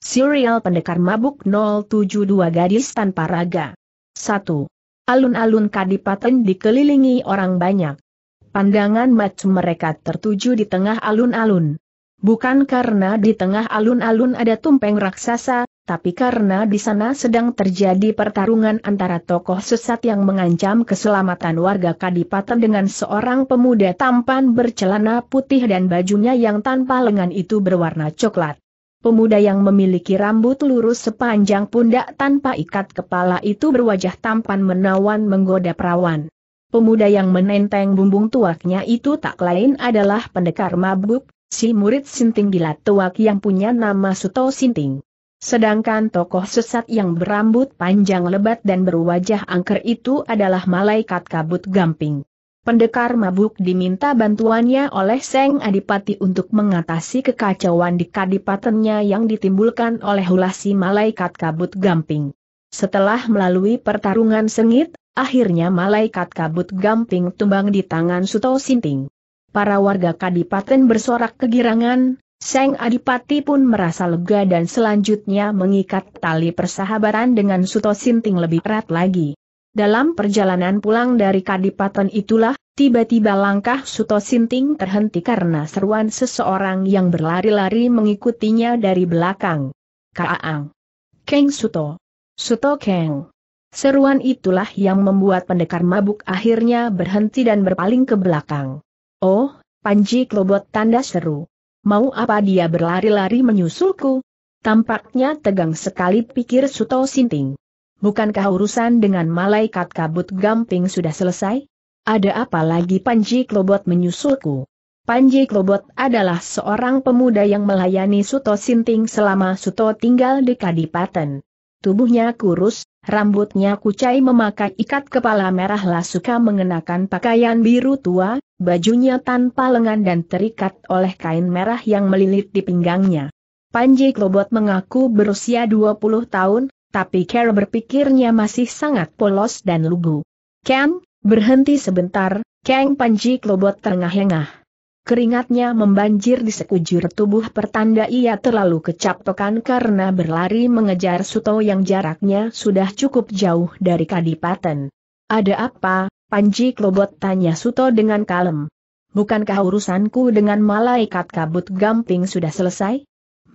Serial Pendekar Mabuk 072 Gadis Tanpa Raga 1. Alun-alun Kadipaten dikelilingi orang banyak. Pandangan match mereka tertuju di tengah alun-alun. Bukan karena di tengah alun-alun ada tumpeng raksasa, tapi karena di sana sedang terjadi pertarungan antara tokoh sesat yang mengancam keselamatan warga Kadipaten dengan seorang pemuda tampan bercelana putih dan bajunya yang tanpa lengan itu berwarna coklat. Pemuda yang memiliki rambut lurus sepanjang pundak tanpa ikat kepala itu berwajah tampan menawan menggoda perawan. Pemuda yang menenteng bumbung tuaknya itu tak lain adalah pendekar mabuk, si murid Sinting Gila Tuak yang punya nama Suto Sinting. Sedangkan tokoh sesat yang berambut panjang lebat dan berwajah angker itu adalah malaikat kabut gamping. Pendekar mabuk diminta bantuannya oleh Seng Adipati untuk mengatasi kekacauan di kadipatennya yang ditimbulkan oleh hulasi malaikat kabut gamping. Setelah melalui pertarungan sengit, akhirnya malaikat kabut gamping tumbang di tangan Suto Sinting. Para warga kadipaten bersorak kegirangan, Seng Adipati pun merasa lega dan selanjutnya mengikat tali persahabatan dengan Suto Sinting lebih erat lagi. Dalam perjalanan pulang dari kadipaten itulah, tiba-tiba langkah Suto Sinting terhenti karena seruan seseorang yang berlari-lari mengikutinya dari belakang. Kaang. Keng Suto. Suto Keng. Seruan itulah yang membuat pendekar mabuk akhirnya berhenti dan berpaling ke belakang. Oh, Panji Klobot tanda seru. Mau apa dia berlari-lari menyusulku? Tampaknya tegang sekali pikir Suto Sinting bukankah urusan dengan malaikat kabut gamping sudah selesai? Ada apa lagi Panji Klobot menyusulku? Panji Klobot adalah seorang pemuda yang melayani Suto Sinting selama Suto tinggal di Kadipaten. Tubuhnya kurus, rambutnya kucai memakai ikat kepala merah suka mengenakan pakaian biru tua, bajunya tanpa lengan dan terikat oleh kain merah yang melilit di pinggangnya. Panji Klobot mengaku berusia 20 tahun, tapi Carol berpikirnya masih sangat polos dan lugu. Ken, berhenti sebentar, Kang Panji Klobot terengah-engah. Keringatnya membanjir di sekujur tubuh pertanda ia terlalu kecapekan karena berlari mengejar Suto yang jaraknya sudah cukup jauh dari kadipaten. Ada apa, Panji Klobot tanya Suto dengan kalem. Bukankah urusanku dengan malaikat kabut gamping sudah selesai?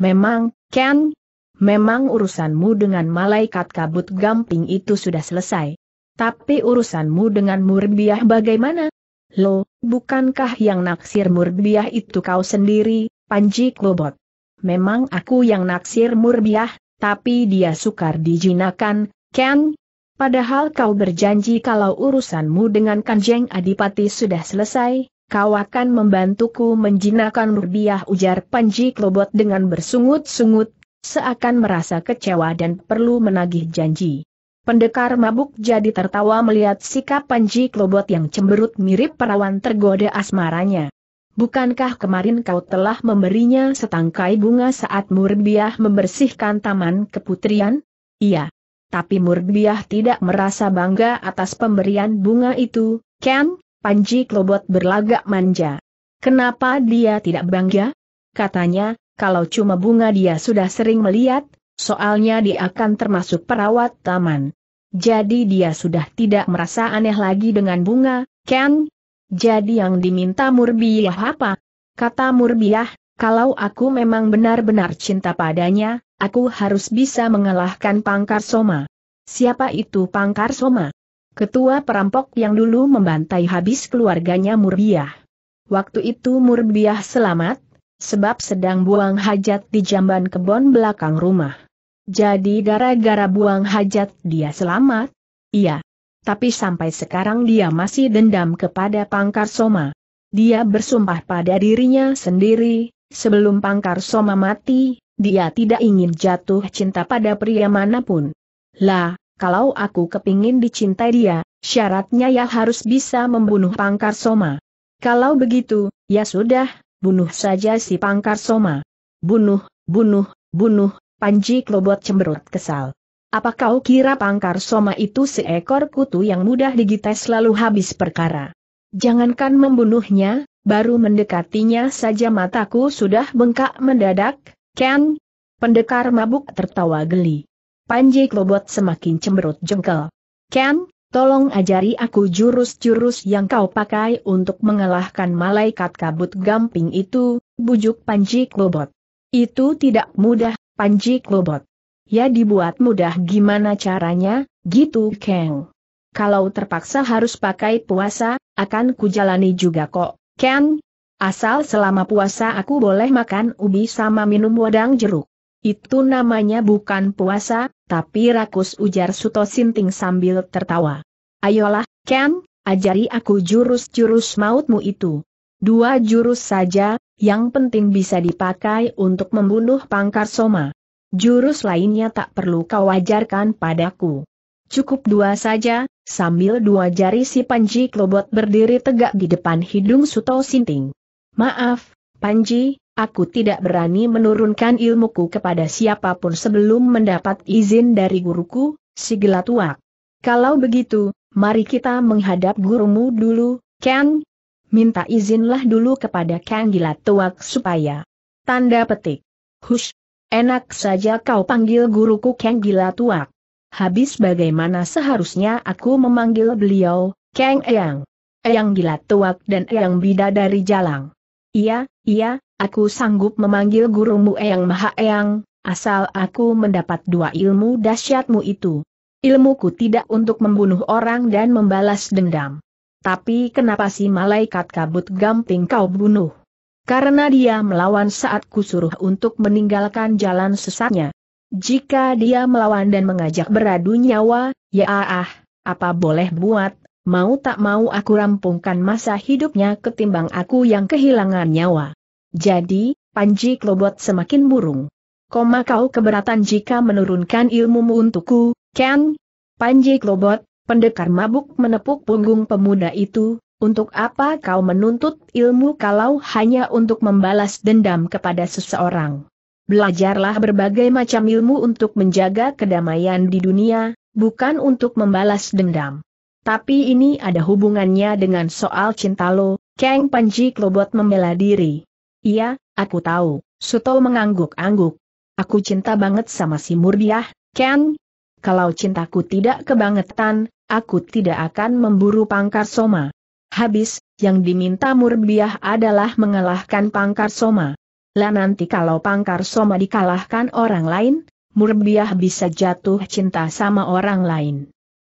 Memang, Ken, Memang urusanmu dengan malaikat kabut gamping itu sudah selesai. Tapi urusanmu dengan Murbiah bagaimana? Lo, bukankah yang naksir Murbiah itu kau sendiri, Panji Klobot? Memang aku yang naksir Murbiah, tapi dia sukar dijinakan, Ken. Padahal kau berjanji kalau urusanmu dengan Kanjeng Adipati sudah selesai, kau akan membantuku menjinakan Murbiah ujar Panji Klobot dengan bersungut-sungut, seakan merasa kecewa dan perlu menagih janji. Pendekar mabuk jadi tertawa melihat sikap Panji Klobot yang cemberut mirip perawan tergoda asmaranya. Bukankah kemarin kau telah memberinya setangkai bunga saat Murbiah membersihkan taman keputrian? Iya. Tapi Murbiah tidak merasa bangga atas pemberian bunga itu, Ken, Panji Klobot berlagak manja. Kenapa dia tidak bangga? Katanya, kalau cuma bunga dia sudah sering melihat, soalnya dia akan termasuk perawat taman. Jadi dia sudah tidak merasa aneh lagi dengan bunga, kan? Jadi yang diminta Murbiah apa? Kata Murbiah, kalau aku memang benar-benar cinta padanya, aku harus bisa mengalahkan Pangkar Soma. Siapa itu Pangkar Soma? Ketua perampok yang dulu membantai habis keluarganya Murbiah. Waktu itu Murbiah selamat, sebab sedang buang hajat di jamban kebon belakang rumah. Jadi gara-gara buang hajat dia selamat? Iya. Tapi sampai sekarang dia masih dendam kepada Pangkar Soma. Dia bersumpah pada dirinya sendiri, sebelum Pangkar Soma mati, dia tidak ingin jatuh cinta pada pria manapun. Lah, kalau aku kepingin dicintai dia, syaratnya ya harus bisa membunuh Pangkar Soma. Kalau begitu, ya sudah, bunuh saja si pangkar soma. Bunuh, bunuh, bunuh, Panji Klobot cemberut kesal. Apa kau kira pangkar soma itu seekor kutu yang mudah digites lalu habis perkara? Jangankan membunuhnya, baru mendekatinya saja mataku sudah bengkak mendadak, Ken? Pendekar mabuk tertawa geli. Panji Klobot semakin cemberut jengkel. Ken, Tolong ajari aku jurus-jurus yang kau pakai untuk mengalahkan malaikat kabut gamping itu, bujuk Panji Klobot. Itu tidak mudah, Panji Klobot. Ya dibuat mudah gimana caranya, gitu Kang. Kalau terpaksa harus pakai puasa, akan kujalani juga kok, Kang. Asal selama puasa aku boleh makan ubi sama minum wadang jeruk. Itu namanya bukan puasa, tapi rakus ujar Suto Sinting sambil tertawa. Ayolah, Ken, ajari aku jurus-jurus mautmu itu. Dua jurus saja, yang penting bisa dipakai untuk membunuh pangkar soma. Jurus lainnya tak perlu kau ajarkan padaku. Cukup dua saja, sambil dua jari si Panji Klobot berdiri tegak di depan hidung Suto Sinting. Maaf, Panji, Aku tidak berani menurunkan ilmuku kepada siapapun sebelum mendapat izin dari guruku, si Gelatuak. Kalau begitu, mari kita menghadap gurumu dulu, Kang. Minta izinlah dulu kepada Kang Gelatuak supaya. Tanda petik. Hush. Enak saja kau panggil guruku Kang Gelatuak. Habis bagaimana seharusnya aku memanggil beliau, Kang Eyang. Eyang Gelatuak dan Eyang Bida dari Jalang. Iya, iya, Aku sanggup memanggil gurumu Eyang Maha Eyang, asal aku mendapat dua ilmu dahsyatmu itu. Ilmuku tidak untuk membunuh orang dan membalas dendam. Tapi kenapa si malaikat kabut gamping kau bunuh? Karena dia melawan saat kusuruh untuk meninggalkan jalan sesatnya. Jika dia melawan dan mengajak beradu nyawa, ya ah, apa boleh buat, mau tak mau aku rampungkan masa hidupnya ketimbang aku yang kehilangan nyawa. Jadi, Panji Klobot semakin murung. Koma kau keberatan jika menurunkan ilmumu untukku, Ken? Panji Klobot, pendekar mabuk menepuk punggung pemuda itu, untuk apa kau menuntut ilmu kalau hanya untuk membalas dendam kepada seseorang? Belajarlah berbagai macam ilmu untuk menjaga kedamaian di dunia, bukan untuk membalas dendam. Tapi ini ada hubungannya dengan soal cinta lo, Kang Panji Klobot membela diri. Iya, aku tahu, Suto mengangguk-angguk. Aku cinta banget sama si Murdiah, Ken. Kalau cintaku tidak kebangetan, aku tidak akan memburu pangkar soma. Habis, yang diminta Murbiah adalah mengalahkan pangkar soma. Lah nanti kalau pangkar soma dikalahkan orang lain, Murbiah bisa jatuh cinta sama orang lain.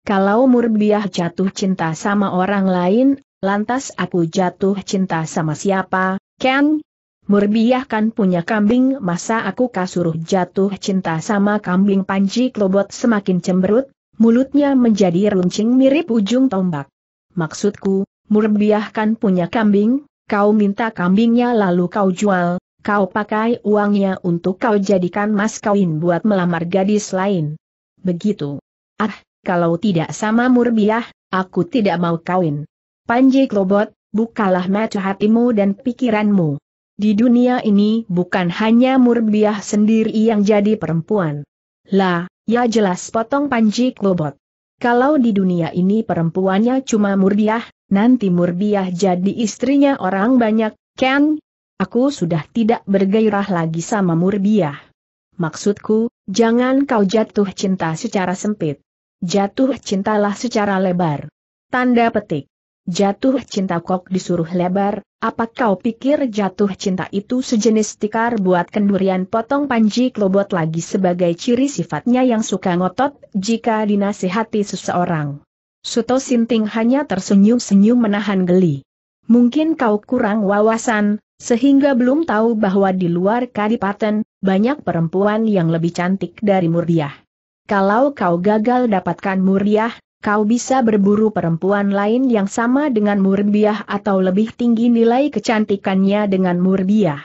Kalau Murbiah jatuh cinta sama orang lain, lantas aku jatuh cinta sama siapa, Ken? Murbiah kan punya kambing masa aku kasuruh jatuh cinta sama kambing panji klobot semakin cemberut, mulutnya menjadi runcing mirip ujung tombak. Maksudku, Murbiah kan punya kambing, kau minta kambingnya lalu kau jual, kau pakai uangnya untuk kau jadikan mas kawin buat melamar gadis lain. Begitu. Ah, kalau tidak sama Murbiah, aku tidak mau kawin. Panji Klobot, bukalah mata hatimu dan pikiranmu. Di dunia ini bukan hanya Murbiah sendiri yang jadi perempuan. Lah, ya jelas potong panji klobot. Kalau di dunia ini perempuannya cuma Murbiah, nanti Murbiah jadi istrinya orang banyak, kan? Aku sudah tidak bergairah lagi sama Murbiah. Maksudku, jangan kau jatuh cinta secara sempit. Jatuh cintalah secara lebar. Tanda petik. Jatuh cinta kok disuruh lebar, apa kau pikir jatuh cinta itu sejenis tikar buat kendurian potong panji klobot lagi sebagai ciri sifatnya yang suka ngotot jika dinasihati seseorang. Suto Sinting hanya tersenyum-senyum menahan geli. Mungkin kau kurang wawasan, sehingga belum tahu bahwa di luar kadipaten, banyak perempuan yang lebih cantik dari Muriah. Kalau kau gagal dapatkan Muriah kau bisa berburu perempuan lain yang sama dengan Murbiah atau lebih tinggi nilai kecantikannya dengan Murbiah.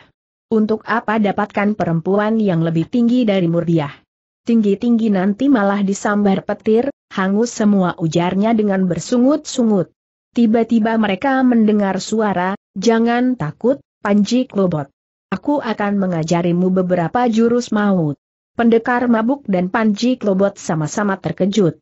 Untuk apa dapatkan perempuan yang lebih tinggi dari Murbiah? Tinggi-tinggi nanti malah disambar petir, hangus semua ujarnya dengan bersungut-sungut. Tiba-tiba mereka mendengar suara, jangan takut, Panji klobot. Aku akan mengajarimu beberapa jurus maut. Pendekar mabuk dan panji klobot sama-sama terkejut.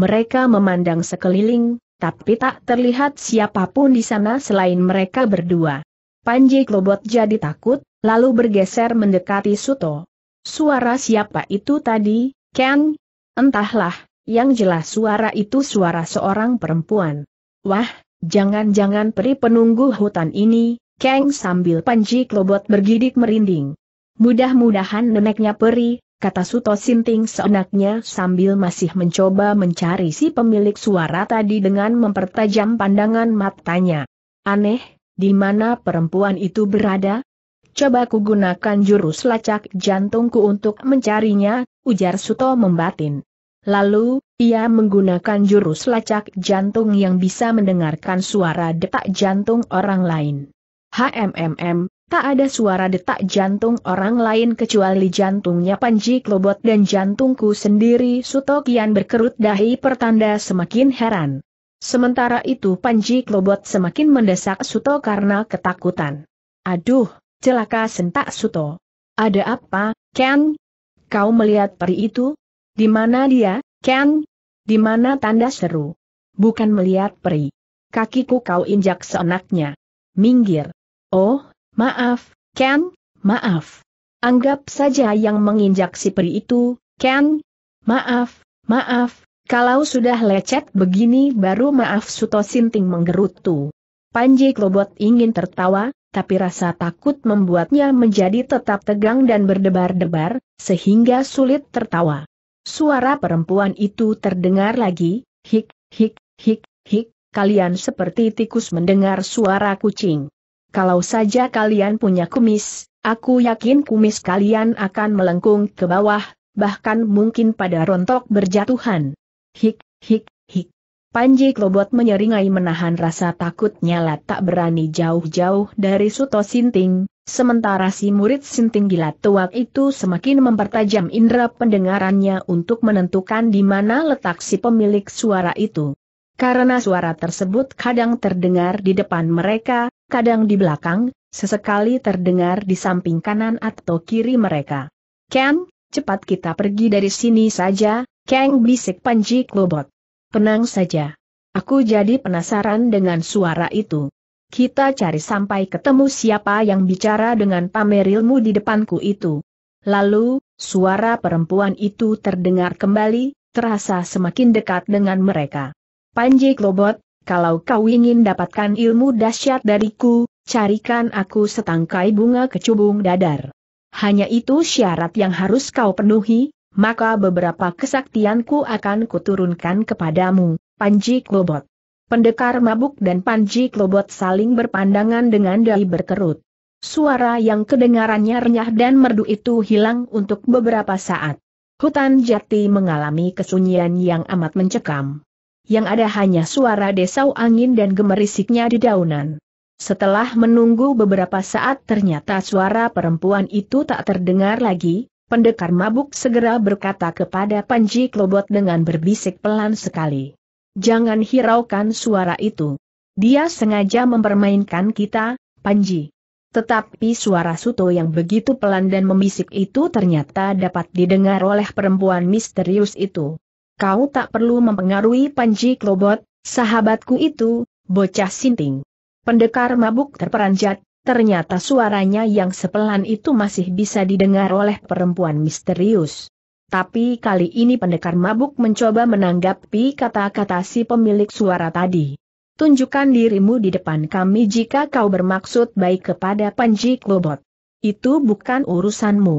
Mereka memandang sekeliling, tapi tak terlihat siapapun di sana selain mereka berdua. Panji Klobot jadi takut, lalu bergeser mendekati Suto. Suara siapa itu tadi, Ken? Entahlah, yang jelas suara itu suara seorang perempuan. Wah, jangan-jangan peri penunggu hutan ini, Ken sambil Panji Klobot bergidik merinding. Mudah-mudahan neneknya peri, kata Suto Sinting seenaknya sambil masih mencoba mencari si pemilik suara tadi dengan mempertajam pandangan matanya. Aneh, di mana perempuan itu berada? Coba ku gunakan jurus lacak jantungku untuk mencarinya, ujar Suto membatin. Lalu, ia menggunakan jurus lacak jantung yang bisa mendengarkan suara detak jantung orang lain. HMMM, tak ada suara detak jantung orang lain kecuali jantungnya Panji Klobot dan jantungku sendiri Suto kian berkerut dahi pertanda semakin heran. Sementara itu Panji Klobot semakin mendesak Suto karena ketakutan. Aduh, celaka sentak Suto. Ada apa, Ken? Kau melihat peri itu? Di mana dia, Ken? Di mana tanda seru? Bukan melihat peri. Kakiku kau injak seenaknya. Minggir. Oh, Maaf, Ken, maaf. Anggap saja yang menginjak si peri itu, Ken. Maaf, maaf, kalau sudah lecet begini baru maaf Suto Sinting menggerutu. Panji Klobot ingin tertawa, tapi rasa takut membuatnya menjadi tetap tegang dan berdebar-debar, sehingga sulit tertawa. Suara perempuan itu terdengar lagi, hik, hik, hik, hik, kalian seperti tikus mendengar suara kucing. Kalau saja kalian punya kumis, aku yakin kumis kalian akan melengkung ke bawah, bahkan mungkin pada rontok berjatuhan. Hik, hik, hik. Panji Klobot menyeringai menahan rasa takutnya lah tak berani jauh-jauh dari Suto Sinting, sementara si murid Sinting gila tuak itu semakin mempertajam indera pendengarannya untuk menentukan di mana letak si pemilik suara itu. Karena suara tersebut kadang terdengar di depan mereka, kadang di belakang, sesekali terdengar di samping kanan atau kiri mereka. Ken, cepat kita pergi dari sini saja, Kang bisik Panji Klobot. Tenang saja. Aku jadi penasaran dengan suara itu. Kita cari sampai ketemu siapa yang bicara dengan pamerilmu di depanku itu. Lalu, suara perempuan itu terdengar kembali, terasa semakin dekat dengan mereka. Panji Klobot, kalau kau ingin dapatkan ilmu dahsyat dariku, carikan aku setangkai bunga kecubung dadar. Hanya itu syarat yang harus kau penuhi, maka beberapa kesaktianku akan kuturunkan kepadamu, Panji Klobot. Pendekar mabuk dan Panji Klobot saling berpandangan dengan dai berkerut. Suara yang kedengarannya renyah dan merdu itu hilang untuk beberapa saat. Hutan jati mengalami kesunyian yang amat mencekam. Yang ada hanya suara desau angin dan gemerisiknya di daunan. Setelah menunggu beberapa saat ternyata suara perempuan itu tak terdengar lagi, pendekar mabuk segera berkata kepada Panji Klobot dengan berbisik pelan sekali. Jangan hiraukan suara itu. Dia sengaja mempermainkan kita, Panji. Tetapi suara Suto yang begitu pelan dan membisik itu ternyata dapat didengar oleh perempuan misterius itu. Kau tak perlu mempengaruhi Panji Klobot, sahabatku itu, bocah sinting. Pendekar mabuk terperanjat, ternyata suaranya yang sepelan itu masih bisa didengar oleh perempuan misterius. Tapi kali ini pendekar mabuk mencoba menanggapi kata-kata si pemilik suara tadi. Tunjukkan dirimu di depan kami jika kau bermaksud baik kepada Panji Klobot. Itu bukan urusanmu.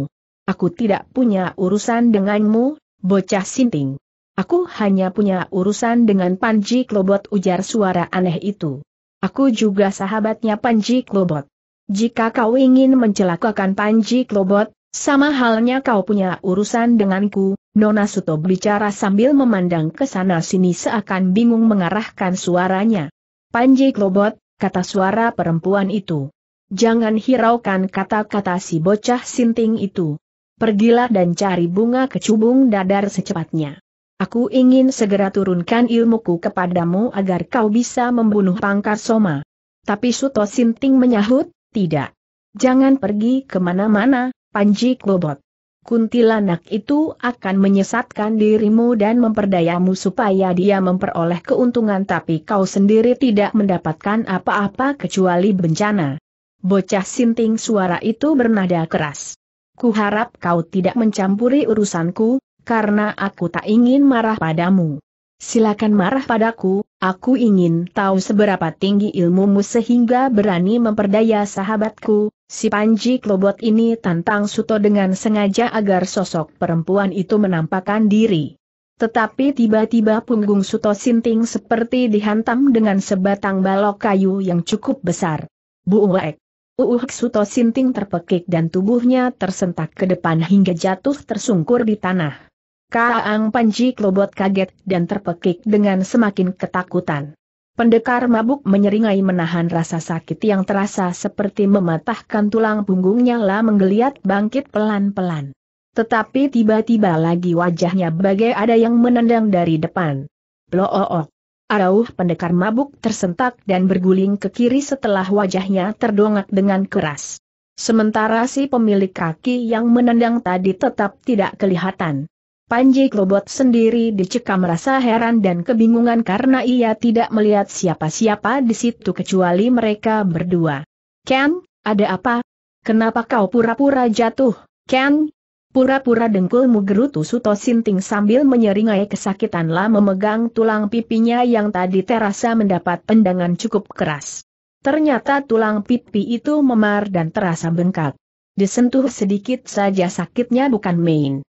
Aku tidak punya urusan denganmu, bocah sinting. Aku hanya punya urusan dengan Panji Klobot ujar suara aneh itu. Aku juga sahabatnya Panji Klobot. Jika kau ingin mencelakakan Panji Klobot, sama halnya kau punya urusan denganku, Nona Suto bicara sambil memandang ke sana sini seakan bingung mengarahkan suaranya. Panji Klobot, kata suara perempuan itu. Jangan hiraukan kata-kata si bocah sinting itu. Pergilah dan cari bunga kecubung dadar secepatnya. Aku ingin segera turunkan ilmuku kepadamu agar kau bisa membunuh pangkar Soma. Tapi Suto Sinting menyahut, tidak. Jangan pergi kemana-mana, Panji Kobot. Kuntilanak itu akan menyesatkan dirimu dan memperdayamu supaya dia memperoleh keuntungan tapi kau sendiri tidak mendapatkan apa-apa kecuali bencana. Bocah sinting suara itu bernada keras. Kuharap kau tidak mencampuri urusanku, karena aku tak ingin marah padamu. Silakan marah padaku, aku ingin tahu seberapa tinggi ilmumu sehingga berani memperdaya sahabatku, si Panji Klobot ini tantang Suto dengan sengaja agar sosok perempuan itu menampakkan diri. Tetapi tiba-tiba punggung Suto sinting seperti dihantam dengan sebatang balok kayu yang cukup besar. Uwek. Uuh Suto sinting terpekik dan tubuhnya tersentak ke depan hingga jatuh tersungkur di tanah. Kaang Panji Klobot kaget dan terpekik dengan semakin ketakutan. Pendekar mabuk menyeringai menahan rasa sakit yang terasa seperti mematahkan tulang punggungnya lah menggeliat bangkit pelan-pelan. Tetapi tiba-tiba lagi wajahnya bagai ada yang menendang dari depan. Bloook. Arauh pendekar mabuk tersentak dan berguling ke kiri setelah wajahnya terdongak dengan keras. Sementara si pemilik kaki yang menendang tadi tetap tidak kelihatan. Panji Klobot sendiri dicekam merasa heran dan kebingungan karena ia tidak melihat siapa-siapa di situ kecuali mereka berdua. Ken, ada apa? Kenapa kau pura-pura jatuh, Ken? Pura-pura dengkulmu gerutu Suto Sinting sambil menyeringai kesakitan lam memegang tulang pipinya yang tadi terasa mendapat tendangan cukup keras. Ternyata tulang pipi itu memar dan terasa bengkak. Disentuh sedikit saja sakitnya bukan main.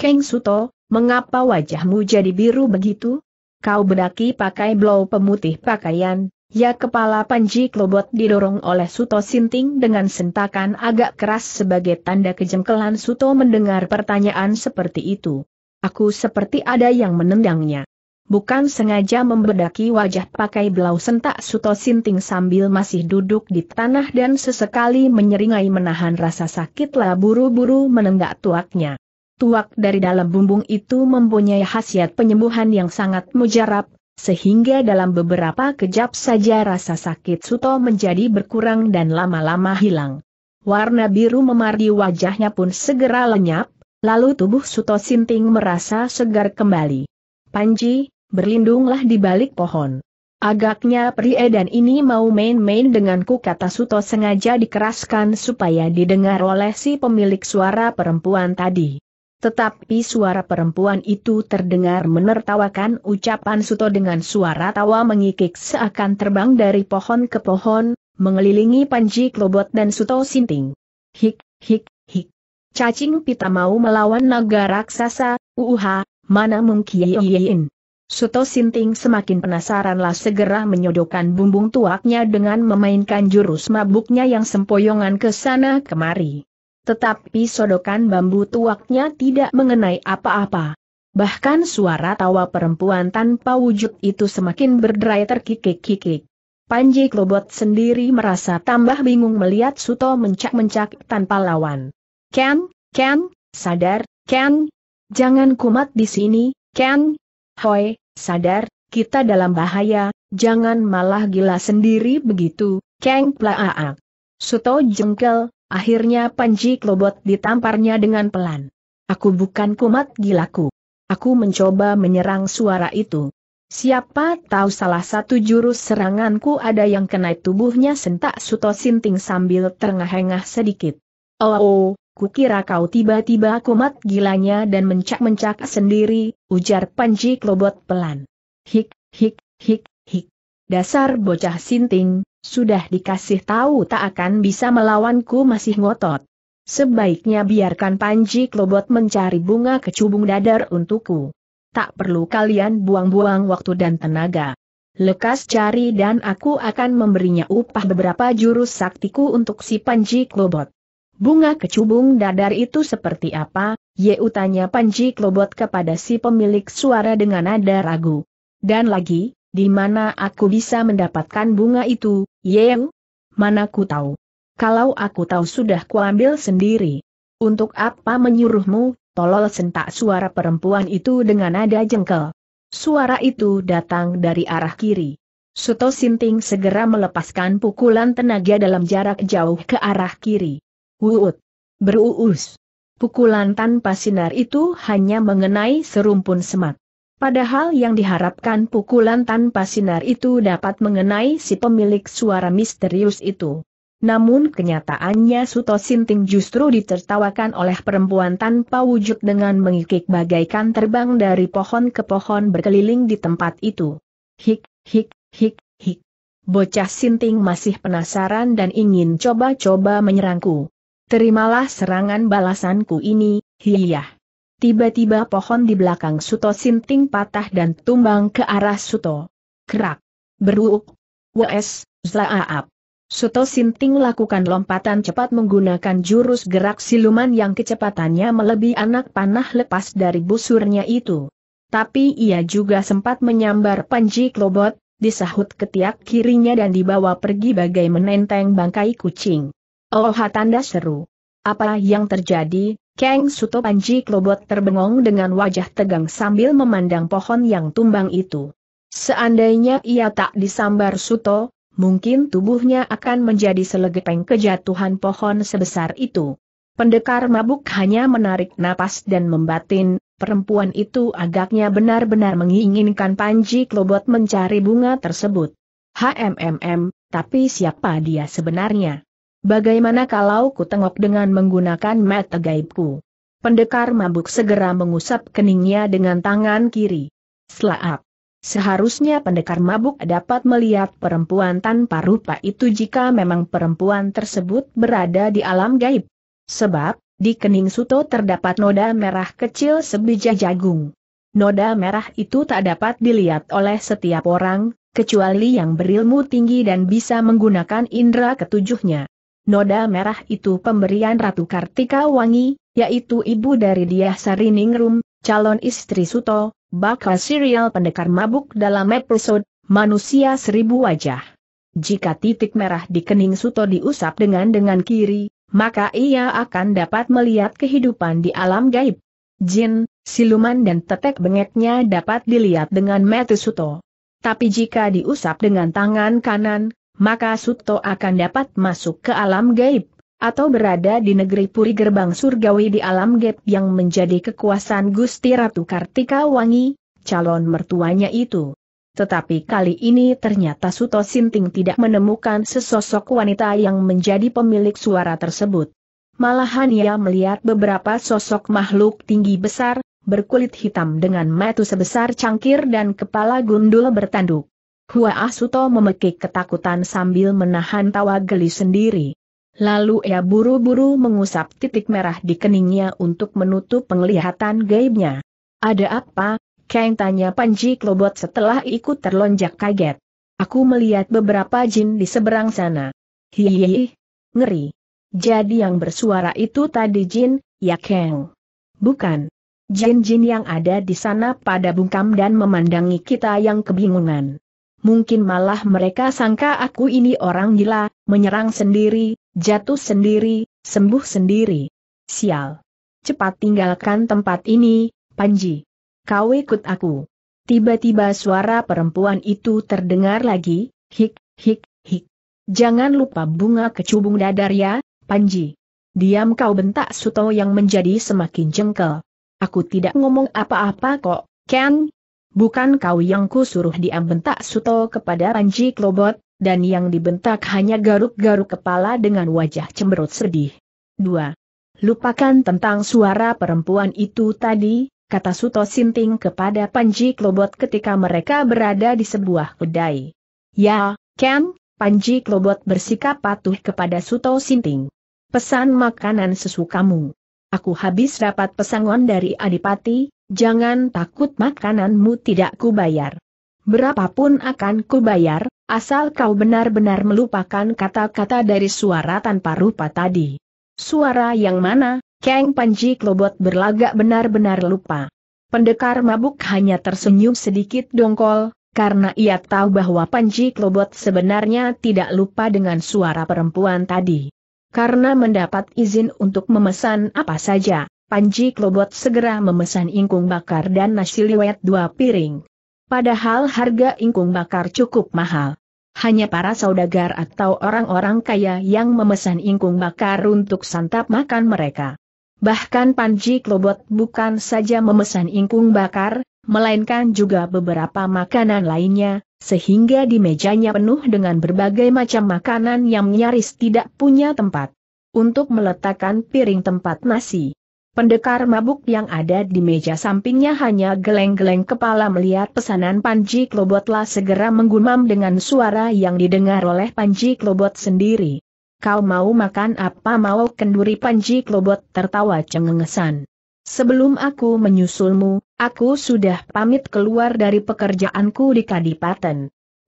Keng Suto, mengapa wajahmu jadi biru begitu? Kau bedaki pakai blow pemutih pakaian, ya kepala Panji Klobot didorong oleh Suto Sinting dengan sentakan agak keras sebagai tanda kejengkelan Suto mendengar pertanyaan seperti itu. Aku seperti ada yang menendangnya. Bukan sengaja membedaki wajah pakai blau sentak Suto Sinting sambil masih duduk di tanah dan sesekali menyeringai menahan rasa sakitlah buru-buru menenggak tuaknya. Tuak dari dalam bumbung itu mempunyai khasiat penyembuhan yang sangat mujarab, sehingga dalam beberapa kejap saja rasa sakit Suto menjadi berkurang dan lama-lama hilang. Warna biru memar di wajahnya pun segera lenyap, lalu tubuh Suto Sinting merasa segar kembali. Panji, berlindunglah di balik pohon. Agaknya pria dan ini mau main-main denganku kata Suto sengaja dikeraskan supaya didengar oleh si pemilik suara perempuan tadi. Tetapi suara perempuan itu terdengar menertawakan ucapan Suto dengan suara tawa mengikik seakan terbang dari pohon ke pohon, mengelilingi Panji Klobot dan Suto Sinting. Hik, hik, hik. Cacing pita mau melawan naga raksasa, uha, mana mungkin. Suto Sinting semakin penasaranlah segera menyodokkan bumbung tuaknya dengan memainkan jurus mabuknya yang sempoyongan ke sana kemari. Tetapi sodokan bambu tuaknya tidak mengenai apa-apa. Bahkan suara tawa perempuan tanpa wujud itu semakin berderai terkikik-kikik. Panji Klobot sendiri merasa tambah bingung melihat Suto mencak-mencak tanpa lawan. Ken, Ken, sadar, Ken. Jangan kumat di sini, Ken. Hoi, sadar, kita dalam bahaya, jangan malah gila sendiri begitu, Kang Plaaak. Suto jengkel, Akhirnya Panji Klobot ditamparnya dengan pelan. Aku bukan kumat gilaku. Aku mencoba menyerang suara itu. Siapa tahu salah satu jurus seranganku ada yang kena tubuhnya sentak Suto Sinting sambil terengah-engah sedikit. Oh, oh, kukira kau tiba-tiba kumat gilanya dan mencak-mencak sendiri, ujar Panji Klobot pelan. Hik, hik, hik, hik. Dasar bocah Sinting, sudah dikasih tahu tak akan bisa melawanku masih ngotot. Sebaiknya biarkan Panji Klobot mencari bunga kecubung dadar untukku. Tak perlu kalian buang-buang waktu dan tenaga. Lekas cari dan aku akan memberinya upah beberapa jurus saktiku untuk si Panji Klobot. Bunga kecubung dadar itu seperti apa? Yeu utanya Panji Klobot kepada si pemilik suara dengan nada ragu. Dan lagi, di mana aku bisa mendapatkan bunga itu? Yeu? Mana ku tahu? Kalau aku tahu sudah kuambil sendiri. Untuk apa menyuruhmu, tolol sentak suara perempuan itu dengan nada jengkel. Suara itu datang dari arah kiri. Suto Sinting segera melepaskan pukulan tenaga dalam jarak jauh ke arah kiri. Wuut! Beruus! Pukulan tanpa sinar itu hanya mengenai serumpun semak. Padahal yang diharapkan pukulan tanpa sinar itu dapat mengenai si pemilik suara misterius itu. Namun kenyataannya Suto Sinting justru ditertawakan oleh perempuan tanpa wujud dengan mengikik bagaikan terbang dari pohon ke pohon berkeliling di tempat itu. Hik, hik, hik, hik. Bocah Sinting masih penasaran dan ingin coba-coba menyerangku. Terimalah serangan balasanku ini, hiyah. Tiba-tiba pohon di belakang Suto Sinting patah dan tumbang ke arah Suto. Kerak. Beruuk. Wes, Zaaap. Suto Sinting lakukan lompatan cepat menggunakan jurus gerak siluman yang kecepatannya melebihi anak panah lepas dari busurnya itu. Tapi ia juga sempat menyambar Panji Klobot, disahut ketiak kirinya dan dibawa pergi bagai menenteng bangkai kucing. Oh tanda seru. Apa yang terjadi, Kang Suto Panji Klobot terbengong dengan wajah tegang sambil memandang pohon yang tumbang itu. Seandainya ia tak disambar Suto, mungkin tubuhnya akan menjadi selegepeng kejatuhan pohon sebesar itu. Pendekar mabuk hanya menarik napas dan membatin, perempuan itu agaknya benar-benar menginginkan Panji Klobot mencari bunga tersebut. HMMM, tapi siapa dia sebenarnya? Bagaimana kalau ku tengok dengan menggunakan mata gaibku? Pendekar mabuk segera mengusap keningnya dengan tangan kiri. Selaap. Seharusnya pendekar mabuk dapat melihat perempuan tanpa rupa itu jika memang perempuan tersebut berada di alam gaib. Sebab, di kening Suto terdapat noda merah kecil sebijak jagung. Noda merah itu tak dapat dilihat oleh setiap orang, kecuali yang berilmu tinggi dan bisa menggunakan indera ketujuhnya noda merah itu pemberian Ratu Kartika Wangi, yaitu ibu dari Dia Sariningrum, calon istri Suto, bakal serial pendekar mabuk dalam episode Manusia Seribu Wajah. Jika titik merah di kening Suto diusap dengan dengan kiri, maka ia akan dapat melihat kehidupan di alam gaib. Jin, siluman dan tetek bengeknya dapat dilihat dengan mata Suto. Tapi jika diusap dengan tangan kanan, maka Suto akan dapat masuk ke alam gaib, atau berada di negeri Puri Gerbang Surgawi di alam gaib yang menjadi kekuasaan Gusti Ratu Kartika Wangi, calon mertuanya itu. Tetapi kali ini ternyata Suto Sinting tidak menemukan sesosok wanita yang menjadi pemilik suara tersebut. Malahan ia melihat beberapa sosok makhluk tinggi besar, berkulit hitam dengan mata sebesar cangkir dan kepala gundul bertanduk. Hua Asuto memekik ketakutan sambil menahan tawa geli sendiri. Lalu ia buru-buru mengusap titik merah di keningnya untuk menutup penglihatan gaibnya. Ada apa? Kang tanya Panji Klobot setelah ikut terlonjak kaget. Aku melihat beberapa jin di seberang sana. Hihihi, ngeri. Jadi yang bersuara itu tadi jin, ya Kang? Bukan. Jin-jin yang ada di sana pada bungkam dan memandangi kita yang kebingungan mungkin malah mereka sangka aku ini orang gila, menyerang sendiri, jatuh sendiri, sembuh sendiri. Sial. Cepat tinggalkan tempat ini, Panji. Kau ikut aku. Tiba-tiba suara perempuan itu terdengar lagi, hik, hik, hik. Jangan lupa bunga kecubung dadar ya, Panji. Diam kau bentak Suto yang menjadi semakin jengkel. Aku tidak ngomong apa-apa kok, Ken, Bukan kau yang kusuruh diam bentak Suto kepada Panji Klobot, dan yang dibentak hanya garuk-garuk kepala dengan wajah cemberut sedih. 2. Lupakan tentang suara perempuan itu tadi, kata Suto Sinting kepada Panji Klobot ketika mereka berada di sebuah kedai. Ya, Ken, Panji Klobot bersikap patuh kepada Suto Sinting. Pesan makanan sesukamu. Aku habis dapat pesangon dari Adipati, Jangan takut makananmu tidak kubayar. Berapapun akan kubayar, asal kau benar-benar melupakan kata-kata dari suara tanpa rupa tadi. Suara yang mana, Kang Panji Klobot berlagak benar-benar lupa. Pendekar mabuk hanya tersenyum sedikit dongkol, karena ia tahu bahwa Panji Klobot sebenarnya tidak lupa dengan suara perempuan tadi. Karena mendapat izin untuk memesan apa saja, Panji klobot segera memesan ingkung bakar dan nasi liwet dua piring. Padahal harga ingkung bakar cukup mahal. Hanya para saudagar atau orang-orang kaya yang memesan ingkung bakar untuk santap makan mereka. Bahkan Panji Klobot bukan saja memesan ingkung bakar, melainkan juga beberapa makanan lainnya, sehingga di mejanya penuh dengan berbagai macam makanan yang nyaris tidak punya tempat. Untuk meletakkan piring tempat nasi. Pendekar mabuk yang ada di meja sampingnya hanya geleng-geleng kepala melihat pesanan Panji Klobotlah segera menggumam dengan suara yang didengar oleh Panji Klobot sendiri. Kau mau makan apa mau kenduri Panji Klobot tertawa cengengesan. Sebelum aku menyusulmu, aku sudah pamit keluar dari pekerjaanku di Kadipaten.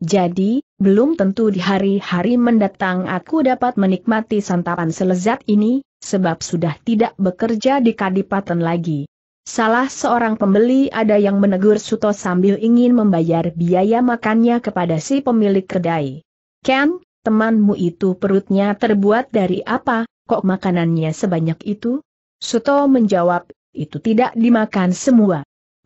Jadi, belum tentu di hari-hari mendatang aku dapat menikmati santapan selezat ini, sebab sudah tidak bekerja di kadipaten lagi. Salah seorang pembeli ada yang menegur Suto sambil ingin membayar biaya makannya kepada si pemilik kedai. Ken, temanmu itu perutnya terbuat dari apa, kok makanannya sebanyak itu? Suto menjawab, itu tidak dimakan semua.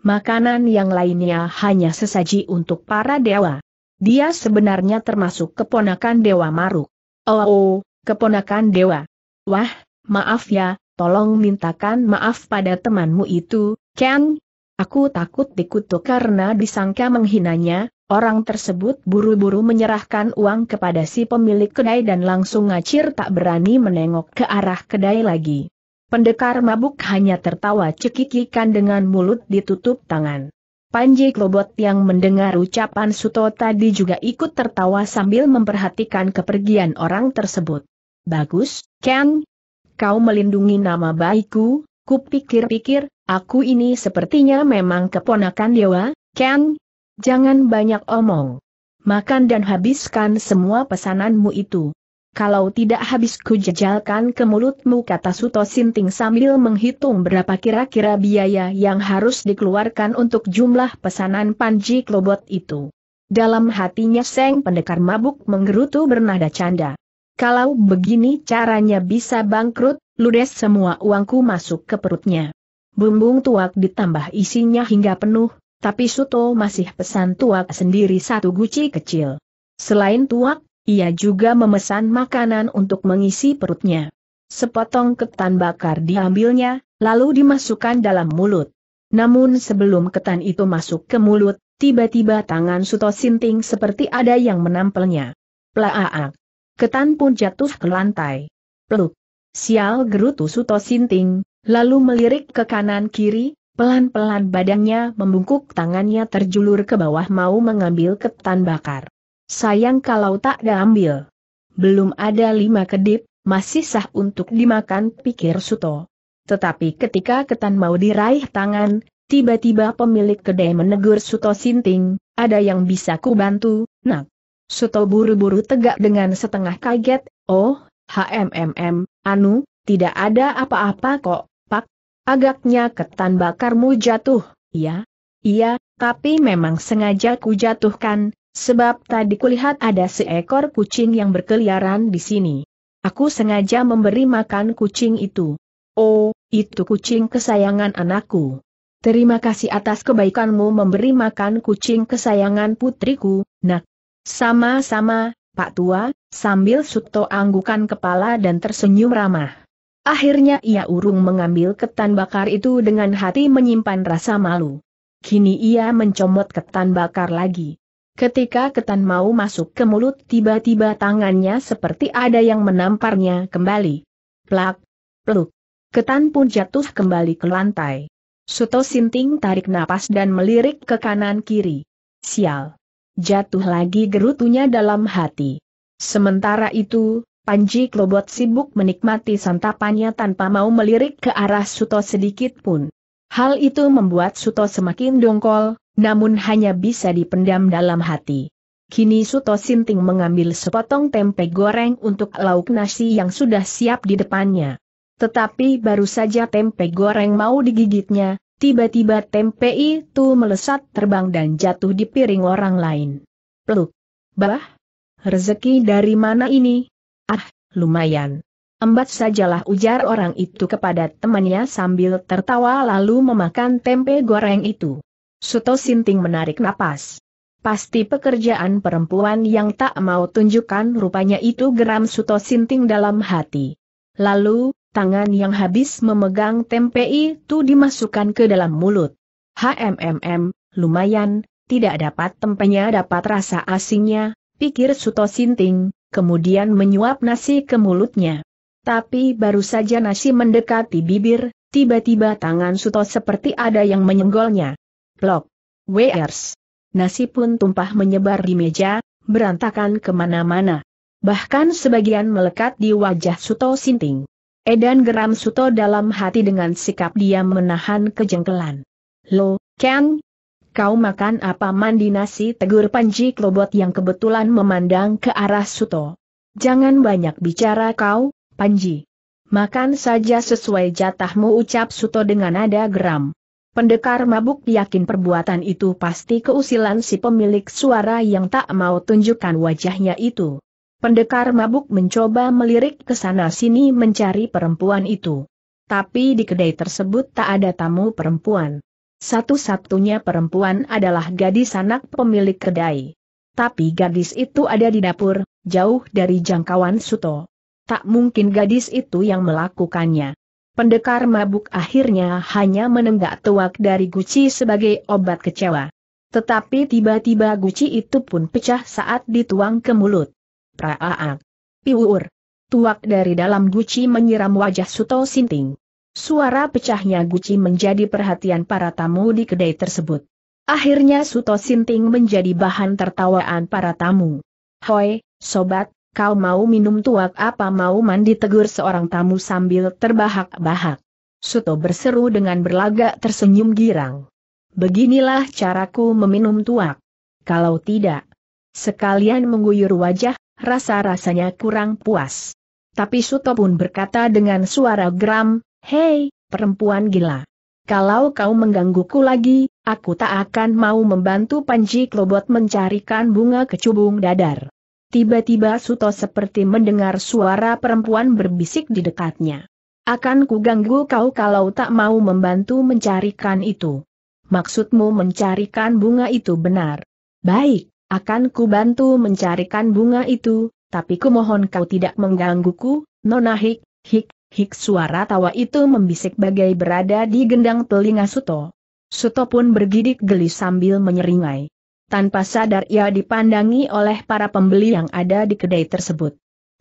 Makanan yang lainnya hanya sesaji untuk para dewa. Dia sebenarnya termasuk keponakan Dewa Maruk. Oh, oh keponakan Dewa. Wah, Maaf ya, tolong mintakan maaf pada temanmu itu, Ken. Aku takut dikutuk karena disangka menghinanya, orang tersebut buru-buru menyerahkan uang kepada si pemilik kedai dan langsung ngacir tak berani menengok ke arah kedai lagi. Pendekar mabuk hanya tertawa cekikikan dengan mulut ditutup tangan. Panji Klobot yang mendengar ucapan Suto tadi juga ikut tertawa sambil memperhatikan kepergian orang tersebut. Bagus, Ken, kau melindungi nama baikku, kupikir-pikir, aku ini sepertinya memang keponakan dewa, Ken? Jangan banyak omong. Makan dan habiskan semua pesananmu itu. Kalau tidak habis kujejalkan ke mulutmu kata Suto Sinting sambil menghitung berapa kira-kira biaya yang harus dikeluarkan untuk jumlah pesanan Panji Klobot itu. Dalam hatinya Seng Pendekar mabuk menggerutu bernada canda. Kalau begini caranya bisa bangkrut, ludes semua uangku masuk ke perutnya. Bumbung tuak ditambah isinya hingga penuh, tapi Suto masih pesan tuak sendiri satu guci kecil. Selain tuak, ia juga memesan makanan untuk mengisi perutnya. Sepotong ketan bakar diambilnya, lalu dimasukkan dalam mulut. Namun sebelum ketan itu masuk ke mulut, tiba-tiba tangan Suto sinting seperti ada yang menampelnya. Plaaak! Ketan pun jatuh ke lantai. Peluk. Sial gerutu Suto Sinting, lalu melirik ke kanan kiri, pelan-pelan badannya membungkuk tangannya terjulur ke bawah mau mengambil ketan bakar. Sayang kalau tak diambil. Belum ada lima kedip, masih sah untuk dimakan pikir Suto. Tetapi ketika ketan mau diraih tangan, tiba-tiba pemilik kedai menegur Suto Sinting, ada yang bisa ku bantu, nak. Suto buru-buru tegak dengan setengah kaget, oh, HMMM, Anu, tidak ada apa-apa kok, Pak. Agaknya ketan bakarmu jatuh, ya? Iya, tapi memang sengaja ku jatuhkan, sebab tadi kulihat ada seekor kucing yang berkeliaran di sini. Aku sengaja memberi makan kucing itu. Oh, itu kucing kesayangan anakku. Terima kasih atas kebaikanmu memberi makan kucing kesayangan putriku, nak, sama-sama, Pak Tua, sambil Suto anggukan kepala dan tersenyum ramah. Akhirnya ia urung mengambil ketan bakar itu dengan hati menyimpan rasa malu. Kini ia mencomot ketan bakar lagi. Ketika ketan mau masuk ke mulut tiba-tiba tangannya seperti ada yang menamparnya kembali. Plak, peluk. Ketan pun jatuh kembali ke lantai. Suto Sinting tarik napas dan melirik ke kanan kiri. Sial jatuh lagi gerutunya dalam hati. Sementara itu, Panji Klobot sibuk menikmati santapannya tanpa mau melirik ke arah Suto sedikit pun. Hal itu membuat Suto semakin dongkol, namun hanya bisa dipendam dalam hati. Kini Suto Sinting mengambil sepotong tempe goreng untuk lauk nasi yang sudah siap di depannya. Tetapi baru saja tempe goreng mau digigitnya, Tiba-tiba tempe itu melesat terbang dan jatuh di piring orang lain. Peluk. Bah? Rezeki dari mana ini? Ah, lumayan. Embat sajalah ujar orang itu kepada temannya sambil tertawa lalu memakan tempe goreng itu. Suto Sinting menarik napas. Pasti pekerjaan perempuan yang tak mau tunjukkan rupanya itu geram Suto Sinting dalam hati. Lalu, Tangan yang habis memegang tempe itu dimasukkan ke dalam mulut. HMMM, lumayan, tidak dapat tempenya dapat rasa asingnya, pikir Suto Sinting, kemudian menyuap nasi ke mulutnya. Tapi baru saja nasi mendekati bibir, tiba-tiba tangan Suto seperti ada yang menyenggolnya. Plok. Wers. Nasi pun tumpah menyebar di meja, berantakan kemana-mana. Bahkan sebagian melekat di wajah Suto Sinting. Edan geram Suto dalam hati dengan sikap dia menahan kejengkelan. Lo, Ken? Kau makan apa mandi nasi tegur Panji Klobot yang kebetulan memandang ke arah Suto. Jangan banyak bicara kau, Panji. Makan saja sesuai jatahmu ucap Suto dengan nada geram. Pendekar mabuk yakin perbuatan itu pasti keusilan si pemilik suara yang tak mau tunjukkan wajahnya itu. Pendekar mabuk mencoba melirik ke sana-sini mencari perempuan itu. Tapi di kedai tersebut tak ada tamu perempuan. Satu-satunya perempuan adalah gadis anak pemilik kedai. Tapi gadis itu ada di dapur, jauh dari jangkauan Suto. Tak mungkin gadis itu yang melakukannya. Pendekar mabuk akhirnya hanya menenggak tuak dari Gucci sebagai obat kecewa. Tetapi tiba-tiba Gucci itu pun pecah saat dituang ke mulut. Praaak. Piwur. Tuak dari dalam guci menyiram wajah Suto Sinting. Suara pecahnya guci menjadi perhatian para tamu di kedai tersebut. Akhirnya Suto Sinting menjadi bahan tertawaan para tamu. Hoi, sobat, kau mau minum tuak apa mau mandi tegur seorang tamu sambil terbahak-bahak. Suto berseru dengan berlagak tersenyum girang. Beginilah caraku meminum tuak. Kalau tidak, sekalian mengguyur wajah, rasa-rasanya kurang puas. Tapi Suto pun berkata dengan suara geram, Hei, perempuan gila. Kalau kau menggangguku lagi, aku tak akan mau membantu Panji Klobot mencarikan bunga kecubung dadar. Tiba-tiba Suto seperti mendengar suara perempuan berbisik di dekatnya. Akan kuganggu kau kalau tak mau membantu mencarikan itu. Maksudmu mencarikan bunga itu benar. Baik, akan ku bantu mencarikan bunga itu, tapi kumohon kau tidak menggangguku, Nona Hik, Hik, Hik suara tawa itu membisik bagai berada di gendang telinga Suto. Suto pun bergidik geli sambil menyeringai. Tanpa sadar ia dipandangi oleh para pembeli yang ada di kedai tersebut.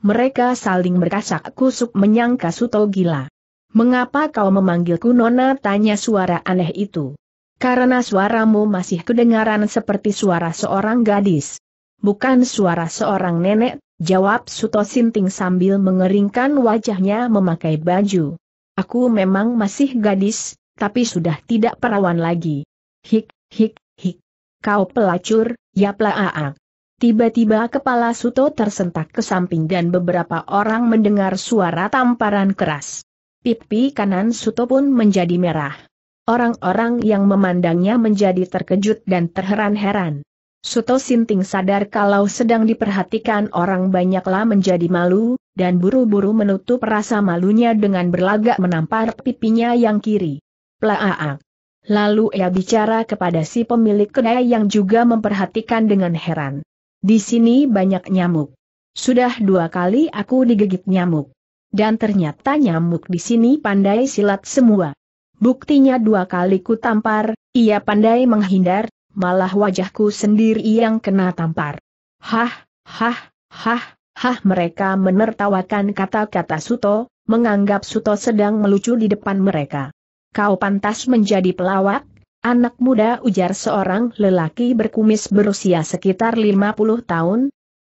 Mereka saling berkasak kusuk menyangka Suto gila. Mengapa kau memanggilku Nona? tanya suara aneh itu karena suaramu masih kedengaran seperti suara seorang gadis. Bukan suara seorang nenek, jawab Suto Sinting sambil mengeringkan wajahnya memakai baju. Aku memang masih gadis, tapi sudah tidak perawan lagi. Hik, hik, hik. Kau pelacur, ya pelaak. Tiba-tiba kepala Suto tersentak ke samping dan beberapa orang mendengar suara tamparan keras. Pipi kanan Suto pun menjadi merah. Orang-orang yang memandangnya menjadi terkejut dan terheran-heran. Suto Sinting sadar kalau sedang diperhatikan orang banyaklah menjadi malu, dan buru-buru menutup rasa malunya dengan berlagak menampar pipinya yang kiri. Plaaak. Lalu ia bicara kepada si pemilik kedai yang juga memperhatikan dengan heran. Di sini banyak nyamuk. Sudah dua kali aku digigit nyamuk. Dan ternyata nyamuk di sini pandai silat semua. Buktinya dua kali ku tampar, ia pandai menghindar, malah wajahku sendiri yang kena tampar. Hah, hah, hah, hah mereka menertawakan kata-kata Suto, menganggap Suto sedang melucu di depan mereka. Kau pantas menjadi pelawak, anak muda ujar seorang lelaki berkumis berusia sekitar 50 tahun.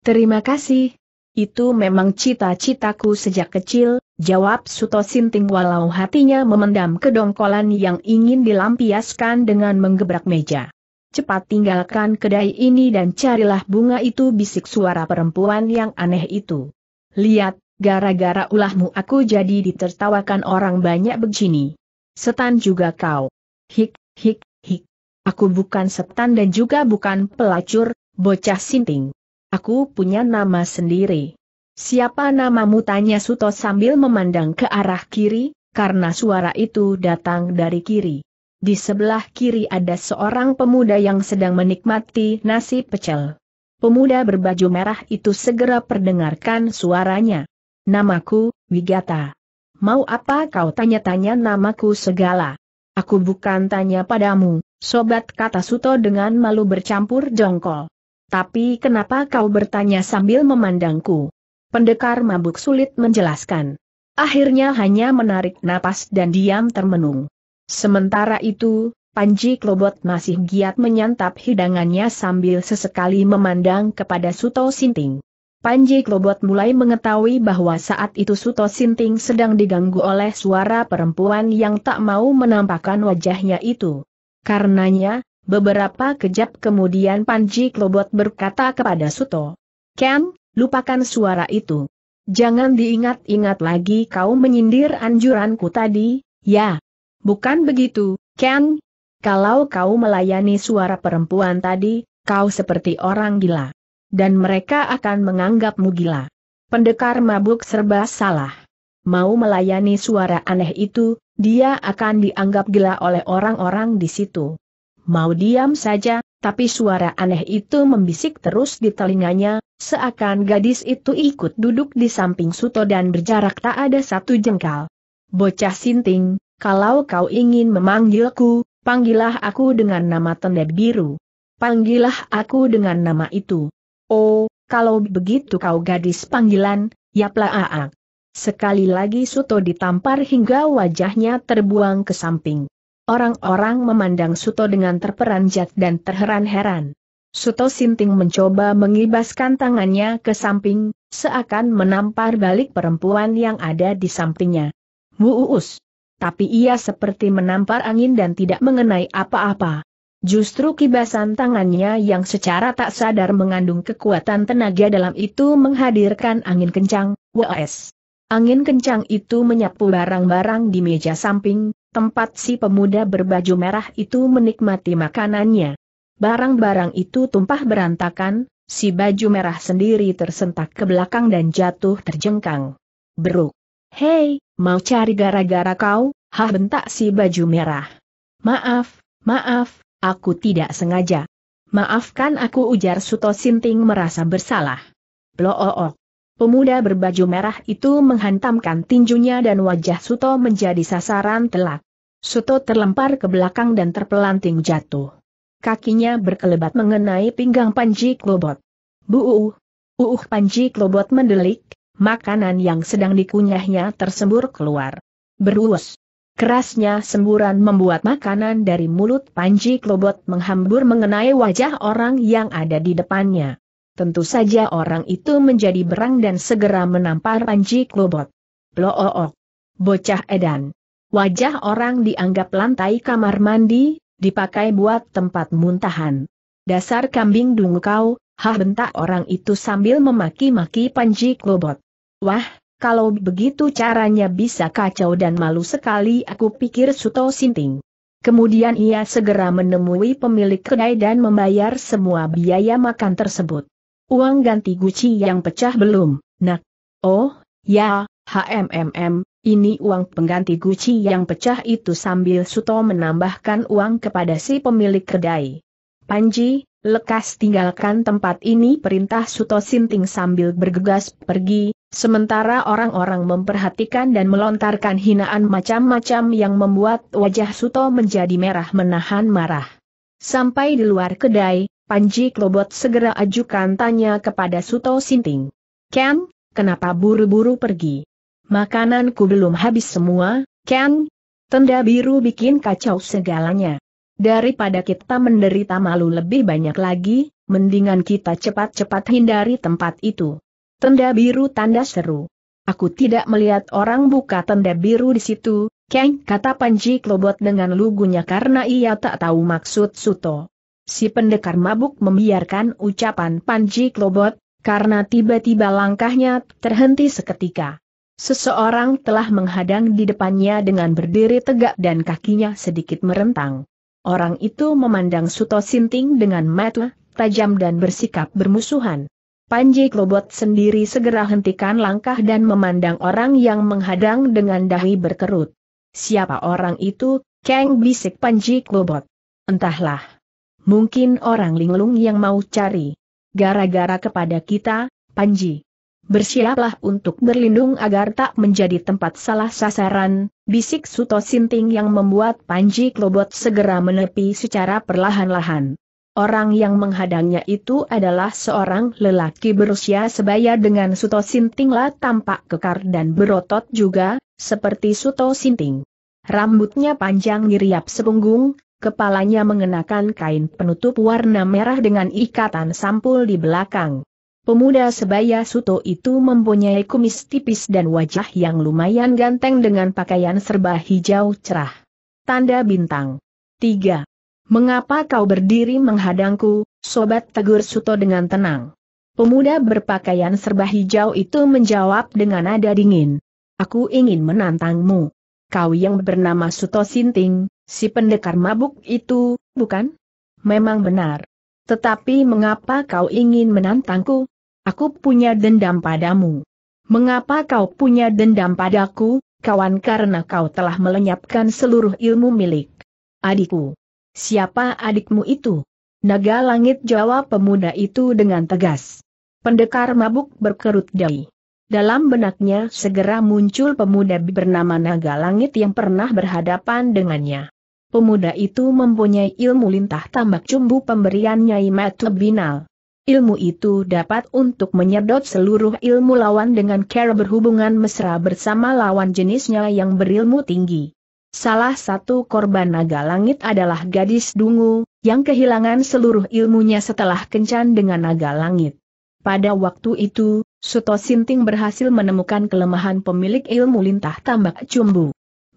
Terima kasih. Itu memang cita-citaku sejak kecil, Jawab Suto Sinting walau hatinya memendam kedongkolan yang ingin dilampiaskan dengan menggebrak meja. Cepat tinggalkan kedai ini dan carilah bunga itu bisik suara perempuan yang aneh itu. Lihat, gara-gara ulahmu aku jadi ditertawakan orang banyak begini. Setan juga kau. Hik, hik, hik. Aku bukan setan dan juga bukan pelacur, bocah sinting. Aku punya nama sendiri. Siapa namamu tanya Suto sambil memandang ke arah kiri, karena suara itu datang dari kiri. Di sebelah kiri ada seorang pemuda yang sedang menikmati nasi pecel. Pemuda berbaju merah itu segera perdengarkan suaranya. Namaku, Wigata. Mau apa kau tanya-tanya namaku segala? Aku bukan tanya padamu, sobat kata Suto dengan malu bercampur jongkol. Tapi kenapa kau bertanya sambil memandangku? Pendekar mabuk sulit menjelaskan. Akhirnya hanya menarik napas dan diam termenung. Sementara itu, Panji Klobot masih giat menyantap hidangannya sambil sesekali memandang kepada Suto Sinting. Panji Klobot mulai mengetahui bahwa saat itu Suto Sinting sedang diganggu oleh suara perempuan yang tak mau menampakkan wajahnya itu. Karenanya, beberapa kejap kemudian Panji Klobot berkata kepada Suto, Ken, Lupakan suara itu. Jangan diingat-ingat lagi kau menyindir anjuranku tadi, ya. Bukan begitu, Ken. Kalau kau melayani suara perempuan tadi, kau seperti orang gila. Dan mereka akan menganggapmu gila. Pendekar mabuk serba salah. Mau melayani suara aneh itu, dia akan dianggap gila oleh orang-orang di situ. Mau diam saja, tapi suara aneh itu membisik terus di telinganya, seakan gadis itu ikut duduk di samping Suto dan berjarak tak ada satu jengkal. Bocah Sinting, kalau kau ingin memanggilku, panggillah aku dengan nama tenda biru. Panggillah aku dengan nama itu. Oh, kalau begitu kau gadis panggilan, ya aak. Sekali lagi Suto ditampar hingga wajahnya terbuang ke samping. Orang-orang memandang Suto dengan terperanjat dan terheran-heran. Suto Sinting mencoba mengibaskan tangannya ke samping, seakan menampar balik perempuan yang ada di sampingnya. Muus. Tapi ia seperti menampar angin dan tidak mengenai apa-apa. Justru kibasan tangannya yang secara tak sadar mengandung kekuatan tenaga dalam itu menghadirkan angin kencang, WS. Angin kencang itu menyapu barang-barang di meja samping, tempat si pemuda berbaju merah itu menikmati makanannya. Barang-barang itu tumpah berantakan, si baju merah sendiri tersentak ke belakang dan jatuh terjengkang. Beruk. Hei, mau cari gara-gara kau, hah bentak si baju merah. Maaf, maaf, aku tidak sengaja. Maafkan aku ujar Suto Sinting merasa bersalah. Bloook. Pemuda berbaju merah itu menghantamkan tinjunya dan wajah Suto menjadi sasaran telak. Suto terlempar ke belakang dan terpelanting jatuh. Kakinya berkelebat mengenai pinggang Panji Klobot. Buuh! Uuh Panji Klobot mendelik, makanan yang sedang dikunyahnya tersembur keluar. Berus, Kerasnya semburan membuat makanan dari mulut Panji Klobot menghambur mengenai wajah orang yang ada di depannya. Tentu saja orang itu menjadi berang dan segera menampar Panji Klobot. Loook. Bocah edan. Wajah orang dianggap lantai kamar mandi, dipakai buat tempat muntahan. Dasar kambing dungu kau, hah bentak orang itu sambil memaki-maki Panji klobot. Wah, kalau begitu caranya bisa kacau dan malu sekali aku pikir Suto Sinting. Kemudian ia segera menemui pemilik kedai dan membayar semua biaya makan tersebut. Uang ganti guci yang pecah belum, nak. Oh, ya, HMMM, ini uang pengganti guci yang pecah itu sambil Suto menambahkan uang kepada si pemilik kedai. Panji, lekas tinggalkan tempat ini perintah Suto Sinting sambil bergegas pergi, sementara orang-orang memperhatikan dan melontarkan hinaan macam-macam yang membuat wajah Suto menjadi merah menahan marah. Sampai di luar kedai, Panji Klobot segera ajukan tanya kepada Suto Sinting. Ken, kenapa buru-buru pergi? Makananku belum habis semua, Ken. Tenda biru bikin kacau segalanya. Daripada kita menderita malu lebih banyak lagi, mendingan kita cepat-cepat hindari tempat itu. Tenda biru tanda seru. Aku tidak melihat orang buka tenda biru di situ, Kang kata Panji Klobot dengan lugunya karena ia tak tahu maksud Suto. Si pendekar mabuk membiarkan ucapan Panji Klobot, karena tiba-tiba langkahnya terhenti seketika. Seseorang telah menghadang di depannya dengan berdiri tegak dan kakinya sedikit merentang. Orang itu memandang Suto Sinting dengan mata tajam dan bersikap bermusuhan. Panji Klobot sendiri segera hentikan langkah dan memandang orang yang menghadang dengan dahi berkerut. Siapa orang itu, Kang bisik Panji Klobot. Entahlah. Mungkin orang linglung yang mau cari. Gara-gara kepada kita, Panji bersiaplah untuk berlindung agar tak menjadi tempat salah sasaran, bisik Suto Sinting yang membuat Panji Klobot segera menepi secara perlahan-lahan. Orang yang menghadangnya itu adalah seorang lelaki berusia sebaya dengan Suto Sintinglah tampak kekar dan berotot juga, seperti Suto Sinting. Rambutnya panjang ngiriap sepunggung, kepalanya mengenakan kain penutup warna merah dengan ikatan sampul di belakang. Pemuda sebaya Suto itu mempunyai kumis tipis dan wajah yang lumayan ganteng dengan pakaian serba hijau cerah. Tanda bintang. 3. Mengapa kau berdiri menghadangku, sobat tegur Suto dengan tenang. Pemuda berpakaian serba hijau itu menjawab dengan nada dingin. Aku ingin menantangmu. Kau yang bernama Suto Sinting, si pendekar mabuk itu, bukan? Memang benar. Tetapi mengapa kau ingin menantangku? Aku punya dendam padamu. Mengapa kau punya dendam padaku, kawan karena kau telah melenyapkan seluruh ilmu milik adikku. Siapa adikmu itu? Naga langit jawab pemuda itu dengan tegas. Pendekar mabuk berkerut dahi. Dalam benaknya segera muncul pemuda bernama Naga Langit yang pernah berhadapan dengannya. Pemuda itu mempunyai ilmu lintah tambak cumbu pemberian Nyai Matle Binal. Ilmu itu dapat untuk menyedot seluruh ilmu lawan dengan cara berhubungan mesra bersama lawan jenisnya yang berilmu tinggi. Salah satu korban naga langit adalah gadis dungu, yang kehilangan seluruh ilmunya setelah kencan dengan naga langit. Pada waktu itu, Suto Sinting berhasil menemukan kelemahan pemilik ilmu lintah tambak cumbu.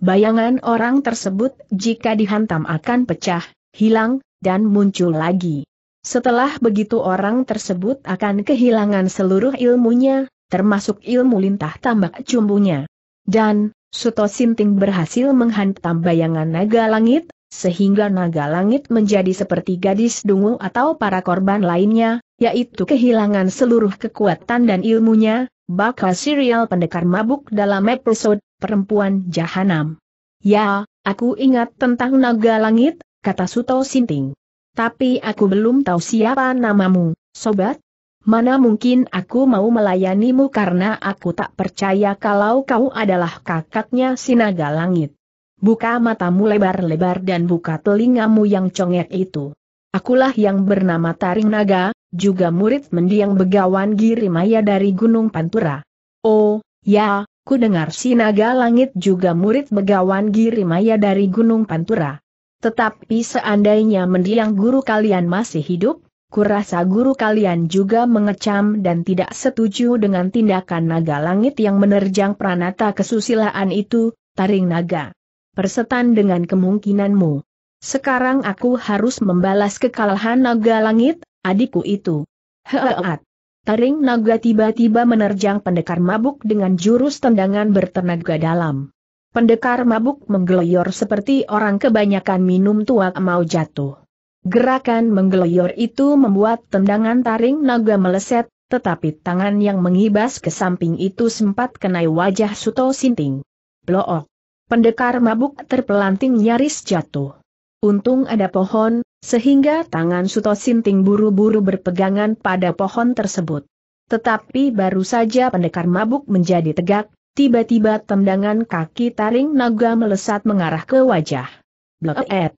Bayangan orang tersebut jika dihantam akan pecah, hilang, dan muncul lagi. Setelah begitu orang tersebut akan kehilangan seluruh ilmunya, termasuk ilmu lintah tambak cumbunya. Dan, Suto Sinting berhasil menghantam bayangan naga langit, sehingga naga langit menjadi seperti gadis dungu atau para korban lainnya, yaitu kehilangan seluruh kekuatan dan ilmunya, bakal serial pendekar mabuk dalam episode perempuan jahanam. Ya, aku ingat tentang naga langit, kata Suto Sinting. Tapi aku belum tahu siapa namamu, sobat. Mana mungkin aku mau melayanimu karena aku tak percaya kalau kau adalah kakaknya si naga langit. Buka matamu lebar-lebar dan buka telingamu yang congek itu. Akulah yang bernama Taring Naga, juga murid mendiang begawan Giri Maya dari Gunung Pantura. Oh, ya, ku dengar si naga langit juga murid begawan Giri Maya dari Gunung Pantura. Tetapi seandainya mendiang guru kalian masih hidup, kurasa guru kalian juga mengecam dan tidak setuju dengan tindakan naga langit yang menerjang pranata kesusilaan itu, taring naga. Persetan dengan kemungkinanmu. Sekarang aku harus membalas kekalahan naga langit, adikku itu. Heeeat. Taring naga tiba-tiba menerjang pendekar mabuk dengan jurus tendangan bertenaga dalam. Pendekar mabuk menggeloyor seperti orang kebanyakan minum tua mau jatuh. Gerakan menggeloyor itu membuat tendangan taring naga meleset, tetapi tangan yang mengibas ke samping itu sempat kenai wajah Suto Sinting. Blook. Pendekar mabuk terpelanting nyaris jatuh. Untung ada pohon, sehingga tangan Suto Sinting buru-buru berpegangan pada pohon tersebut. Tetapi baru saja pendekar mabuk menjadi tegak, tiba-tiba tendangan kaki taring naga melesat mengarah ke wajah. Bleet! Eh,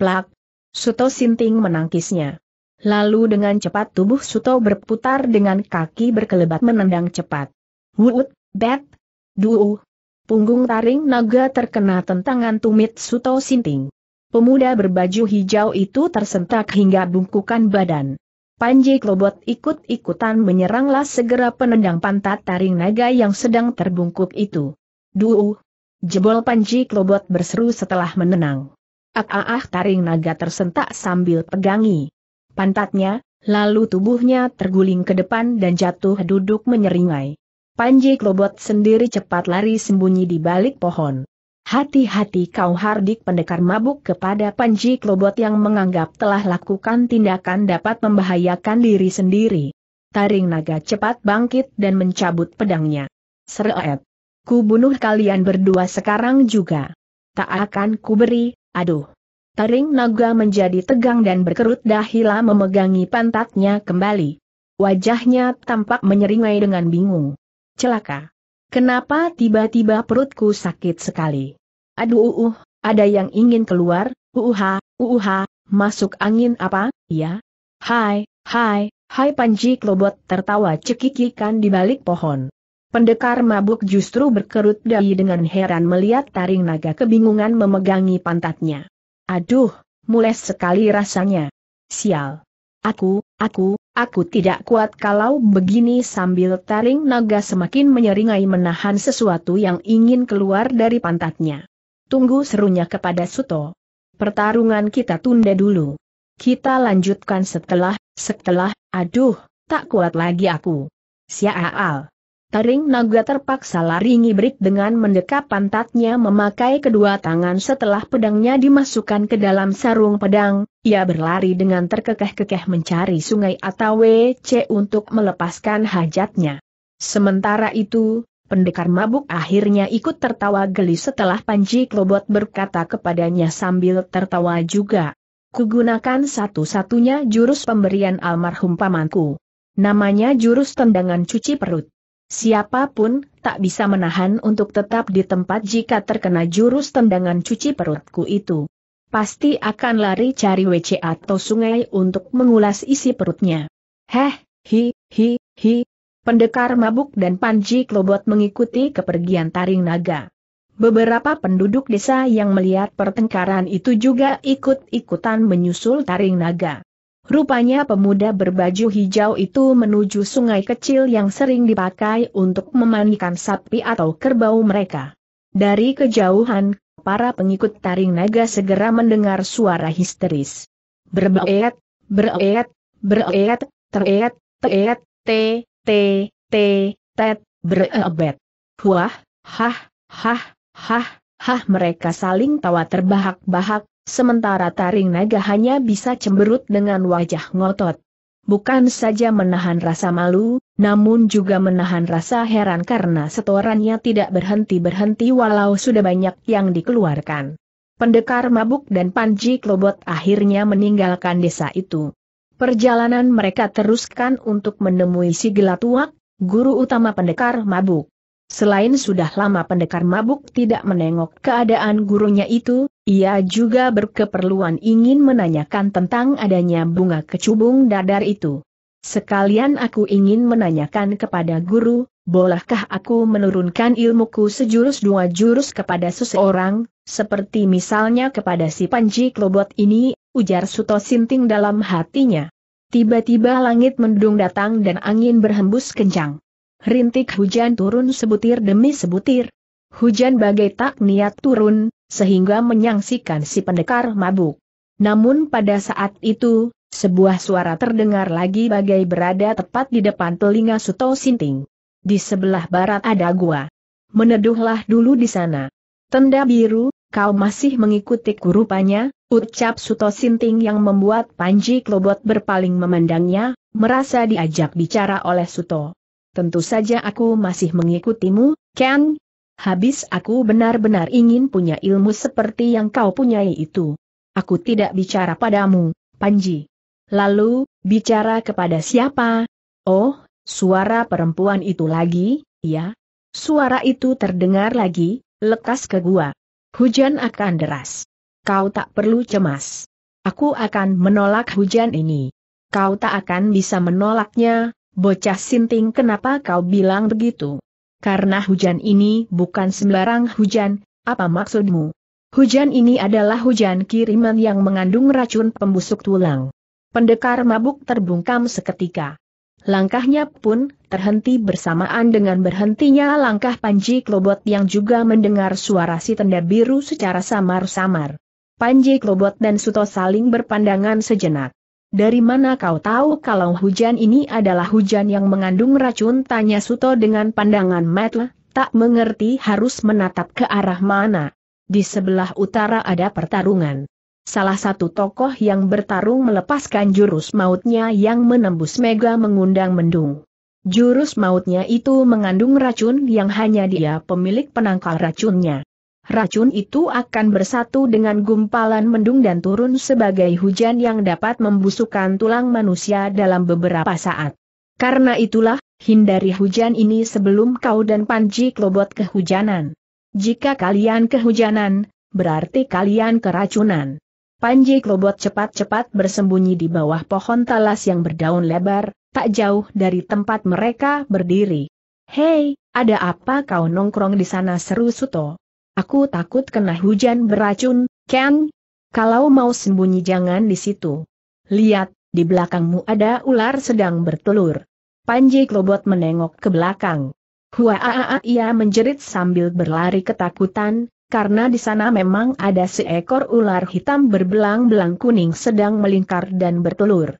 plak! Suto Sinting menangkisnya. Lalu dengan cepat tubuh Suto berputar dengan kaki berkelebat menendang cepat. Wut, bet, duu. Punggung taring naga terkena tentangan tumit Suto Sinting. Pemuda berbaju hijau itu tersentak hingga bungkukan badan. Panji Klobot ikut-ikutan menyeranglah segera penendang pantat taring naga yang sedang terbungkuk itu. Duh! Jebol Panji Klobot berseru setelah menenang. Ah ah ah taring naga tersentak sambil pegangi. Pantatnya, lalu tubuhnya terguling ke depan dan jatuh duduk menyeringai. Panji Klobot sendiri cepat lari sembunyi di balik pohon. Hati-hati kau hardik pendekar mabuk kepada Panji Klobot yang menganggap telah lakukan tindakan dapat membahayakan diri sendiri. Taring naga cepat bangkit dan mencabut pedangnya. Seret. Ku bunuh kalian berdua sekarang juga. Tak akan ku beri, aduh. Taring naga menjadi tegang dan berkerut dahila memegangi pantatnya kembali. Wajahnya tampak menyeringai dengan bingung. Celaka. Kenapa tiba-tiba perutku sakit sekali? Aduh uh, uh ada yang ingin keluar, uuha, uh, uh, uuha, masuk angin apa, ya? Hai, hai, hai Panji Klobot tertawa cekikikan di balik pohon. Pendekar mabuk justru berkerut dahi dengan heran melihat taring naga kebingungan memegangi pantatnya. Aduh, mules sekali rasanya. Sial. Aku, aku, Aku tidak kuat kalau begini sambil taring naga semakin menyeringai menahan sesuatu yang ingin keluar dari pantatnya. Tunggu serunya kepada Suto. Pertarungan kita tunda dulu. Kita lanjutkan setelah, setelah, aduh, tak kuat lagi aku. Siaal. Taring naga terpaksa lari ngibrik dengan mendekap pantatnya memakai kedua tangan setelah pedangnya dimasukkan ke dalam sarung pedang, ia berlari dengan terkekeh-kekeh mencari sungai atau WC untuk melepaskan hajatnya. Sementara itu, pendekar mabuk akhirnya ikut tertawa geli setelah Panji Klobot berkata kepadanya sambil tertawa juga. Kugunakan satu-satunya jurus pemberian almarhum pamanku. Namanya jurus tendangan cuci perut. Siapapun tak bisa menahan untuk tetap di tempat jika terkena jurus tendangan cuci perutku itu. Pasti akan lari cari WC atau sungai untuk mengulas isi perutnya. Heh, hi, hi, hi. Pendekar mabuk dan Panji Klobot mengikuti kepergian taring naga. Beberapa penduduk desa yang melihat pertengkaran itu juga ikut-ikutan menyusul taring naga. Rupanya pemuda berbaju hijau itu menuju sungai kecil yang sering dipakai untuk memanikan sapi atau kerbau mereka. Dari kejauhan, para pengikut taring naga segera mendengar suara histeris. Berbeet, berbeet, berbeet, teret, teet, te, te, te, tet, berbeet. Wah, hah, hah, hah, hah mereka saling tawa terbahak-bahak, sementara taring naga hanya bisa cemberut dengan wajah ngotot. Bukan saja menahan rasa malu, namun juga menahan rasa heran karena setorannya tidak berhenti-berhenti walau sudah banyak yang dikeluarkan. Pendekar mabuk dan Panji Klobot akhirnya meninggalkan desa itu. Perjalanan mereka teruskan untuk menemui si gelatuak, guru utama pendekar mabuk. Selain sudah lama pendekar mabuk tidak menengok keadaan gurunya itu, ia juga berkeperluan ingin menanyakan tentang adanya bunga kecubung dadar itu. Sekalian aku ingin menanyakan kepada guru, bolehkah aku menurunkan ilmuku sejurus dua jurus kepada seseorang, seperti misalnya kepada si Panji Klobot ini, ujar Suto Sinting dalam hatinya. Tiba-tiba langit mendung datang dan angin berhembus kencang. Rintik hujan turun sebutir demi sebutir. Hujan bagai tak niat turun, sehingga menyangsikan si pendekar mabuk. Namun pada saat itu, sebuah suara terdengar lagi bagai berada tepat di depan telinga Suto Sinting. Di sebelah barat ada gua. Meneduhlah dulu di sana. Tenda biru, kau masih mengikuti kurupanya, ucap Suto Sinting yang membuat Panji Klobot berpaling memandangnya, merasa diajak bicara oleh Suto. Tentu saja aku masih mengikutimu, Ken. Habis aku benar-benar ingin punya ilmu seperti yang kau punyai itu. Aku tidak bicara padamu, Panji. Lalu, bicara kepada siapa? Oh, suara perempuan itu lagi, ya? Suara itu terdengar lagi, lekas ke gua. Hujan akan deras. Kau tak perlu cemas. Aku akan menolak hujan ini. Kau tak akan bisa menolaknya, Bocah Sinting kenapa kau bilang begitu? Karena hujan ini bukan sembarang hujan, apa maksudmu? Hujan ini adalah hujan kiriman yang mengandung racun pembusuk tulang. Pendekar mabuk terbungkam seketika. Langkahnya pun terhenti bersamaan dengan berhentinya langkah Panji Klobot yang juga mendengar suara si tenda biru secara samar-samar. Panji Klobot dan Suto saling berpandangan sejenak. Dari mana kau tahu kalau hujan ini adalah hujan yang mengandung racun? Tanya Suto dengan pandangan mata, tak mengerti harus menatap ke arah mana. Di sebelah utara ada pertarungan. Salah satu tokoh yang bertarung melepaskan jurus mautnya yang menembus mega mengundang mendung. Jurus mautnya itu mengandung racun yang hanya dia pemilik penangkal racunnya racun itu akan bersatu dengan gumpalan mendung dan turun sebagai hujan yang dapat membusukkan tulang manusia dalam beberapa saat. Karena itulah, hindari hujan ini sebelum kau dan Panji Klobot kehujanan. Jika kalian kehujanan, berarti kalian keracunan. Panji Klobot cepat-cepat bersembunyi di bawah pohon talas yang berdaun lebar, tak jauh dari tempat mereka berdiri. Hei, ada apa kau nongkrong di sana seru Suto? Aku takut kena hujan beracun, Ken. Kalau mau sembunyi jangan di situ. Lihat, di belakangmu ada ular sedang bertelur. Panji Klobot menengok ke belakang. Huaaaa ia menjerit sambil berlari ketakutan, karena di sana memang ada seekor ular hitam berbelang-belang kuning sedang melingkar dan bertelur.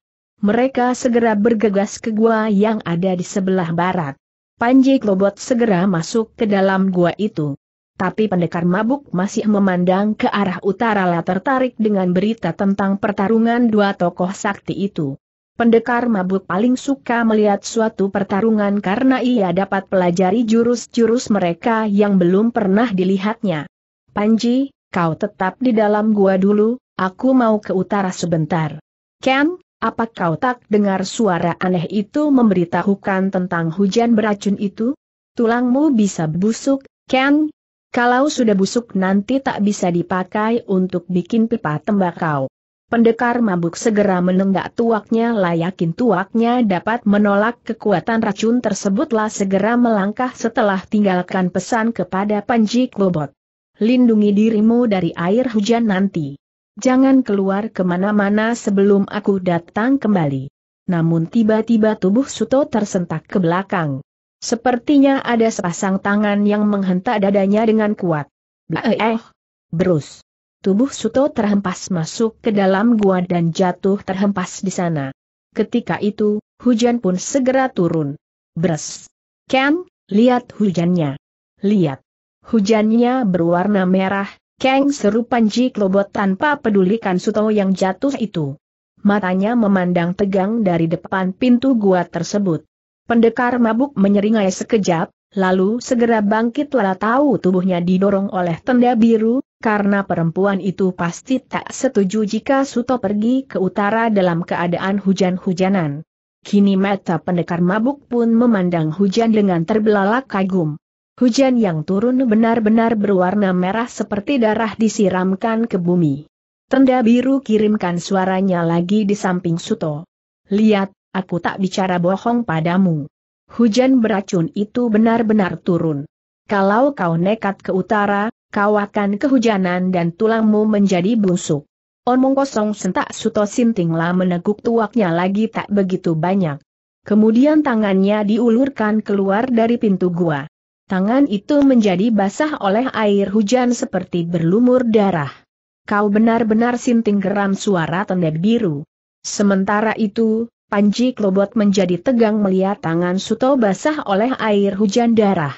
Mereka segera bergegas ke gua yang ada di sebelah barat. Panji Klobot segera masuk ke dalam gua itu tapi pendekar mabuk masih memandang ke arah utara lah tertarik dengan berita tentang pertarungan dua tokoh sakti itu. Pendekar mabuk paling suka melihat suatu pertarungan karena ia dapat pelajari jurus-jurus mereka yang belum pernah dilihatnya. Panji, kau tetap di dalam gua dulu, aku mau ke utara sebentar. Ken, apa kau tak dengar suara aneh itu memberitahukan tentang hujan beracun itu? Tulangmu bisa busuk, Ken, kalau sudah busuk nanti tak bisa dipakai untuk bikin pipa tembakau. Pendekar mabuk segera menenggak tuaknya layakin tuaknya dapat menolak kekuatan racun tersebutlah segera melangkah setelah tinggalkan pesan kepada Panji Klobot. Lindungi dirimu dari air hujan nanti. Jangan keluar kemana-mana sebelum aku datang kembali. Namun tiba-tiba tubuh Suto tersentak ke belakang. Sepertinya ada sepasang tangan yang menghentak dadanya dengan kuat. Eh, berus. Tubuh Suto terhempas masuk ke dalam gua dan jatuh terhempas di sana. Ketika itu, hujan pun segera turun. Bres. Ken, lihat hujannya. Lihat. Hujannya berwarna merah, Kang seru Panji Klobot tanpa pedulikan Suto yang jatuh itu. Matanya memandang tegang dari depan pintu gua tersebut. Pendekar mabuk menyeringai sekejap, lalu segera bangkit lalu tahu tubuhnya didorong oleh tenda biru, karena perempuan itu pasti tak setuju jika Suto pergi ke utara dalam keadaan hujan-hujanan. Kini mata pendekar mabuk pun memandang hujan dengan terbelalak kagum. Hujan yang turun benar-benar berwarna merah seperti darah disiramkan ke bumi. Tenda biru kirimkan suaranya lagi di samping Suto. Lihat, aku tak bicara bohong padamu. Hujan beracun itu benar-benar turun. Kalau kau nekat ke utara, kau akan kehujanan dan tulangmu menjadi busuk. Omong kosong sentak Suto sintinglah meneguk tuaknya lagi tak begitu banyak. Kemudian tangannya diulurkan keluar dari pintu gua. Tangan itu menjadi basah oleh air hujan seperti berlumur darah. Kau benar-benar sinting geram suara tanda biru. Sementara itu, Panji Klobot menjadi tegang melihat tangan Suto basah oleh air hujan darah.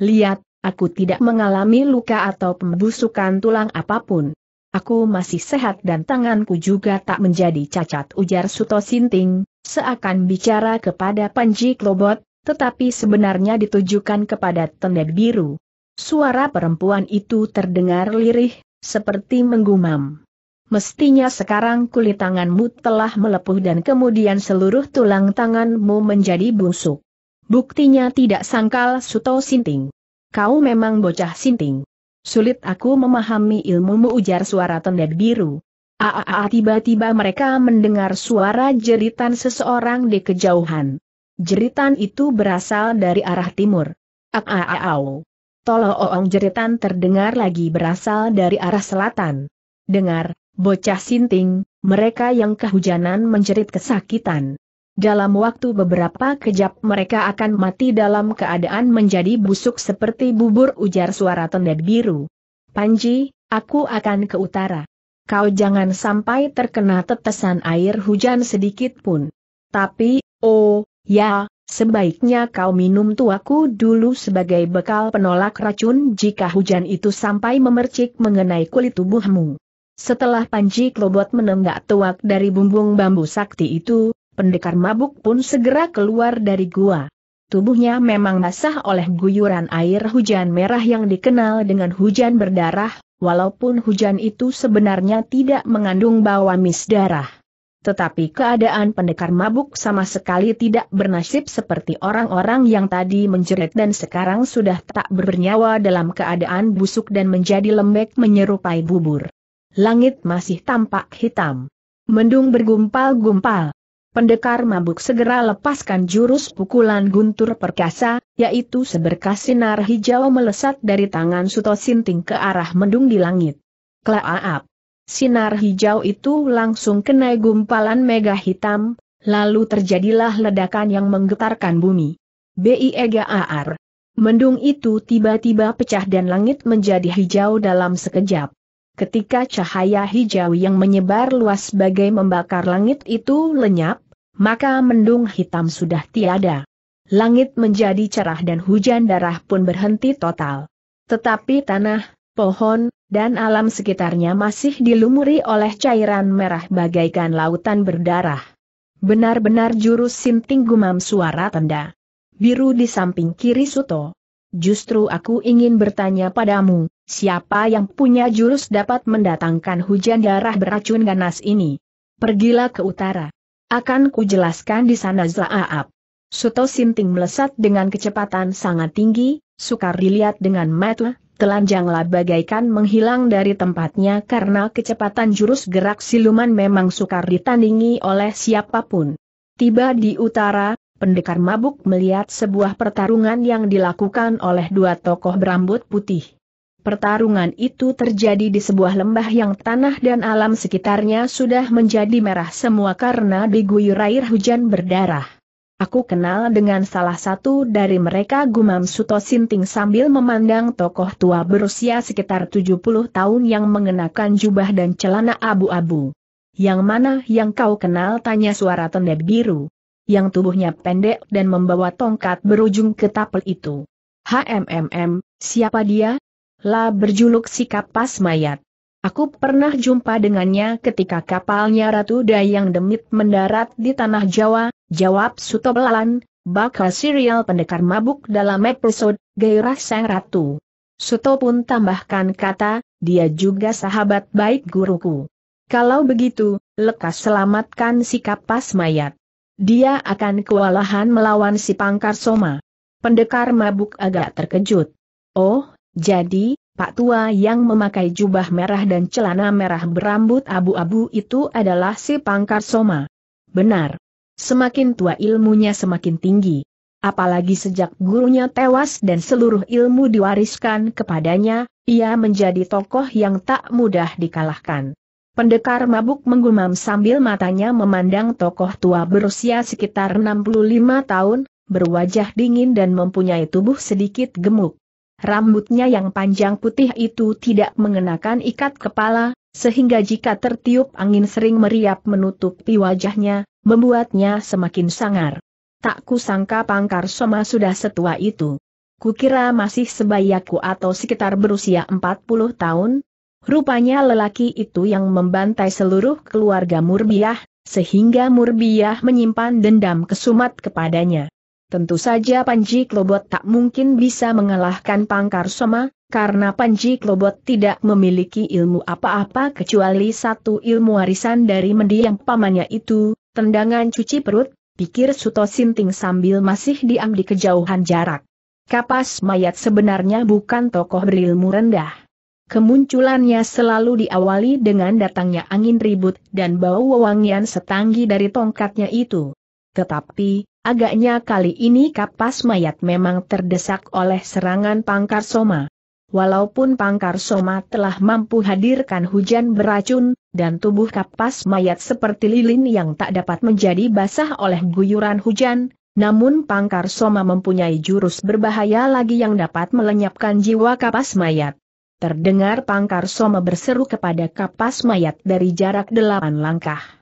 Lihat, aku tidak mengalami luka atau pembusukan tulang apapun. Aku masih sehat dan tanganku juga tak menjadi cacat ujar Suto Sinting, seakan bicara kepada Panji Klobot, tetapi sebenarnya ditujukan kepada tenda biru. Suara perempuan itu terdengar lirih, seperti menggumam. Mestinya sekarang kulit tanganmu telah melepuh dan kemudian seluruh tulang tanganmu menjadi busuk. Buktinya tidak sangkal Suto Sinting. Kau memang bocah Sinting. Sulit aku memahami ilmumu ujar suara tendet biru. Aa tiba-tiba mereka mendengar suara jeritan seseorang di kejauhan. Jeritan itu berasal dari arah timur. Aaau. Tolong oong jeritan terdengar lagi berasal dari arah selatan. Dengar, bocah sinting, mereka yang kehujanan menjerit kesakitan. Dalam waktu beberapa kejap mereka akan mati dalam keadaan menjadi busuk seperti bubur ujar suara tendet biru. Panji, aku akan ke utara. Kau jangan sampai terkena tetesan air hujan sedikit pun. Tapi, oh, ya, sebaiknya kau minum tuaku dulu sebagai bekal penolak racun jika hujan itu sampai memercik mengenai kulit tubuhmu. Setelah Panji Klobot menenggak tuak dari bumbung bambu sakti itu, pendekar mabuk pun segera keluar dari gua. Tubuhnya memang basah oleh guyuran air hujan merah yang dikenal dengan hujan berdarah, walaupun hujan itu sebenarnya tidak mengandung bau amis darah. Tetapi keadaan pendekar mabuk sama sekali tidak bernasib seperti orang-orang yang tadi menjerit dan sekarang sudah tak bernyawa dalam keadaan busuk dan menjadi lembek menyerupai bubur langit masih tampak hitam. Mendung bergumpal-gumpal. Pendekar mabuk segera lepaskan jurus pukulan guntur perkasa, yaitu seberkas sinar hijau melesat dari tangan Suto Sinting ke arah mendung di langit. Klaaap. Sinar hijau itu langsung kena gumpalan mega hitam, lalu terjadilah ledakan yang menggetarkan bumi. BIEGAR. Mendung itu tiba-tiba pecah dan langit menjadi hijau dalam sekejap ketika cahaya hijau yang menyebar luas bagai membakar langit itu lenyap, maka mendung hitam sudah tiada. Langit menjadi cerah dan hujan darah pun berhenti total. Tetapi tanah, pohon, dan alam sekitarnya masih dilumuri oleh cairan merah bagaikan lautan berdarah. Benar-benar jurus sinting gumam suara tanda. Biru di samping kiri Suto. Justru aku ingin bertanya padamu, Siapa yang punya jurus dapat mendatangkan hujan darah beracun ganas ini? Pergilah ke utara. Akan kujelaskan di sana Zaaab. Suto Sinting melesat dengan kecepatan sangat tinggi, sukar dilihat dengan mata, telanjanglah bagaikan menghilang dari tempatnya karena kecepatan jurus gerak siluman memang sukar ditandingi oleh siapapun. Tiba di utara, pendekar mabuk melihat sebuah pertarungan yang dilakukan oleh dua tokoh berambut putih. Pertarungan itu terjadi di sebuah lembah yang tanah dan alam sekitarnya sudah menjadi merah semua karena diguyur air hujan berdarah. Aku kenal dengan salah satu dari mereka gumam Suto Sinting sambil memandang tokoh tua berusia sekitar 70 tahun yang mengenakan jubah dan celana abu-abu. Yang mana yang kau kenal tanya suara tenda biru. Yang tubuhnya pendek dan membawa tongkat berujung ke tapel itu. HMMM, siapa dia? lah berjuluk si kapas mayat. Aku pernah jumpa dengannya ketika kapalnya Ratu Dayang Demit mendarat di Tanah Jawa, jawab Suto Belalan, bakal serial pendekar mabuk dalam episode Gairah Sang Ratu. Suto pun tambahkan kata, dia juga sahabat baik guruku. Kalau begitu, lekas selamatkan si kapas mayat. Dia akan kewalahan melawan si pangkar soma. Pendekar mabuk agak terkejut. Oh, jadi, Pak Tua yang memakai jubah merah dan celana merah berambut abu-abu itu adalah si Pangkar Soma. Benar. Semakin tua ilmunya semakin tinggi. Apalagi sejak gurunya tewas dan seluruh ilmu diwariskan kepadanya, ia menjadi tokoh yang tak mudah dikalahkan. Pendekar mabuk menggumam sambil matanya memandang tokoh tua berusia sekitar 65 tahun, berwajah dingin dan mempunyai tubuh sedikit gemuk. Rambutnya yang panjang putih itu tidak mengenakan ikat kepala, sehingga jika tertiup angin sering meriap menutupi wajahnya, membuatnya semakin sangar. Tak kusangka Pangkar Soma sudah setua itu. Kukira masih sebayaku atau sekitar berusia 40 tahun. Rupanya lelaki itu yang membantai seluruh keluarga Murbiah, sehingga Murbiah menyimpan dendam kesumat kepadanya. Tentu saja Panji Klobot tak mungkin bisa mengalahkan Pangkar Soma, karena Panji Klobot tidak memiliki ilmu apa-apa kecuali satu ilmu warisan dari mendiang pamannya itu, tendangan cuci perut, pikir Suto Sinting sambil masih diam di kejauhan jarak. Kapas mayat sebenarnya bukan tokoh berilmu rendah. Kemunculannya selalu diawali dengan datangnya angin ribut dan bau wewangian setanggi dari tongkatnya itu. Tetapi, Agaknya kali ini kapas mayat memang terdesak oleh serangan pangkar soma. Walaupun pangkar soma telah mampu hadirkan hujan beracun, dan tubuh kapas mayat seperti lilin yang tak dapat menjadi basah oleh guyuran hujan, namun pangkar soma mempunyai jurus berbahaya lagi yang dapat melenyapkan jiwa kapas mayat. Terdengar pangkar soma berseru kepada kapas mayat dari jarak delapan langkah.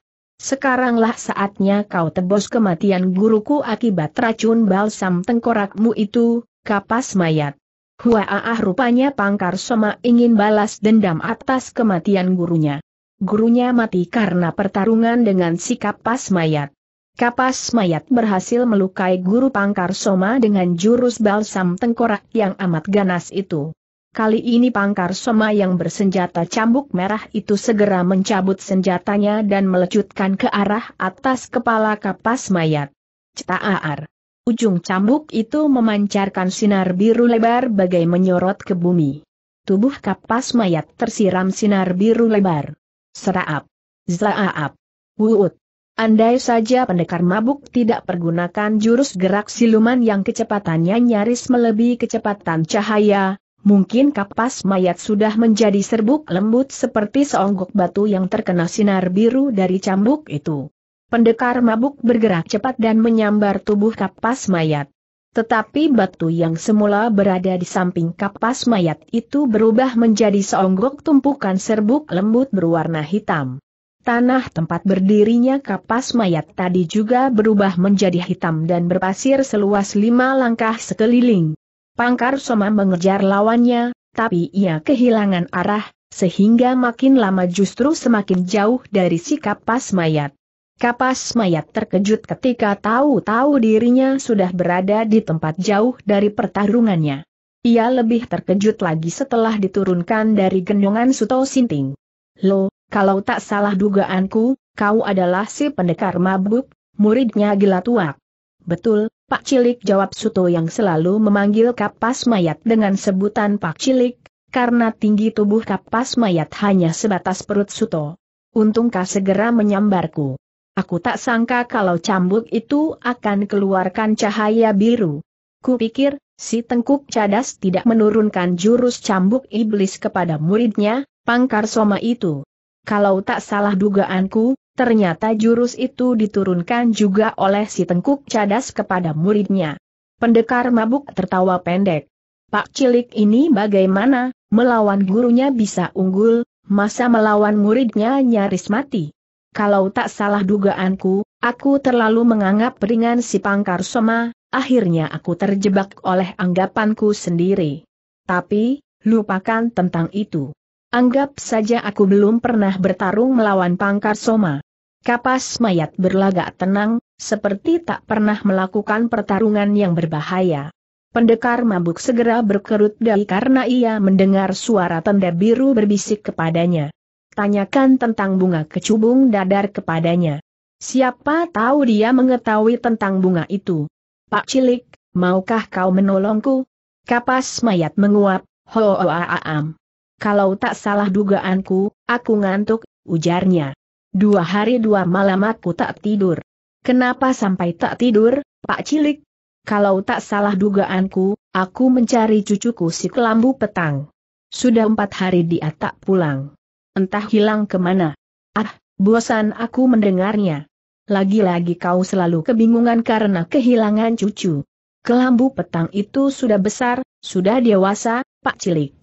Sekaranglah saatnya kau tebus kematian guruku akibat racun balsam tengkorakmu itu, kapas mayat. Huaaah! rupanya Pangkar Soma ingin balas dendam atas kematian gurunya. Gurunya mati karena pertarungan dengan si kapas mayat. Kapas mayat berhasil melukai guru Pangkar Soma dengan jurus balsam tengkorak yang amat ganas itu. Kali ini pangkar Soma yang bersenjata cambuk merah itu segera mencabut senjatanya dan melecutkan ke arah atas kepala kapas mayat. Cetaar. Ujung cambuk itu memancarkan sinar biru lebar bagai menyorot ke bumi. Tubuh kapas mayat tersiram sinar biru lebar. Seraap. Zaaap. Wuut. Andai saja pendekar mabuk tidak pergunakan jurus gerak siluman yang kecepatannya nyaris melebihi kecepatan cahaya, Mungkin kapas mayat sudah menjadi serbuk lembut seperti seonggok batu yang terkena sinar biru dari cambuk itu. Pendekar mabuk bergerak cepat dan menyambar tubuh kapas mayat. Tetapi batu yang semula berada di samping kapas mayat itu berubah menjadi seonggok tumpukan serbuk lembut berwarna hitam. Tanah tempat berdirinya kapas mayat tadi juga berubah menjadi hitam dan berpasir seluas lima langkah sekeliling. Pangkar Soma mengejar lawannya, tapi ia kehilangan arah, sehingga makin lama justru semakin jauh dari si kapas mayat. Kapas mayat terkejut ketika tahu-tahu dirinya sudah berada di tempat jauh dari pertarungannya. Ia lebih terkejut lagi setelah diturunkan dari gendongan Suto Sinting. Lo, kalau tak salah dugaanku, kau adalah si pendekar mabuk, muridnya gila tuak. Betul, Pak Cilik jawab Suto yang selalu memanggil kapas mayat dengan sebutan Pak Cilik, karena tinggi tubuh kapas mayat hanya sebatas perut Suto. Untungkah segera menyambarku. Aku tak sangka kalau cambuk itu akan keluarkan cahaya biru. Kupikir, si tengkuk cadas tidak menurunkan jurus cambuk iblis kepada muridnya, pangkar soma itu. Kalau tak salah dugaanku, Ternyata jurus itu diturunkan juga oleh si tengkuk cadas kepada muridnya. Pendekar mabuk tertawa pendek. Pak Cilik ini bagaimana, melawan gurunya bisa unggul, masa melawan muridnya nyaris mati. Kalau tak salah dugaanku, aku terlalu menganggap ringan si pangkar soma, akhirnya aku terjebak oleh anggapanku sendiri. Tapi, lupakan tentang itu. Anggap saja aku belum pernah bertarung melawan pangkar soma. Kapas mayat berlagak tenang, seperti tak pernah melakukan pertarungan yang berbahaya. Pendekar mabuk segera berkerut dahi karena ia mendengar suara tenda biru berbisik kepadanya. Tanyakan tentang bunga kecubung dadar kepadanya. Siapa tahu dia mengetahui tentang bunga itu. Pak Cilik, maukah kau menolongku? Kapas mayat menguap, hoaam. Ho Kalau tak salah dugaanku, aku ngantuk, ujarnya. Dua hari dua malam aku tak tidur. Kenapa sampai tak tidur, Pak Cilik? Kalau tak salah dugaanku, aku mencari cucuku si kelambu petang. Sudah empat hari dia tak pulang. Entah hilang kemana. Ah, bosan aku mendengarnya. Lagi-lagi kau selalu kebingungan karena kehilangan cucu. Kelambu petang itu sudah besar, sudah dewasa, Pak Cilik.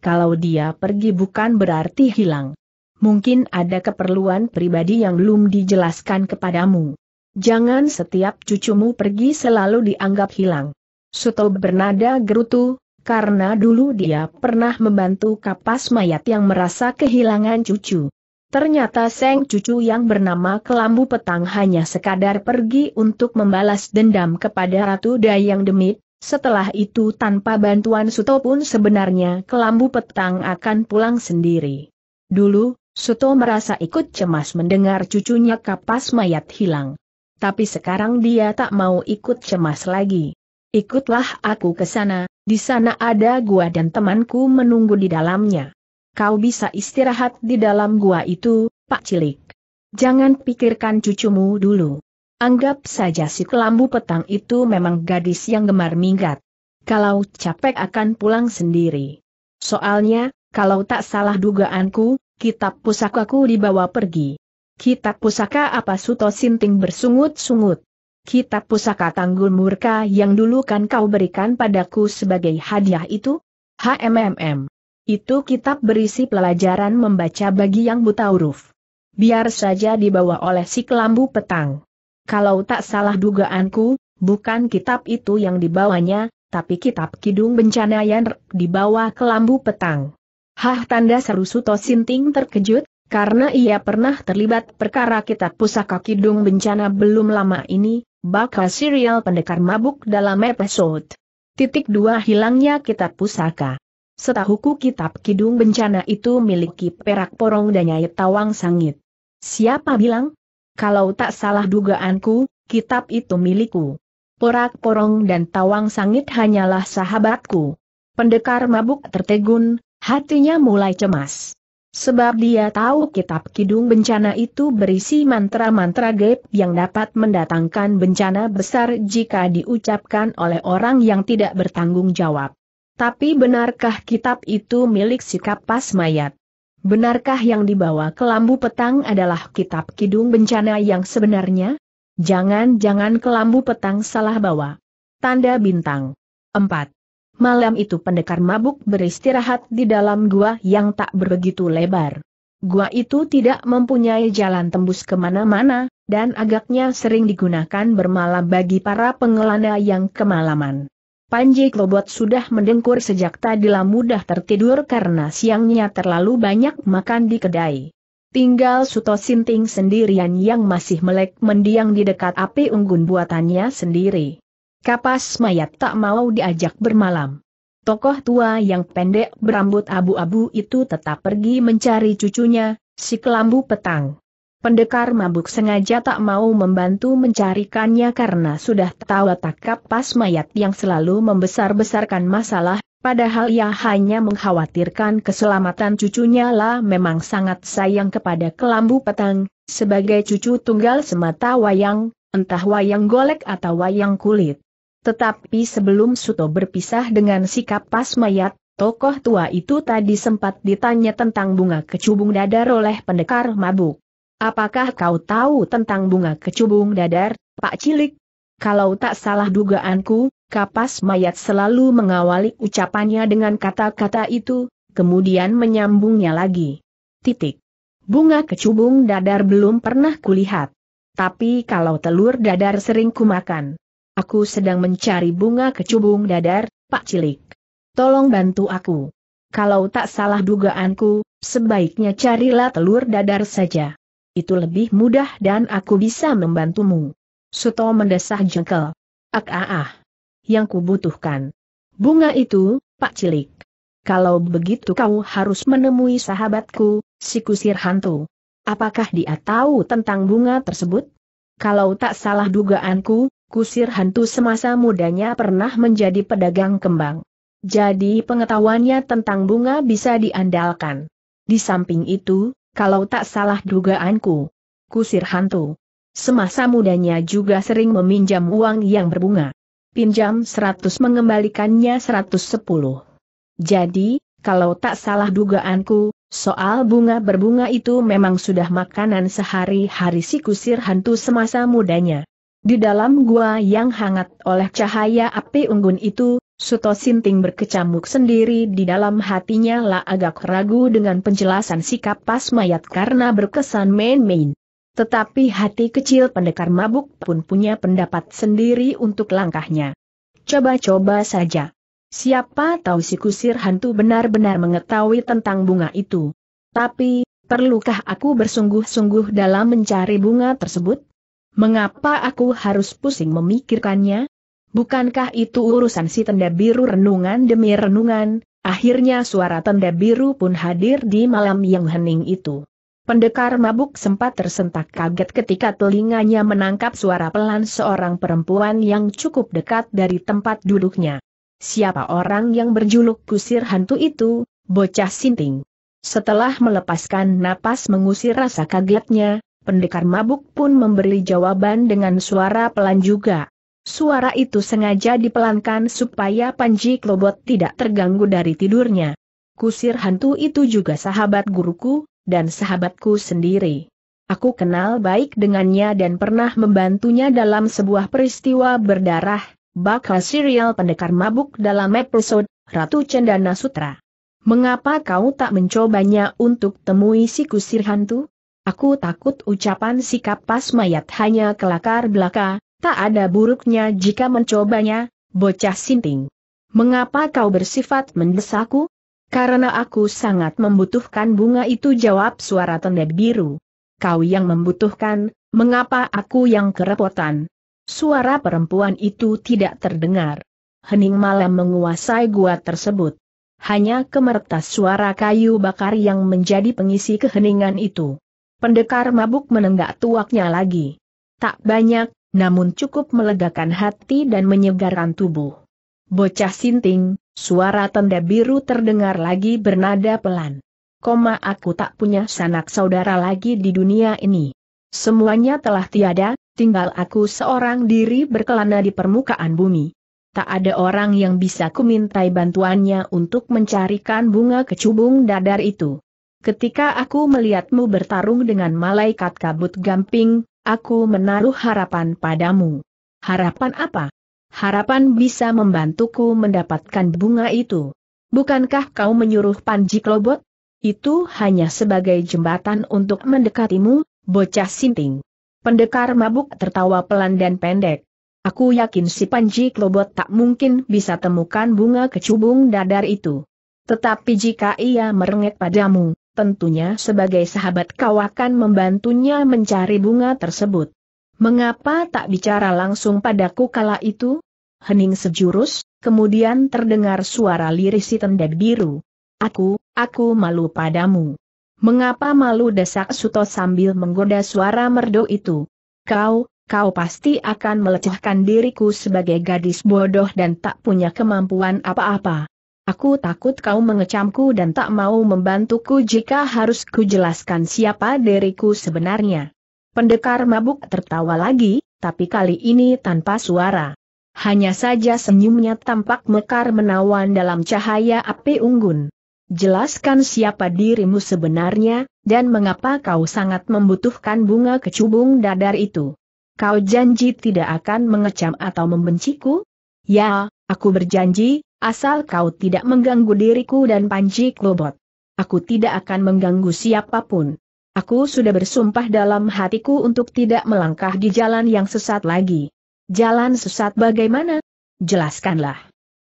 Kalau dia pergi bukan berarti hilang mungkin ada keperluan pribadi yang belum dijelaskan kepadamu. Jangan setiap cucumu pergi selalu dianggap hilang. Suto bernada gerutu, karena dulu dia pernah membantu kapas mayat yang merasa kehilangan cucu. Ternyata Seng cucu yang bernama Kelambu Petang hanya sekadar pergi untuk membalas dendam kepada Ratu Dayang Demit, setelah itu tanpa bantuan Suto pun sebenarnya Kelambu Petang akan pulang sendiri. Dulu, Suto merasa ikut cemas mendengar cucunya kapas mayat hilang. Tapi sekarang dia tak mau ikut cemas lagi. Ikutlah aku ke sana, di sana ada gua dan temanku menunggu di dalamnya. Kau bisa istirahat di dalam gua itu, Pak Cilik. Jangan pikirkan cucumu dulu. Anggap saja si kelambu petang itu memang gadis yang gemar minggat. Kalau capek akan pulang sendiri. Soalnya, kalau tak salah dugaanku, kitab pusakaku dibawa pergi. Kitab pusaka apa Suto Sinting bersungut-sungut. Kitab pusaka tanggul murka yang dulu kan kau berikan padaku sebagai hadiah itu? HMMM. Itu kitab berisi pelajaran membaca bagi yang buta huruf. Biar saja dibawa oleh si kelambu petang. Kalau tak salah dugaanku, bukan kitab itu yang dibawanya, tapi kitab Kidung Bencana yang dibawa kelambu petang. Hah tanda seru Suto Sinting terkejut, karena ia pernah terlibat perkara kitab pusaka Kidung Bencana belum lama ini, bakal serial pendekar mabuk dalam episode. Titik dua hilangnya kitab pusaka. Setahuku kitab Kidung Bencana itu miliki perak porong dan nyai tawang sangit. Siapa bilang? Kalau tak salah dugaanku, kitab itu milikku. Porak porong dan tawang sangit hanyalah sahabatku. Pendekar mabuk tertegun, Hatinya mulai cemas. Sebab dia tahu kitab kidung bencana itu berisi mantra-mantra gaib yang dapat mendatangkan bencana besar jika diucapkan oleh orang yang tidak bertanggung jawab. Tapi benarkah kitab itu milik sikap kapas mayat? Benarkah yang dibawa ke lambu petang adalah kitab kidung bencana yang sebenarnya? Jangan-jangan kelambu petang salah bawa. Tanda bintang. 4. Malam itu pendekar mabuk beristirahat di dalam gua yang tak begitu lebar. Gua itu tidak mempunyai jalan tembus kemana-mana, dan agaknya sering digunakan bermalam bagi para pengelana yang kemalaman. Panji Klobot sudah mendengkur sejak tadilah mudah tertidur karena siangnya terlalu banyak makan di kedai. Tinggal Suto Sinting sendirian yang masih melek mendiang di dekat api unggun buatannya sendiri. Kapas mayat tak mau diajak bermalam. Tokoh tua yang pendek berambut abu-abu itu tetap pergi mencari cucunya, si kelambu petang. Pendekar mabuk sengaja tak mau membantu mencarikannya karena sudah tahu tak kapas mayat yang selalu membesar-besarkan masalah, padahal ia hanya mengkhawatirkan keselamatan cucunya lah memang sangat sayang kepada kelambu petang, sebagai cucu tunggal semata wayang, entah wayang golek atau wayang kulit. Tetapi sebelum Suto berpisah dengan sikap pas mayat, tokoh tua itu tadi sempat ditanya tentang bunga kecubung dadar oleh pendekar mabuk. Apakah kau tahu tentang bunga kecubung dadar, Pak Cilik? Kalau tak salah dugaanku, kapas mayat selalu mengawali ucapannya dengan kata-kata itu, kemudian menyambungnya lagi. Titik. Bunga kecubung dadar belum pernah kulihat. Tapi kalau telur dadar sering kumakan. Aku sedang mencari bunga kecubung dadar, Pak Cilik. Tolong bantu aku. Kalau tak salah dugaanku, sebaiknya carilah telur dadar saja. Itu lebih mudah dan aku bisa membantumu. Suto mendesah jengkel. Ak ah, ah. Yang kubutuhkan. Bunga itu, Pak Cilik. Kalau begitu kau harus menemui sahabatku, si kusir hantu. Apakah dia tahu tentang bunga tersebut? Kalau tak salah dugaanku, kusir hantu semasa mudanya pernah menjadi pedagang kembang. Jadi pengetahuannya tentang bunga bisa diandalkan. Di samping itu, kalau tak salah dugaanku, kusir hantu. Semasa mudanya juga sering meminjam uang yang berbunga. Pinjam 100 mengembalikannya 110. Jadi, kalau tak salah dugaanku, soal bunga berbunga itu memang sudah makanan sehari-hari si kusir hantu semasa mudanya. Di dalam gua yang hangat oleh cahaya api unggun itu, Suto Sinting berkecamuk sendiri di dalam hatinya lah agak ragu dengan penjelasan sikap pas mayat karena berkesan main-main. Tetapi hati kecil pendekar mabuk pun punya pendapat sendiri untuk langkahnya. Coba-coba saja. Siapa tahu si kusir hantu benar-benar mengetahui tentang bunga itu. Tapi, perlukah aku bersungguh-sungguh dalam mencari bunga tersebut? Mengapa aku harus pusing memikirkannya? Bukankah itu urusan si tenda biru renungan demi renungan, akhirnya suara tenda biru pun hadir di malam yang hening itu. Pendekar mabuk sempat tersentak kaget ketika telinganya menangkap suara pelan seorang perempuan yang cukup dekat dari tempat duduknya. Siapa orang yang berjuluk kusir hantu itu, bocah sinting. Setelah melepaskan napas mengusir rasa kagetnya, pendekar mabuk pun memberi jawaban dengan suara pelan juga. Suara itu sengaja dipelankan supaya Panji Klobot tidak terganggu dari tidurnya. Kusir hantu itu juga sahabat guruku, dan sahabatku sendiri. Aku kenal baik dengannya dan pernah membantunya dalam sebuah peristiwa berdarah, bakal serial pendekar mabuk dalam episode Ratu Cendana Sutra. Mengapa kau tak mencobanya untuk temui si kusir hantu? Aku takut ucapan sikap pas mayat hanya kelakar belaka, tak ada buruknya jika mencobanya, bocah sinting. Mengapa kau bersifat mendesakku? Karena aku sangat membutuhkan bunga itu jawab suara tenda biru. Kau yang membutuhkan, mengapa aku yang kerepotan? Suara perempuan itu tidak terdengar. Hening malam menguasai gua tersebut. Hanya kemertas suara kayu bakar yang menjadi pengisi keheningan itu. Pendekar mabuk menenggak tuaknya lagi. Tak banyak, namun cukup melegakan hati dan menyegarkan tubuh. Bocah sinting, suara tanda biru terdengar lagi bernada pelan. Koma aku tak punya sanak saudara lagi di dunia ini. Semuanya telah tiada, tinggal aku seorang diri berkelana di permukaan bumi. Tak ada orang yang bisa kumintai bantuannya untuk mencarikan bunga kecubung dadar itu. Ketika aku melihatmu bertarung dengan malaikat kabut gamping, aku menaruh harapan padamu. Harapan apa? Harapan bisa membantuku mendapatkan bunga itu. Bukankah kau menyuruh Panji Klobot? Itu hanya sebagai jembatan untuk mendekatimu, bocah sinting. Pendekar mabuk tertawa pelan dan pendek. Aku yakin si Panji Klobot tak mungkin bisa temukan bunga kecubung dadar itu. Tetapi jika ia merengek padamu, tentunya sebagai sahabat kau akan membantunya mencari bunga tersebut. Mengapa tak bicara langsung padaku kala itu? Hening sejurus, kemudian terdengar suara lirih si tendek biru. Aku, aku malu padamu. Mengapa malu desak Suto sambil menggoda suara merdu itu? Kau, kau pasti akan melecehkan diriku sebagai gadis bodoh dan tak punya kemampuan apa-apa. Aku takut kau mengecamku dan tak mau membantuku jika harus kujelaskan siapa diriku sebenarnya. Pendekar mabuk tertawa lagi, tapi kali ini tanpa suara. Hanya saja senyumnya tampak mekar menawan dalam cahaya api unggun. Jelaskan siapa dirimu sebenarnya, dan mengapa kau sangat membutuhkan bunga kecubung dadar itu. Kau janji tidak akan mengecam atau membenciku? Ya, aku berjanji, asal kau tidak mengganggu diriku dan Panji Klobot. Aku tidak akan mengganggu siapapun. Aku sudah bersumpah dalam hatiku untuk tidak melangkah di jalan yang sesat lagi. Jalan sesat bagaimana? Jelaskanlah.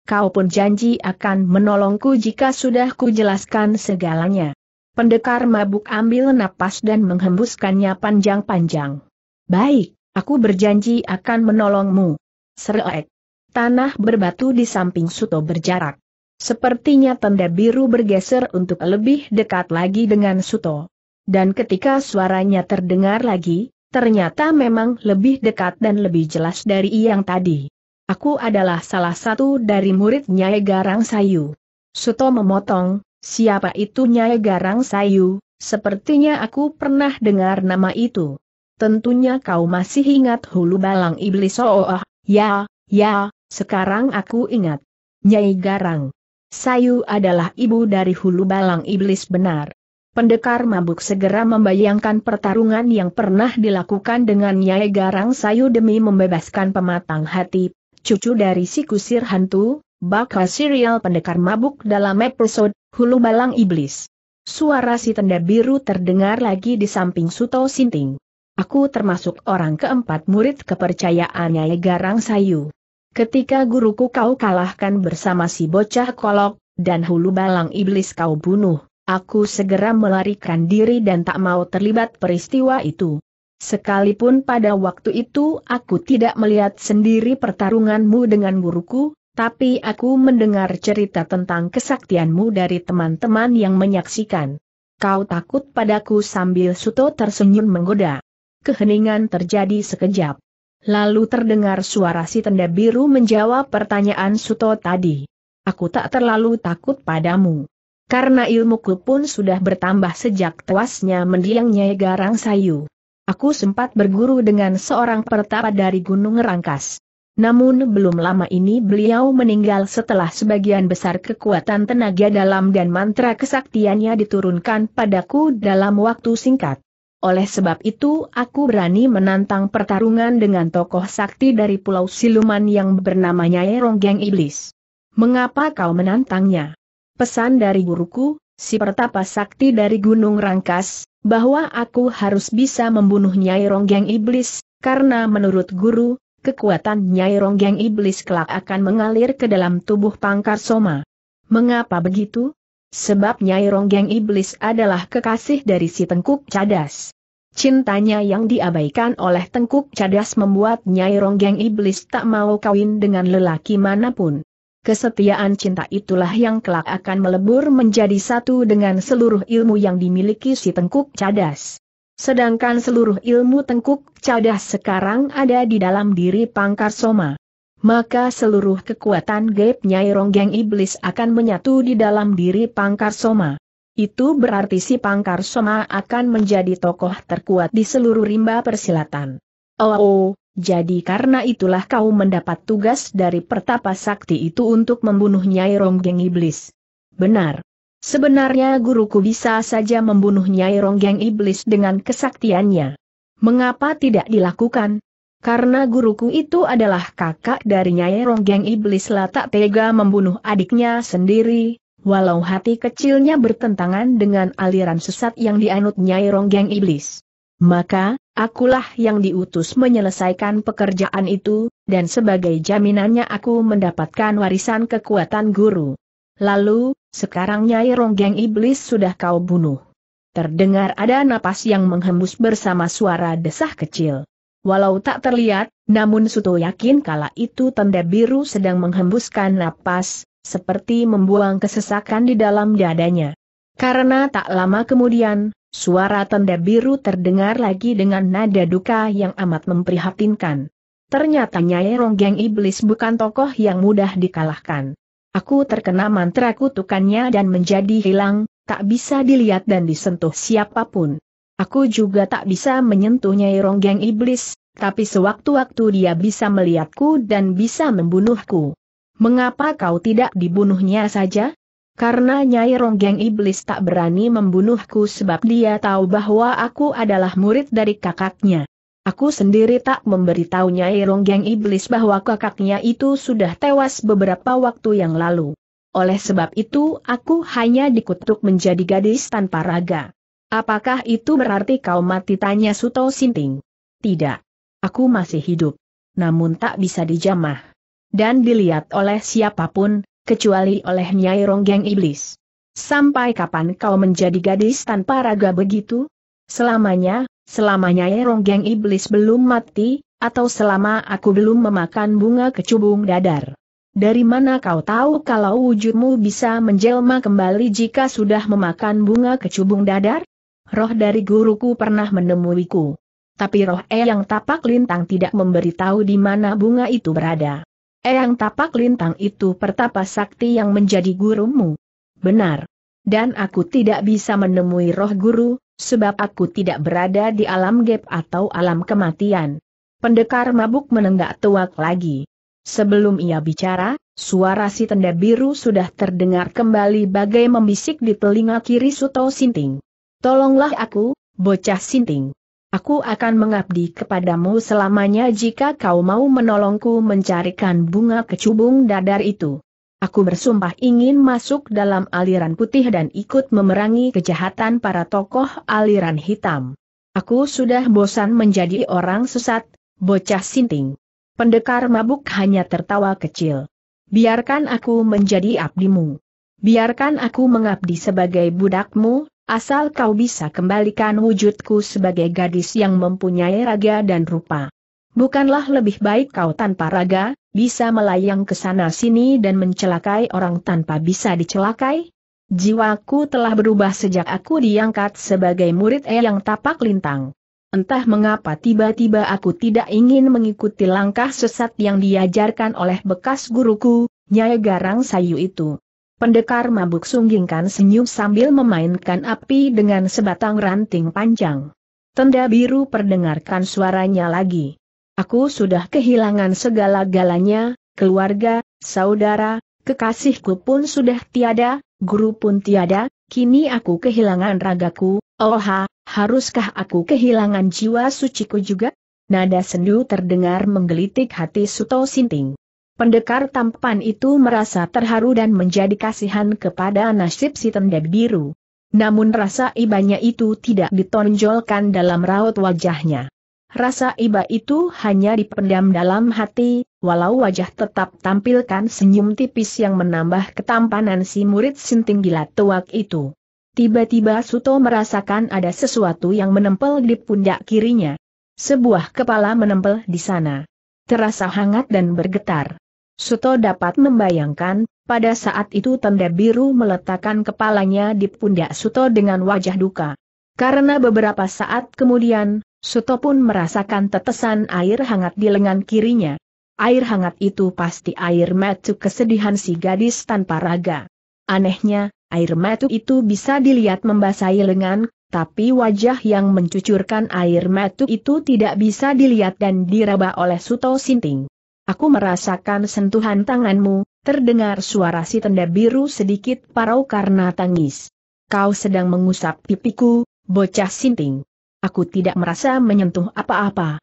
Kau pun janji akan menolongku jika sudah kujelaskan segalanya. Pendekar mabuk ambil napas dan menghembuskannya panjang-panjang. Baik, aku berjanji akan menolongmu. Sereek tanah berbatu di samping Suto berjarak. Sepertinya tanda biru bergeser untuk lebih dekat lagi dengan Suto. Dan ketika suaranya terdengar lagi, ternyata memang lebih dekat dan lebih jelas dari yang tadi. Aku adalah salah satu dari murid Nyai Garang Sayu. Suto memotong, siapa itu Nyai Garang Sayu, sepertinya aku pernah dengar nama itu. Tentunya kau masih ingat hulu balang iblis oh, oh, oh ya, ya, sekarang aku ingat. Nyai Garang. Sayu adalah ibu dari hulu balang iblis benar. Pendekar mabuk segera membayangkan pertarungan yang pernah dilakukan dengan Nyai Garang Sayu demi membebaskan pematang hati, cucu dari si kusir hantu, bakal serial pendekar mabuk dalam episode Hulu Balang Iblis. Suara si tenda biru terdengar lagi di samping Suto Sinting. Aku termasuk orang keempat murid kepercayaan Nyai Garang Sayu. Ketika guruku kau kalahkan bersama si bocah kolok, dan hulu balang iblis kau bunuh, aku segera melarikan diri dan tak mau terlibat peristiwa itu. Sekalipun pada waktu itu aku tidak melihat sendiri pertarunganmu dengan guruku, tapi aku mendengar cerita tentang kesaktianmu dari teman-teman yang menyaksikan. Kau takut padaku sambil Suto tersenyum menggoda. Keheningan terjadi sekejap. Lalu terdengar suara si tenda biru menjawab pertanyaan Suto tadi. Aku tak terlalu takut padamu. Karena ilmuku pun sudah bertambah sejak tewasnya mendiangnya garang sayu. Aku sempat berguru dengan seorang pertapa dari Gunung Rangkas. Namun belum lama ini beliau meninggal setelah sebagian besar kekuatan tenaga dalam dan mantra kesaktiannya diturunkan padaku dalam waktu singkat. Oleh sebab itu aku berani menantang pertarungan dengan tokoh sakti dari Pulau Siluman yang bernama Nyai Ronggeng Iblis. Mengapa kau menantangnya? Pesan dari guruku, si pertapa sakti dari Gunung Rangkas, bahwa aku harus bisa membunuh Nyai Ronggeng Iblis, karena menurut guru, kekuatan Nyai Ronggeng Iblis kelak akan mengalir ke dalam tubuh Pangkar Soma. Mengapa begitu? Sebab Nyai Ronggeng Iblis adalah kekasih dari si Tengkuk Cadas. Cintanya yang diabaikan oleh Tengkuk Cadas membuat Nyai Ronggeng Iblis tak mau kawin dengan lelaki manapun. Kesetiaan cinta itulah yang kelak akan melebur menjadi satu dengan seluruh ilmu yang dimiliki si Tengkuk Cadas. Sedangkan seluruh ilmu Tengkuk Cadas sekarang ada di dalam diri Pangkar Soma maka seluruh kekuatan gaib Nyai Ronggeng Iblis akan menyatu di dalam diri Pangkar Soma. Itu berarti si Pangkar Soma akan menjadi tokoh terkuat di seluruh rimba persilatan. Oh, oh jadi karena itulah kau mendapat tugas dari Pertapa Sakti itu untuk membunuh Nyai Ronggeng Iblis. Benar. Sebenarnya guruku bisa saja membunuh Nyai Ronggeng Iblis dengan kesaktiannya. Mengapa tidak dilakukan? Karena guruku itu adalah kakak dari Nyai Ronggeng Iblis tak tega membunuh adiknya sendiri, walau hati kecilnya bertentangan dengan aliran sesat yang dianut Nyai Ronggeng Iblis. Maka, akulah yang diutus menyelesaikan pekerjaan itu, dan sebagai jaminannya aku mendapatkan warisan kekuatan guru. Lalu, sekarang Nyai Ronggeng Iblis sudah kau bunuh. Terdengar ada napas yang menghembus bersama suara desah kecil. Walau tak terlihat, namun Suto yakin kala itu tanda biru sedang menghembuskan napas, seperti membuang kesesakan di dalam dadanya. Karena tak lama kemudian, suara tanda biru terdengar lagi dengan nada duka yang amat memprihatinkan. Ternyata Nyai Ronggeng Iblis bukan tokoh yang mudah dikalahkan. Aku terkena mantra kutukannya dan menjadi hilang, tak bisa dilihat dan disentuh siapapun. Aku juga tak bisa menyentuhnya ronggeng iblis, tapi sewaktu-waktu dia bisa melihatku dan bisa membunuhku. Mengapa kau tidak dibunuhnya saja? Karena Nyai Ronggeng Iblis tak berani membunuhku sebab dia tahu bahwa aku adalah murid dari kakaknya. Aku sendiri tak memberitahu Nyai Ronggeng Iblis bahwa kakaknya itu sudah tewas beberapa waktu yang lalu. Oleh sebab itu aku hanya dikutuk menjadi gadis tanpa raga. Apakah itu berarti kau mati tanya Suto Sinting? Tidak. Aku masih hidup. Namun tak bisa dijamah. Dan dilihat oleh siapapun, kecuali oleh Nyai Ronggeng Iblis. Sampai kapan kau menjadi gadis tanpa raga begitu? Selamanya, selama Nyai Ronggeng Iblis belum mati, atau selama aku belum memakan bunga kecubung dadar. Dari mana kau tahu kalau wujudmu bisa menjelma kembali jika sudah memakan bunga kecubung dadar? roh dari guruku pernah menemuiku. Tapi roh Eyang Tapak Lintang tidak memberitahu di mana bunga itu berada. Eyang Tapak Lintang itu pertapa sakti yang menjadi gurumu. Benar. Dan aku tidak bisa menemui roh guru, sebab aku tidak berada di alam gap atau alam kematian. Pendekar mabuk menenggak tuak lagi. Sebelum ia bicara, suara si tenda biru sudah terdengar kembali bagai membisik di telinga kiri Suto Sinting. Tolonglah aku, bocah sinting. Aku akan mengabdi kepadamu selamanya jika kau mau menolongku mencarikan bunga kecubung dadar itu. Aku bersumpah ingin masuk dalam aliran putih dan ikut memerangi kejahatan para tokoh aliran hitam. Aku sudah bosan menjadi orang sesat, bocah sinting. Pendekar mabuk hanya tertawa kecil. Biarkan aku menjadi abdimu. Biarkan aku mengabdi sebagai budakmu, Asal kau bisa kembalikan wujudku sebagai gadis yang mempunyai raga dan rupa. Bukanlah lebih baik kau tanpa raga, bisa melayang ke sana sini dan mencelakai orang tanpa bisa dicelakai? Jiwaku telah berubah sejak aku diangkat sebagai murid Eyang Tapak Lintang. Entah mengapa tiba-tiba aku tidak ingin mengikuti langkah sesat yang diajarkan oleh bekas guruku, Nyai Garang Sayu itu. Pendekar mabuk sunggingkan senyum sambil memainkan api dengan sebatang ranting panjang. Tenda biru perdengarkan suaranya lagi. Aku sudah kehilangan segala-galanya, keluarga, saudara, kekasihku pun sudah tiada, guru pun tiada, kini aku kehilangan ragaku, oha, haruskah aku kehilangan jiwa suciku juga? Nada sendu terdengar menggelitik hati Suto Sinting. Pendekar tampan itu merasa terharu dan menjadi kasihan kepada nasib si tenda biru. Namun rasa ibanya itu tidak ditonjolkan dalam raut wajahnya. Rasa iba itu hanya dipendam dalam hati, walau wajah tetap tampilkan senyum tipis yang menambah ketampanan si murid sinting gila tuak itu. Tiba-tiba Suto merasakan ada sesuatu yang menempel di pundak kirinya. Sebuah kepala menempel di sana. Terasa hangat dan bergetar. Suto dapat membayangkan, pada saat itu tanda biru meletakkan kepalanya di pundak Suto dengan wajah duka. Karena beberapa saat kemudian, Suto pun merasakan tetesan air hangat di lengan kirinya. Air hangat itu pasti air metu kesedihan si gadis tanpa raga. Anehnya, air metu itu bisa dilihat membasahi lengan, tapi wajah yang mencucurkan air metu itu tidak bisa dilihat dan diraba oleh Suto Sinting. Aku merasakan sentuhan tanganmu, terdengar suara si tenda biru sedikit parau karena tangis. Kau sedang mengusap pipiku, bocah sinting. Aku tidak merasa menyentuh apa-apa.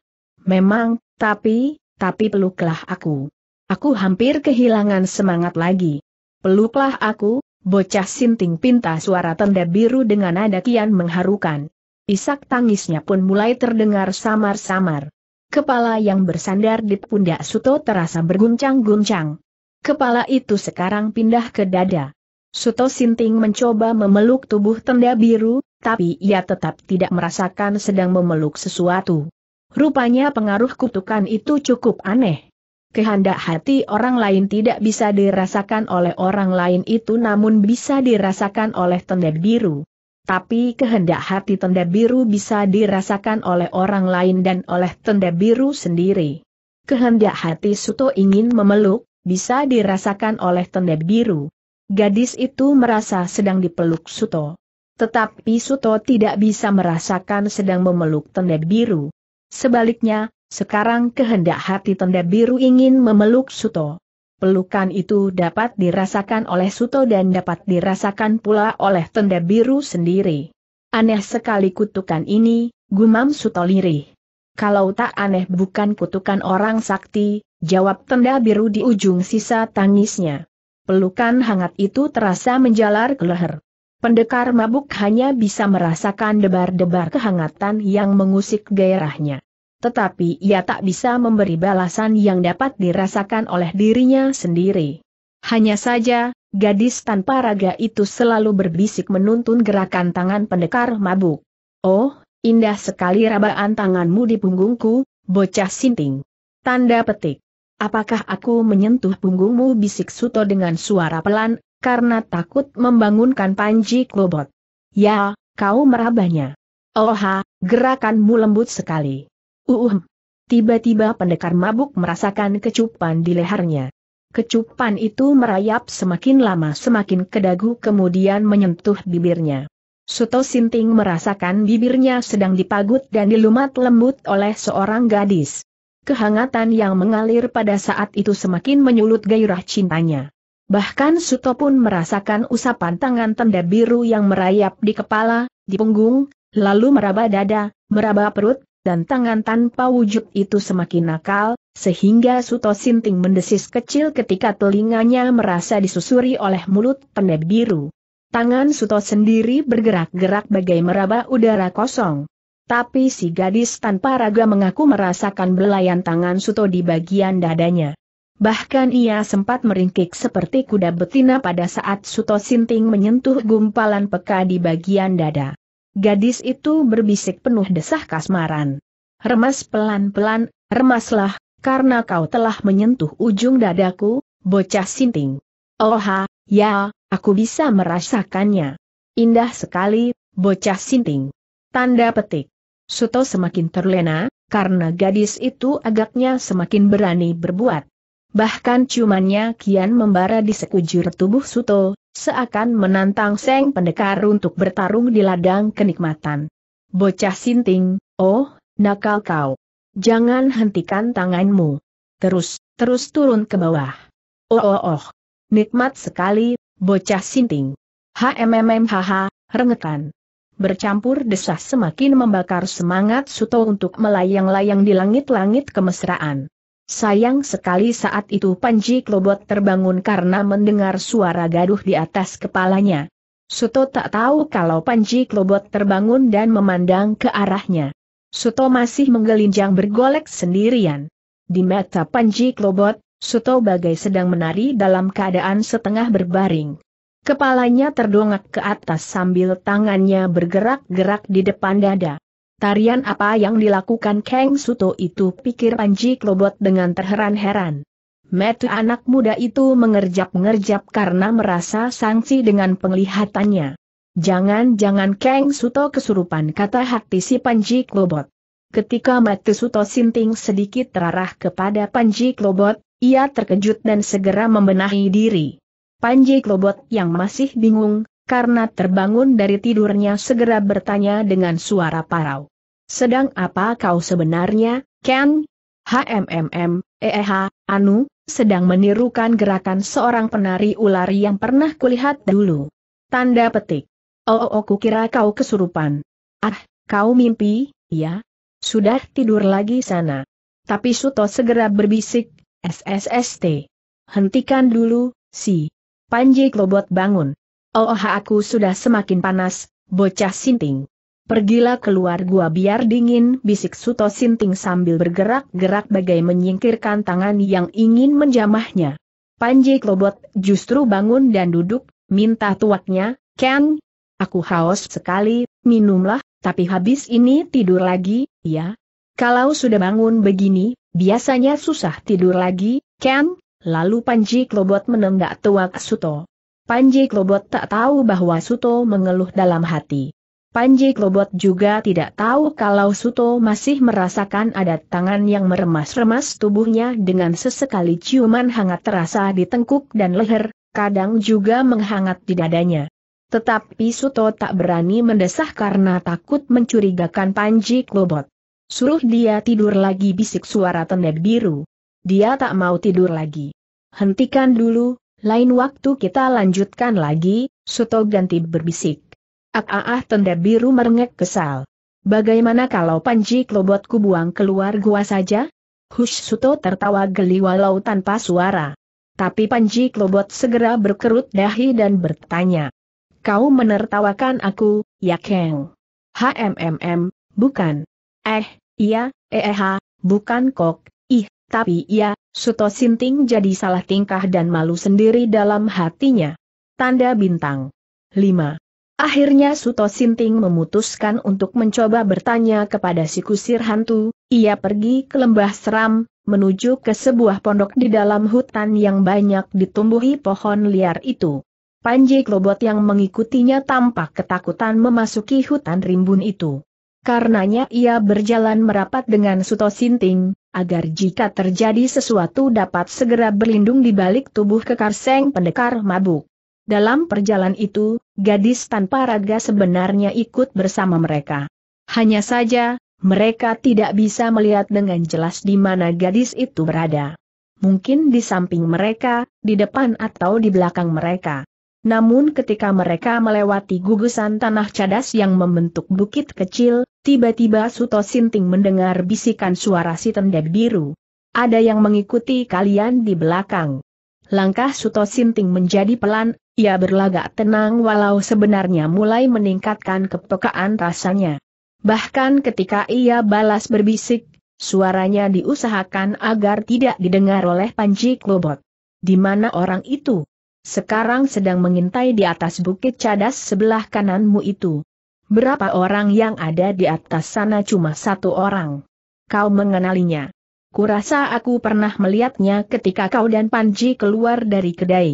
Memang, tapi, tapi peluklah aku. Aku hampir kehilangan semangat lagi. Peluklah aku, bocah sinting pinta suara tenda biru dengan nada kian mengharukan. Isak tangisnya pun mulai terdengar samar-samar. Kepala yang bersandar di pundak Suto terasa berguncang-guncang. Kepala itu sekarang pindah ke dada. Suto Sinting mencoba memeluk tubuh tenda biru, tapi ia tetap tidak merasakan sedang memeluk sesuatu. Rupanya pengaruh kutukan itu cukup aneh. Kehendak hati orang lain tidak bisa dirasakan oleh orang lain itu namun bisa dirasakan oleh tenda biru. Tapi kehendak hati tenda biru bisa dirasakan oleh orang lain dan oleh tenda biru sendiri. Kehendak hati Suto ingin memeluk, bisa dirasakan oleh tenda biru. Gadis itu merasa sedang dipeluk Suto. Tetapi Suto tidak bisa merasakan sedang memeluk tenda biru. Sebaliknya, sekarang kehendak hati tenda biru ingin memeluk Suto. Pelukan itu dapat dirasakan oleh Suto dan dapat dirasakan pula oleh tenda biru sendiri. Aneh sekali kutukan ini, gumam Suto lirih. Kalau tak aneh bukan kutukan orang sakti, jawab tenda biru di ujung sisa tangisnya. Pelukan hangat itu terasa menjalar ke leher. Pendekar mabuk hanya bisa merasakan debar-debar kehangatan yang mengusik gairahnya tetapi ia tak bisa memberi balasan yang dapat dirasakan oleh dirinya sendiri. Hanya saja, gadis tanpa raga itu selalu berbisik menuntun gerakan tangan pendekar mabuk. Oh, indah sekali rabaan tanganmu di punggungku, bocah sinting. Tanda petik. Apakah aku menyentuh punggungmu bisik Suto dengan suara pelan, karena takut membangunkan Panji Klobot. Ya, kau merabahnya. Oha, gerakanmu lembut sekali. Uhum. Tiba-tiba pendekar mabuk merasakan kecupan di lehernya. Kecupan itu merayap semakin lama semakin ke dagu kemudian menyentuh bibirnya. Suto Sinting merasakan bibirnya sedang dipagut dan dilumat lembut oleh seorang gadis. Kehangatan yang mengalir pada saat itu semakin menyulut gairah cintanya. Bahkan Suto pun merasakan usapan tangan tenda biru yang merayap di kepala, di punggung, lalu meraba dada, meraba perut, dan tangan tanpa wujud itu semakin nakal, sehingga Suto Sinting mendesis kecil ketika telinganya merasa disusuri oleh mulut pendek biru. Tangan Suto sendiri bergerak-gerak bagai meraba udara kosong. Tapi si gadis tanpa raga mengaku merasakan belayan tangan Suto di bagian dadanya. Bahkan ia sempat meringkik seperti kuda betina pada saat Suto Sinting menyentuh gumpalan peka di bagian dada. Gadis itu berbisik penuh desah kasmaran. Remas pelan-pelan, remaslah, karena kau telah menyentuh ujung dadaku, bocah sinting. Oha, ya, aku bisa merasakannya. Indah sekali, bocah sinting. Tanda petik. Suto semakin terlena, karena gadis itu agaknya semakin berani berbuat. Bahkan ciumannya kian membara di sekujur tubuh Suto, seakan menantang Seng Pendekar untuk bertarung di ladang kenikmatan. Bocah sinting, oh, nakal kau. Jangan hentikan tanganmu. Terus, terus turun ke bawah. Oh oh oh. Nikmat sekali, bocah sinting. HMMM rengetan. rengekan. Bercampur desah semakin membakar semangat Suto untuk melayang-layang di langit-langit kemesraan. Sayang sekali saat itu Panji Klobot terbangun karena mendengar suara gaduh di atas kepalanya. Suto tak tahu kalau Panji Klobot terbangun dan memandang ke arahnya. Suto masih menggelinjang bergolek sendirian. Di mata Panji Klobot, Suto bagai sedang menari dalam keadaan setengah berbaring. Kepalanya terdongak ke atas sambil tangannya bergerak-gerak di depan dada. Tarian apa yang dilakukan Kang Suto itu pikir Panji Klobot dengan terheran-heran. Metu anak muda itu mengerjap-ngerjap karena merasa sangsi dengan penglihatannya. Jangan-jangan Kang Suto kesurupan kata hati si Panji Klobot. Ketika Metu Suto sinting sedikit terarah kepada Panji Klobot, ia terkejut dan segera membenahi diri. Panji Klobot yang masih bingung, karena terbangun dari tidurnya segera bertanya dengan suara parau. Sedang apa kau sebenarnya, Ken? HMMM, EEH, Anu, sedang menirukan gerakan seorang penari ular yang pernah kulihat dulu. Tanda petik. Oh, oh, oh kukira kau kesurupan. Ah, kau mimpi, ya? Sudah tidur lagi sana. Tapi Suto segera berbisik, SSST. Hentikan dulu, si. Panji Klobot bangun. Oh aku sudah semakin panas, bocah sinting. Pergilah keluar gua biar dingin, bisik Suto Sinting sambil bergerak-gerak bagai menyingkirkan tangan yang ingin menjamahnya. Panji Klobot justru bangun dan duduk, minta tuaknya, Ken, aku haus sekali, minumlah, tapi habis ini tidur lagi, ya. Kalau sudah bangun begini, biasanya susah tidur lagi, Ken, lalu Panji Klobot menenggak tuak Suto. Panji Klobot tak tahu bahwa Suto mengeluh dalam hati. Panji Klobot juga tidak tahu kalau Suto masih merasakan ada tangan yang meremas-remas tubuhnya dengan sesekali ciuman hangat terasa di tengkuk dan leher, kadang juga menghangat di dadanya. Tetapi Suto tak berani mendesah karena takut mencurigakan Panji Klobot. Suruh dia tidur lagi bisik suara tenda biru. Dia tak mau tidur lagi. Hentikan dulu, lain waktu kita lanjutkan lagi, Suto ganti berbisik. Ah, ah ah tenda biru merengek kesal. Bagaimana kalau panji klobotku buang keluar gua saja? Hush Suto tertawa geli walau tanpa suara. Tapi panji klobot segera berkerut dahi dan bertanya. Kau menertawakan aku, ya Keng. HMMM, bukan. Eh, iya, eh, eh bukan kok, ih, tapi iya, Suto Sinting jadi salah tingkah dan malu sendiri dalam hatinya. Tanda bintang. 5. Akhirnya Suto Sinting memutuskan untuk mencoba bertanya kepada si kusir hantu, ia pergi ke lembah seram, menuju ke sebuah pondok di dalam hutan yang banyak ditumbuhi pohon liar itu. Panji Klobot yang mengikutinya tampak ketakutan memasuki hutan rimbun itu. Karenanya ia berjalan merapat dengan Suto Sinting, agar jika terjadi sesuatu dapat segera berlindung di balik tubuh kekar Seng Pendekar Mabuk. Dalam perjalanan itu, gadis tanpa raga sebenarnya ikut bersama mereka. Hanya saja, mereka tidak bisa melihat dengan jelas di mana gadis itu berada. Mungkin di samping mereka, di depan atau di belakang mereka. Namun ketika mereka melewati gugusan tanah cadas yang membentuk bukit kecil, tiba-tiba Suto Sinting mendengar bisikan suara si tendek biru. Ada yang mengikuti kalian di belakang. Langkah Suto Sinting menjadi pelan, ia berlagak tenang walau sebenarnya mulai meningkatkan kepekaan rasanya. Bahkan ketika ia balas berbisik, suaranya diusahakan agar tidak didengar oleh Panji Klobot. Di mana orang itu? Sekarang sedang mengintai di atas bukit cadas sebelah kananmu itu. Berapa orang yang ada di atas sana cuma satu orang. Kau mengenalinya. Kurasa aku pernah melihatnya ketika kau dan Panji keluar dari kedai.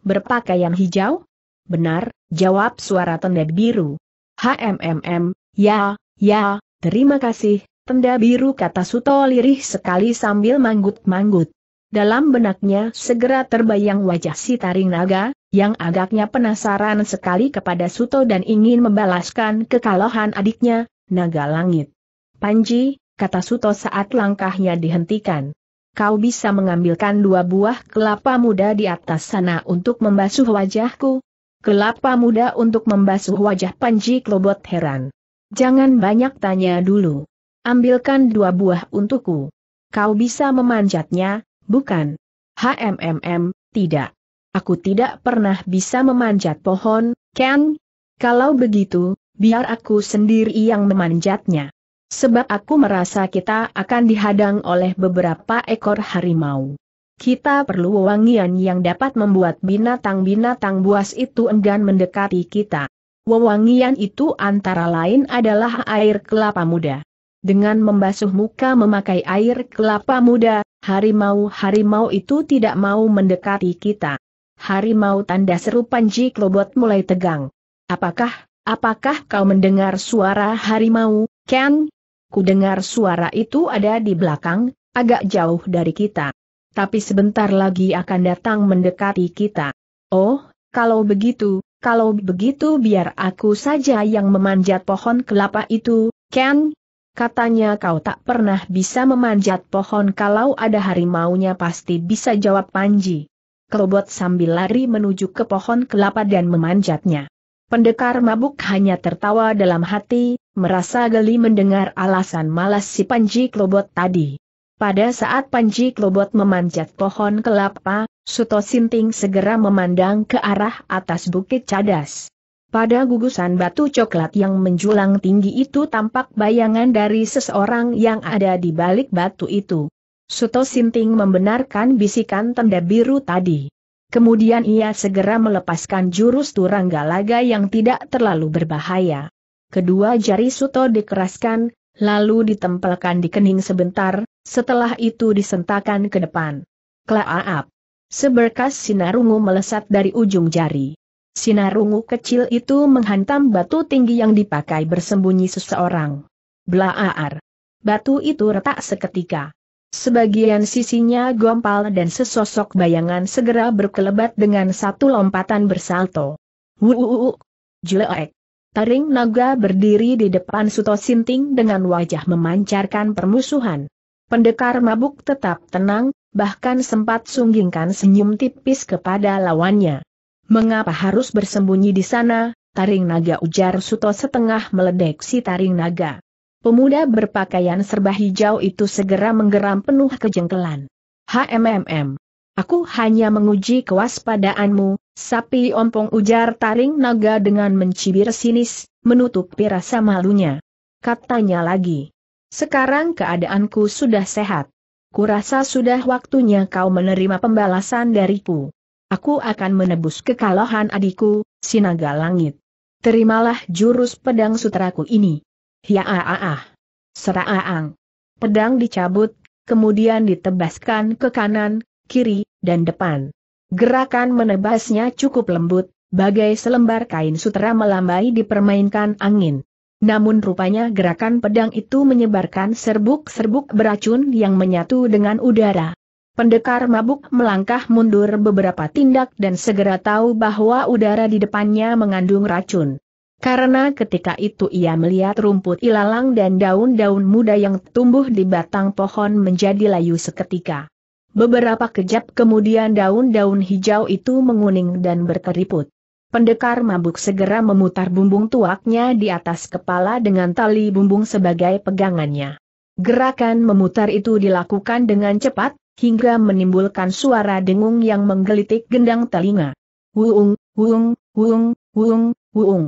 Berpakaian hijau? Benar, jawab suara tenda biru. HMMM, ya, ya, terima kasih, tenda biru kata Suto lirih sekali sambil manggut-manggut. Dalam benaknya segera terbayang wajah si taring naga, yang agaknya penasaran sekali kepada Suto dan ingin membalaskan kekalahan adiknya, naga langit. Panji, kata Suto saat langkahnya dihentikan. Kau bisa mengambilkan dua buah kelapa muda di atas sana untuk membasuh wajahku. Kelapa muda untuk membasuh wajah Panji Klobot heran. Jangan banyak tanya dulu. Ambilkan dua buah untukku. Kau bisa memanjatnya, Bukan. HMMM, tidak. Aku tidak pernah bisa memanjat pohon, Ken. Kalau begitu, biar aku sendiri yang memanjatnya. Sebab aku merasa kita akan dihadang oleh beberapa ekor harimau. Kita perlu wewangian yang dapat membuat binatang-binatang buas itu enggan mendekati kita. Wewangian itu antara lain adalah air kelapa muda. Dengan membasuh muka memakai air kelapa muda, harimau-harimau itu tidak mau mendekati kita. Harimau tanda seru Panji Klobot mulai tegang. Apakah, apakah kau mendengar suara harimau, Ken? Ku dengar suara itu ada di belakang, agak jauh dari kita. Tapi sebentar lagi akan datang mendekati kita. Oh, kalau begitu, kalau begitu biar aku saja yang memanjat pohon kelapa itu, Ken, Katanya kau tak pernah bisa memanjat pohon kalau ada harimaunya pasti bisa jawab Panji. Kerobot sambil lari menuju ke pohon kelapa dan memanjatnya. Pendekar mabuk hanya tertawa dalam hati, merasa geli mendengar alasan malas si Panji Klobot tadi. Pada saat Panji Klobot memanjat pohon kelapa, Suto Sinting segera memandang ke arah atas bukit cadas. Pada gugusan batu coklat yang menjulang tinggi itu tampak bayangan dari seseorang yang ada di balik batu itu. Suto Sinting membenarkan bisikan tanda biru tadi. Kemudian ia segera melepaskan jurus turangga laga yang tidak terlalu berbahaya. Kedua jari Suto dikeraskan, lalu ditempelkan di kening sebentar, setelah itu disentakan ke depan. Klaaap! Seberkas sinar ungu melesat dari ujung jari. Sinar ungu kecil itu menghantam batu tinggi yang dipakai bersembunyi seseorang. Blaaar. Batu itu retak seketika. Sebagian sisinya gompal dan sesosok bayangan segera berkelebat dengan satu lompatan bersalto. Wuuuk, Jelek. Taring naga berdiri di depan Suto Sinting dengan wajah memancarkan permusuhan. Pendekar mabuk tetap tenang, bahkan sempat sunggingkan senyum tipis kepada lawannya. Mengapa harus bersembunyi di sana, taring naga ujar Suto setengah meledek si taring naga. Pemuda berpakaian serba hijau itu segera menggeram penuh kejengkelan. HMMM. Aku hanya menguji kewaspadaanmu, sapi ompong ujar taring naga dengan mencibir sinis, menutupi rasa malunya. Katanya lagi. Sekarang keadaanku sudah sehat. Kurasa sudah waktunya kau menerima pembalasan dariku aku akan menebus kekalahan adikku, Sinaga Langit. Terimalah jurus pedang sutraku ini. Hiaaah. Seraaang. Pedang dicabut, kemudian ditebaskan ke kanan, kiri, dan depan. Gerakan menebasnya cukup lembut, bagai selembar kain sutera melambai dipermainkan angin. Namun rupanya gerakan pedang itu menyebarkan serbuk-serbuk beracun yang menyatu dengan udara. Pendekar mabuk melangkah mundur beberapa tindak dan segera tahu bahwa udara di depannya mengandung racun. Karena ketika itu ia melihat rumput ilalang dan daun-daun muda yang tumbuh di batang pohon menjadi layu seketika. Beberapa kejap kemudian daun-daun hijau itu menguning dan berkeriput. Pendekar mabuk segera memutar bumbung tuaknya di atas kepala dengan tali bumbung sebagai pegangannya. Gerakan memutar itu dilakukan dengan cepat, hingga menimbulkan suara dengung yang menggelitik gendang telinga. Wuung, wuung, wuung, wuung, wuung.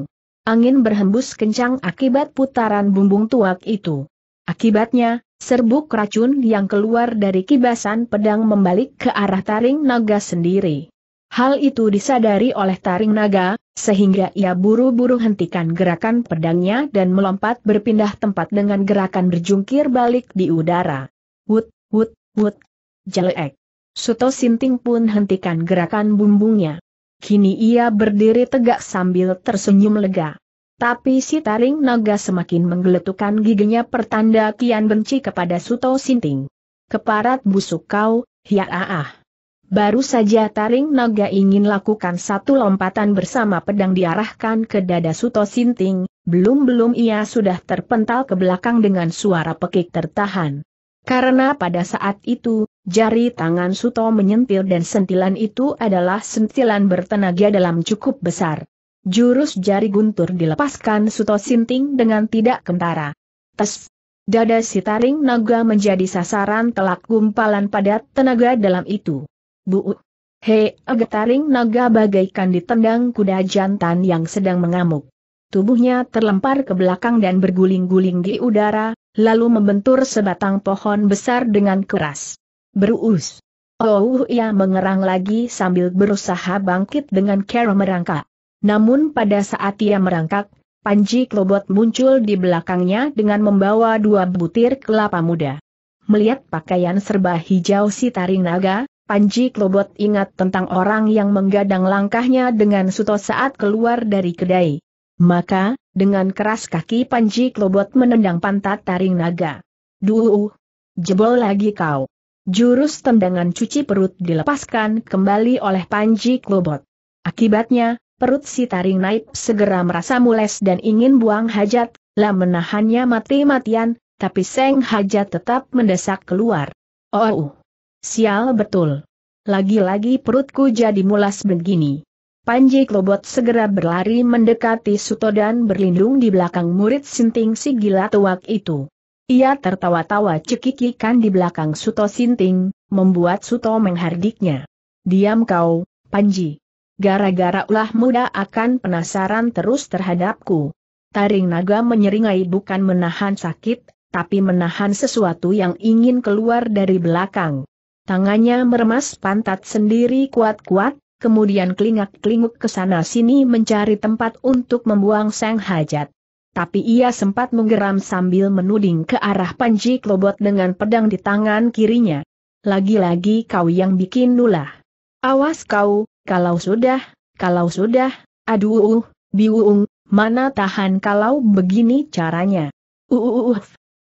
Angin berhembus kencang akibat putaran bumbung tuak itu. Akibatnya, serbuk racun yang keluar dari kibasan pedang membalik ke arah taring naga sendiri. Hal itu disadari oleh taring naga, sehingga ia buru-buru hentikan gerakan pedangnya dan melompat berpindah tempat dengan gerakan berjungkir balik di udara. Wut, wut, wut, jelek. Suto Sinting pun hentikan gerakan bumbungnya. Kini ia berdiri tegak sambil tersenyum lega. Tapi si taring naga semakin menggeletukan giginya pertanda kian benci kepada Suto Sinting. Keparat busuk kau, ya ah ah. Baru saja taring naga ingin lakukan satu lompatan bersama pedang diarahkan ke dada Suto Sinting, belum-belum ia sudah terpental ke belakang dengan suara pekik tertahan. Karena pada saat itu, jari tangan Suto menyentil dan sentilan itu adalah sentilan bertenaga dalam cukup besar. Jurus jari guntur dilepaskan Suto Sinting dengan tidak kentara. Tes. Dada si taring naga menjadi sasaran telak gumpalan padat tenaga dalam itu. Bu. Hei, taring naga bagaikan ditendang kuda jantan yang sedang mengamuk. Tubuhnya terlempar ke belakang dan berguling-guling di udara, lalu membentur sebatang pohon besar dengan keras. Beruus. Oh, ia mengerang lagi sambil berusaha bangkit dengan cara merangkak. Namun pada saat ia merangkak, Panji Klobot muncul di belakangnya dengan membawa dua butir kelapa muda. Melihat pakaian serba hijau si taring naga, Panji Klobot ingat tentang orang yang menggadang langkahnya dengan Suto saat keluar dari kedai. Maka, dengan keras kaki Panji Klobot menendang pantat taring naga. Duh, jebol lagi kau. Jurus tendangan cuci perut dilepaskan kembali oleh Panji Klobot. Akibatnya, perut si taring naib segera merasa mules dan ingin buang hajat, lah menahannya mati-matian, tapi Seng Hajat tetap mendesak keluar. Oh, sial betul. Lagi-lagi perutku jadi mulas begini. Panji Klobot segera berlari mendekati Suto dan berlindung di belakang murid Sinting si gila tuak itu. Ia tertawa-tawa cekikikan di belakang Suto Sinting, membuat Suto menghardiknya. Diam kau, Panji. Gara-gara ulah muda akan penasaran terus terhadapku. Taring naga menyeringai bukan menahan sakit, tapi menahan sesuatu yang ingin keluar dari belakang. Tangannya meremas pantat sendiri kuat-kuat, kemudian kelingak-kelinguk ke sana-sini mencari tempat untuk membuang sang hajat. Tapi ia sempat menggeram sambil menuding ke arah Panji Klobot dengan pedang di tangan kirinya. Lagi-lagi kau yang bikin nulah. Awas kau, kalau sudah, kalau sudah, aduh, biuung, mana tahan kalau begini caranya. Uh, uh, uh,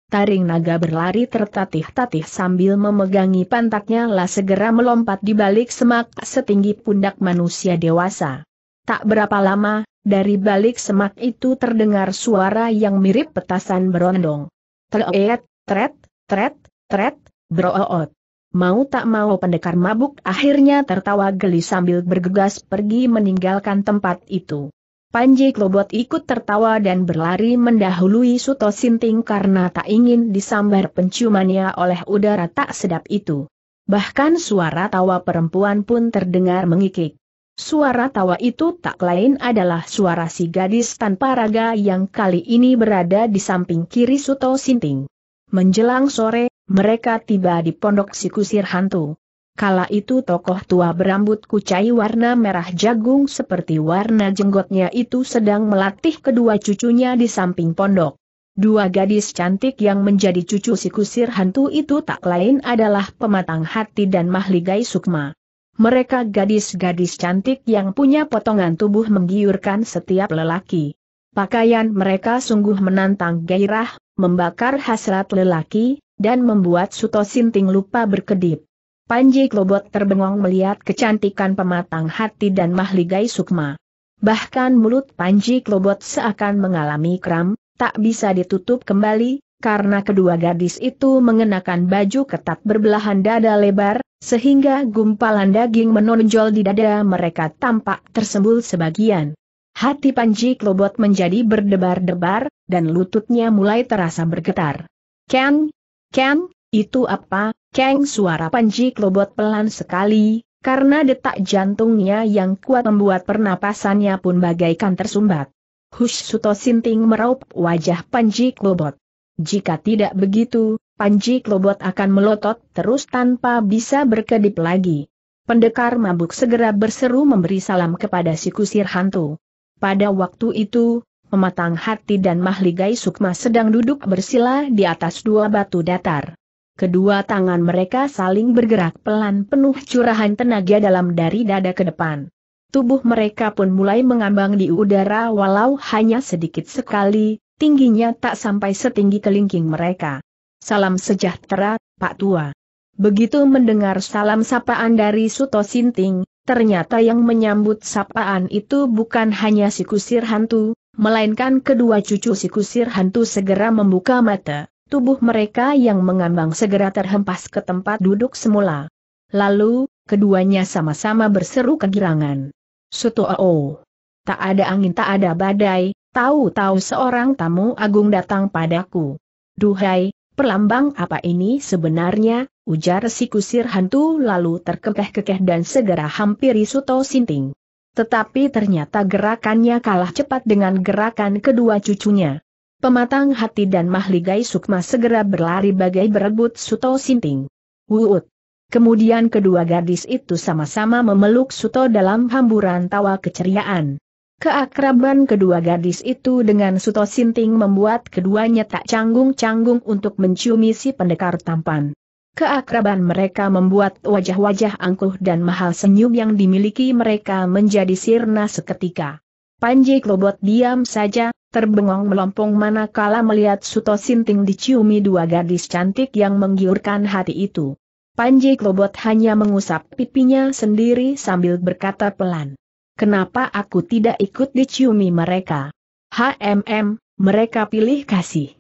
Taring naga berlari tertatih-tatih sambil memegangi pantatnya lah segera melompat di balik semak setinggi pundak manusia dewasa. Tak berapa lama, dari balik semak itu terdengar suara yang mirip petasan berondong. Treet, tret, tret, tret, broot. Mau tak mau pendekar mabuk akhirnya tertawa geli sambil bergegas pergi meninggalkan tempat itu. Panji Klobot ikut tertawa dan berlari mendahului Suto Sinting karena tak ingin disambar penciumannya oleh udara tak sedap itu. Bahkan suara tawa perempuan pun terdengar mengikik. Suara tawa itu tak lain adalah suara si gadis tanpa raga yang kali ini berada di samping kiri Suto Sinting. Menjelang sore, mereka tiba di pondok si kusir hantu. Kala itu tokoh tua berambut kucai warna merah jagung seperti warna jenggotnya itu sedang melatih kedua cucunya di samping pondok. Dua gadis cantik yang menjadi cucu si kusir hantu itu tak lain adalah pematang hati dan mahligai sukma. Mereka gadis-gadis cantik yang punya potongan tubuh menggiurkan setiap lelaki. Pakaian mereka sungguh menantang gairah, membakar hasrat lelaki, dan membuat Suto Sinting lupa berkedip. Panji Klobot terbengong melihat kecantikan pematang hati dan mahligai sukma. Bahkan mulut Panji Klobot seakan mengalami kram, tak bisa ditutup kembali, karena kedua gadis itu mengenakan baju ketat berbelahan dada lebar, sehingga gumpalan daging menonjol di dada mereka tampak tersembul sebagian. Hati Panji Klobot menjadi berdebar-debar, dan lututnya mulai terasa bergetar. Ken? Ken? Itu apa, Kang suara Panji Klobot pelan sekali, karena detak jantungnya yang kuat membuat pernapasannya pun bagaikan tersumbat. Hush Suto Sinting meraup wajah Panji Klobot. Jika tidak begitu, Panji Klobot akan melotot terus tanpa bisa berkedip lagi. Pendekar mabuk segera berseru memberi salam kepada si kusir hantu. Pada waktu itu, Mematang Hati dan Mahligai Sukma sedang duduk bersila di atas dua batu datar. Kedua tangan mereka saling bergerak pelan penuh curahan tenaga dalam dari dada ke depan. Tubuh mereka pun mulai mengambang di udara walau hanya sedikit sekali, tingginya tak sampai setinggi kelingking mereka. Salam sejahtera, Pak Tua. Begitu mendengar salam sapaan dari Suto Sinting, ternyata yang menyambut sapaan itu bukan hanya si kusir hantu, melainkan kedua cucu si kusir hantu segera membuka mata tubuh mereka yang mengambang segera terhempas ke tempat duduk semula. Lalu, keduanya sama-sama berseru kegirangan. Suto -o. Tak ada angin tak ada badai, tahu-tahu seorang tamu agung datang padaku. Duhai, perlambang apa ini sebenarnya, ujar si kusir hantu lalu terkekeh-kekeh dan segera hampiri Suto Sinting. Tetapi ternyata gerakannya kalah cepat dengan gerakan kedua cucunya. Pematang hati dan mahligai sukma segera berlari bagai berebut Suto Sinting. Wuut. Kemudian kedua gadis itu sama-sama memeluk Suto dalam hamburan tawa keceriaan. Keakraban kedua gadis itu dengan Suto Sinting membuat keduanya tak canggung-canggung untuk menciumi si pendekar tampan. Keakraban mereka membuat wajah-wajah angkuh dan mahal senyum yang dimiliki mereka menjadi sirna seketika. Panji Klobot diam saja, terbengong melompong manakala melihat Suto Sinting diciumi dua gadis cantik yang menggiurkan hati itu. Panji Klobot hanya mengusap pipinya sendiri sambil berkata pelan. Kenapa aku tidak ikut diciumi mereka? HMM, mereka pilih kasih.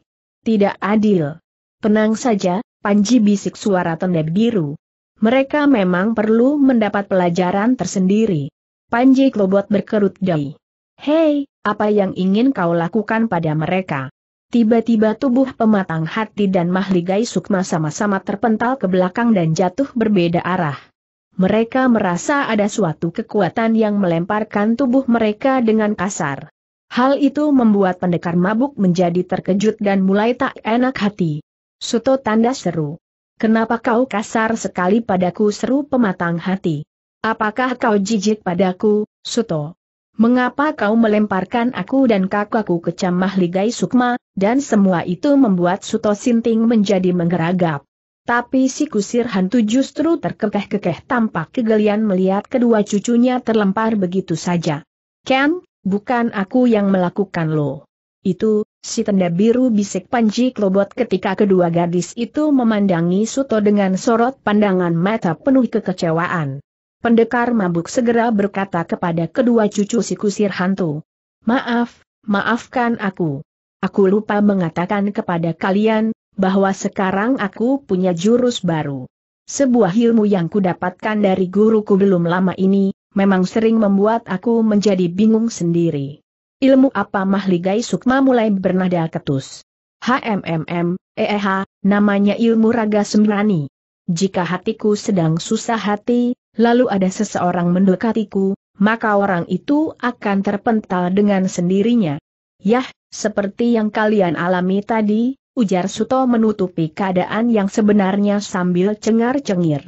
Tidak adil. Tenang saja, Panji bisik suara tenda biru. Mereka memang perlu mendapat pelajaran tersendiri. Panji Klobot berkerut dahi. Hei, apa yang ingin kau lakukan pada mereka? Tiba-tiba tubuh pematang hati dan mahligai sukma sama-sama terpental ke belakang dan jatuh berbeda arah. Mereka merasa ada suatu kekuatan yang melemparkan tubuh mereka dengan kasar. Hal itu membuat pendekar mabuk menjadi terkejut dan mulai tak enak hati. Suto tanda seru. Kenapa kau kasar sekali padaku seru pematang hati? Apakah kau jijik padaku, Suto? Mengapa kau melemparkan aku dan kakakku ke camah Ligai Sukma, dan semua itu membuat Suto Sinting menjadi menggeragap. Tapi si kusir hantu justru terkekeh-kekeh tampak kegelian melihat kedua cucunya terlempar begitu saja. Ken, bukan aku yang melakukan lo. Itu, si tenda biru bisik Panji Klobot ketika kedua gadis itu memandangi Suto dengan sorot pandangan mata penuh kekecewaan. Pendekar mabuk segera berkata kepada kedua cucu si kusir hantu. Maaf, maafkan aku. Aku lupa mengatakan kepada kalian, bahwa sekarang aku punya jurus baru. Sebuah ilmu yang kudapatkan dari guruku belum lama ini, memang sering membuat aku menjadi bingung sendiri. Ilmu apa mahligai sukma mulai bernada ketus. HMMM, EEH, namanya ilmu raga sembrani. Jika hatiku sedang susah hati, lalu ada seseorang mendekatiku, maka orang itu akan terpental dengan sendirinya. Yah, seperti yang kalian alami tadi, ujar Suto menutupi keadaan yang sebenarnya sambil cengar-cengir.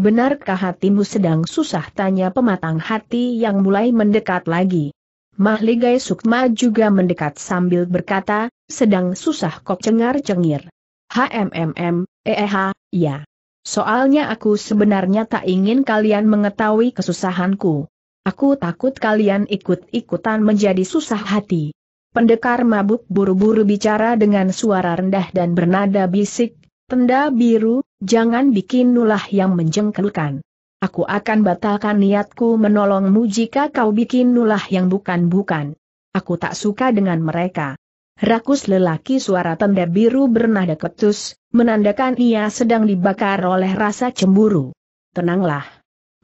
Benarkah hatimu sedang susah tanya pematang hati yang mulai mendekat lagi? Mahligai Sukma juga mendekat sambil berkata, sedang susah kok cengar-cengir. HMMM, EEH, ya. Soalnya aku sebenarnya tak ingin kalian mengetahui kesusahanku. Aku takut kalian ikut-ikutan menjadi susah hati. Pendekar mabuk buru-buru bicara dengan suara rendah dan bernada bisik, tenda biru, jangan bikin nulah yang menjengkelkan. Aku akan batalkan niatku menolongmu jika kau bikin nulah yang bukan-bukan. Aku tak suka dengan mereka. Rakus lelaki suara tanda biru bernada ketus, menandakan ia sedang dibakar oleh rasa cemburu. Tenanglah.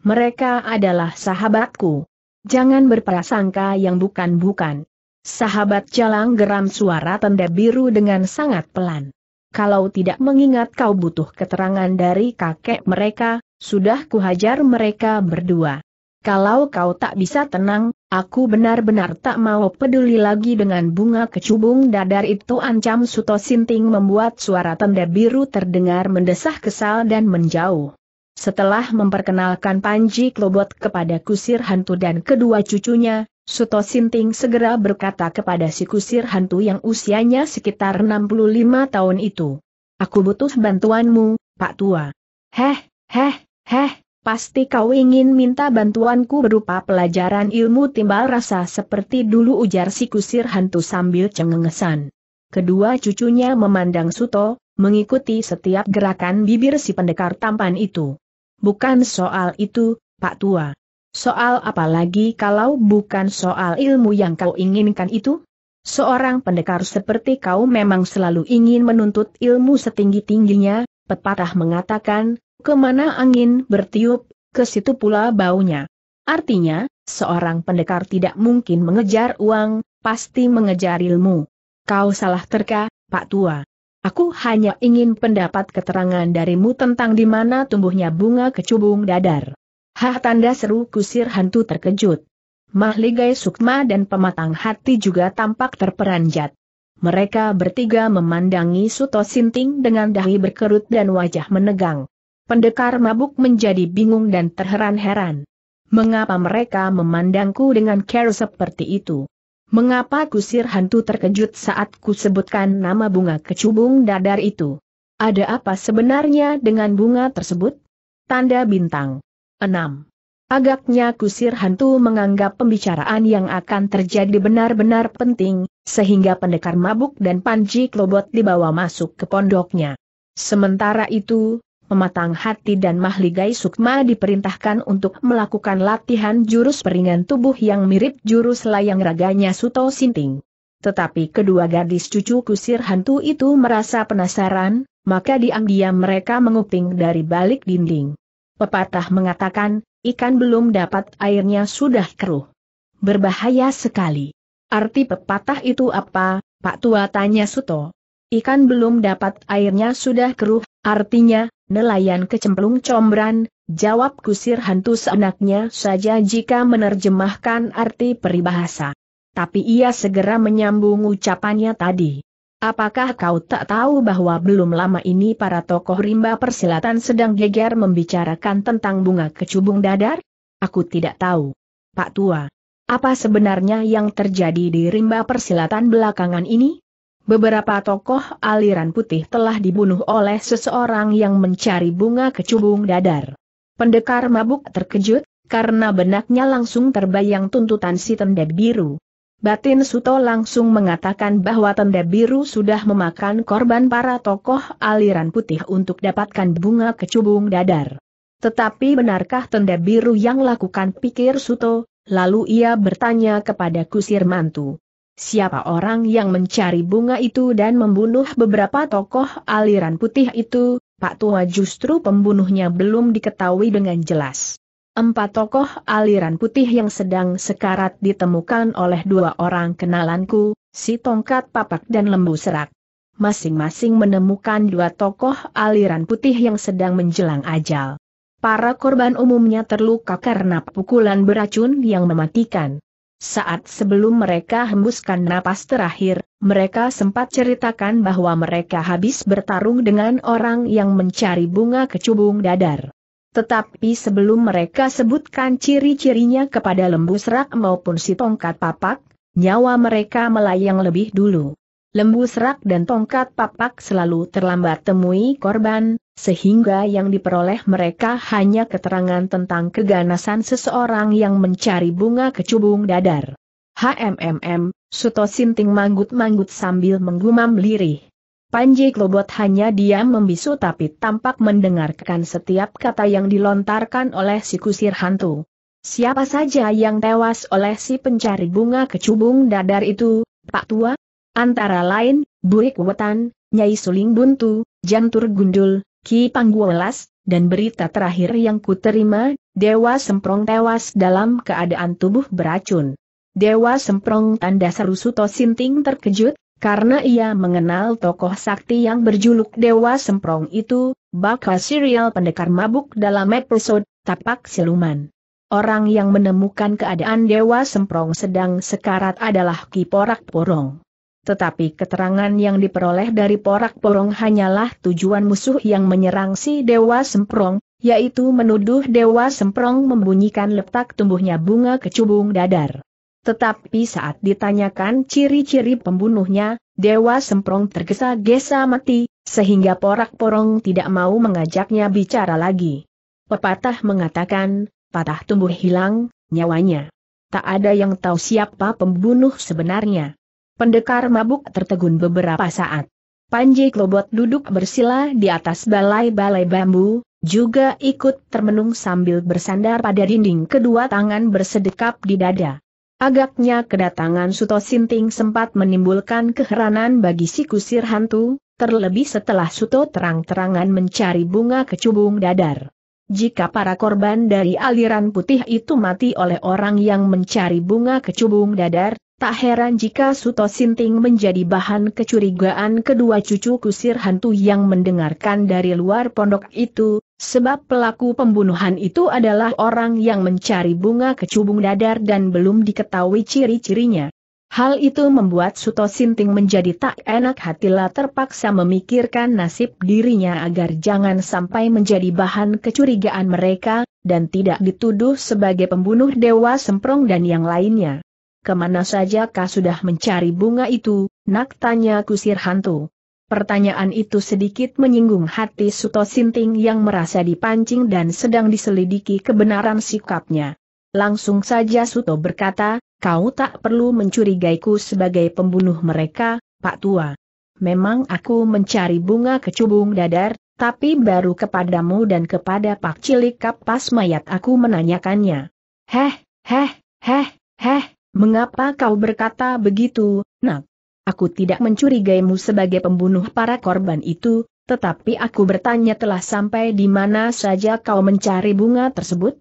Mereka adalah sahabatku. Jangan berprasangka yang bukan-bukan. Sahabat jalang geram suara tanda biru dengan sangat pelan. Kalau tidak mengingat kau butuh keterangan dari kakek mereka, sudah kuhajar mereka berdua. Kalau kau tak bisa tenang, aku benar-benar tak mau peduli lagi dengan bunga kecubung dadar itu ancam Suto Sinting membuat suara tanda biru terdengar mendesah kesal dan menjauh. Setelah memperkenalkan Panji Klobot kepada kusir hantu dan kedua cucunya, Suto Sinting segera berkata kepada si kusir hantu yang usianya sekitar 65 tahun itu. Aku butuh bantuanmu, Pak Tua. Heh, heh, heh, Pasti kau ingin minta bantuanku berupa pelajaran ilmu timbal rasa seperti dulu ujar si kusir hantu sambil cengengesan. Kedua cucunya memandang Suto, mengikuti setiap gerakan bibir si pendekar tampan itu. Bukan soal itu, Pak Tua. Soal apalagi kalau bukan soal ilmu yang kau inginkan itu? Seorang pendekar seperti kau memang selalu ingin menuntut ilmu setinggi-tingginya, pepatah mengatakan, Kemana angin bertiup, ke situ pula baunya. Artinya, seorang pendekar tidak mungkin mengejar uang, pasti mengejar ilmu. Kau salah terka, Pak Tua. Aku hanya ingin pendapat keterangan darimu tentang di mana tumbuhnya bunga kecubung dadar. Hah tanda seru kusir hantu terkejut. Mahligai sukma dan pematang hati juga tampak terperanjat. Mereka bertiga memandangi Suto Sinting dengan dahi berkerut dan wajah menegang. Pendekar mabuk menjadi bingung dan terheran-heran. Mengapa mereka memandangku dengan care seperti itu? Mengapa kusir hantu terkejut saat ku sebutkan nama bunga kecubung dadar itu? Ada apa sebenarnya dengan bunga tersebut? Tanda bintang. 6. Agaknya kusir hantu menganggap pembicaraan yang akan terjadi benar-benar penting, sehingga pendekar mabuk dan panji klobot dibawa masuk ke pondoknya. Sementara itu, Mematang hati dan mahligai sukma diperintahkan untuk melakukan latihan jurus peringan tubuh yang mirip jurus layang raganya Suto Sinting. Tetapi kedua gadis cucu kusir hantu itu merasa penasaran, maka diam-diam mereka menguping dari balik dinding. Pepatah mengatakan, ikan belum dapat airnya sudah keruh. Berbahaya sekali. Arti pepatah itu apa, Pak Tua tanya Suto. Ikan belum dapat airnya sudah keruh, Artinya, nelayan kecemplung combran, jawab kusir hantu seenaknya saja jika menerjemahkan arti peribahasa. Tapi ia segera menyambung ucapannya tadi. Apakah kau tak tahu bahwa belum lama ini para tokoh rimba persilatan sedang geger membicarakan tentang bunga kecubung dadar? Aku tidak tahu. Pak Tua. Apa sebenarnya yang terjadi di rimba persilatan belakangan ini? Beberapa tokoh aliran putih telah dibunuh oleh seseorang yang mencari bunga kecubung dadar. Pendekar mabuk terkejut, karena benaknya langsung terbayang tuntutan si tenda biru. Batin Suto langsung mengatakan bahwa tenda biru sudah memakan korban para tokoh aliran putih untuk dapatkan bunga kecubung dadar. Tetapi benarkah tenda biru yang lakukan pikir Suto? Lalu ia bertanya kepada kusir mantu. Siapa orang yang mencari bunga itu dan membunuh beberapa tokoh aliran putih itu, Pak Tua justru pembunuhnya belum diketahui dengan jelas. Empat tokoh aliran putih yang sedang sekarat ditemukan oleh dua orang kenalanku, si tongkat papak dan lembu serak. Masing-masing menemukan dua tokoh aliran putih yang sedang menjelang ajal. Para korban umumnya terluka karena pukulan beracun yang mematikan. Saat sebelum mereka hembuskan napas terakhir, mereka sempat ceritakan bahwa mereka habis bertarung dengan orang yang mencari bunga kecubung dadar. Tetapi sebelum mereka sebutkan ciri-cirinya kepada lembu serak maupun si tongkat papak, nyawa mereka melayang lebih dulu lembu serak dan tongkat papak selalu terlambat temui korban, sehingga yang diperoleh mereka hanya keterangan tentang keganasan seseorang yang mencari bunga kecubung dadar. HMMM, Suto Sinting manggut-manggut sambil menggumam lirih. Panji Klobot hanya diam membisu tapi tampak mendengarkan setiap kata yang dilontarkan oleh si kusir hantu. Siapa saja yang tewas oleh si pencari bunga kecubung dadar itu, Pak Tua? Antara lain, Burik Wetan, Nyai Suling Buntu, Jantur Gundul, Ki Pangguelas, dan berita terakhir yang kuterima, Dewa Semprong tewas dalam keadaan tubuh beracun. Dewa Semprong tanda seru Suto Sinting terkejut, karena ia mengenal tokoh sakti yang berjuluk Dewa Semprong itu, bakal serial pendekar mabuk dalam episode Tapak Siluman. Orang yang menemukan keadaan Dewa Semprong sedang sekarat adalah Ki Porak Porong. Tetapi keterangan yang diperoleh dari porak-porong hanyalah tujuan musuh yang menyerang si Dewa Semprong, yaitu menuduh Dewa Semprong membunyikan letak tumbuhnya bunga kecubung dadar. Tetapi saat ditanyakan ciri-ciri pembunuhnya, Dewa Semprong tergesa-gesa mati, sehingga porak-porong tidak mau mengajaknya bicara lagi. Pepatah mengatakan, patah tumbuh hilang, nyawanya. Tak ada yang tahu siapa pembunuh sebenarnya. Pendekar mabuk tertegun beberapa saat. Panji Klobot duduk bersila di atas balai-balai bambu, juga ikut termenung sambil bersandar pada dinding kedua tangan bersedekap di dada. Agaknya kedatangan Suto Sinting sempat menimbulkan keheranan bagi si kusir hantu, terlebih setelah Suto terang-terangan mencari bunga kecubung dadar. Jika para korban dari aliran putih itu mati oleh orang yang mencari bunga kecubung dadar, Tak heran jika Suto Sinting menjadi bahan kecurigaan kedua cucu kusir hantu yang mendengarkan dari luar pondok itu, sebab pelaku pembunuhan itu adalah orang yang mencari bunga kecubung dadar dan belum diketahui ciri-cirinya. Hal itu membuat Suto Sinting menjadi tak enak hatilah terpaksa memikirkan nasib dirinya agar jangan sampai menjadi bahan kecurigaan mereka, dan tidak dituduh sebagai pembunuh Dewa Semprong dan yang lainnya kemana saja kau sudah mencari bunga itu, nak tanya kusir hantu. Pertanyaan itu sedikit menyinggung hati Suto Sinting yang merasa dipancing dan sedang diselidiki kebenaran sikapnya. Langsung saja Suto berkata, kau tak perlu mencurigaiku sebagai pembunuh mereka, Pak Tua. Memang aku mencari bunga kecubung dadar, tapi baru kepadamu dan kepada Pak Cilik kapas mayat aku menanyakannya. Heh, heh, heh, heh, Mengapa kau berkata begitu, nak? Aku tidak mencurigaimu sebagai pembunuh para korban itu, tetapi aku bertanya telah sampai di mana saja kau mencari bunga tersebut?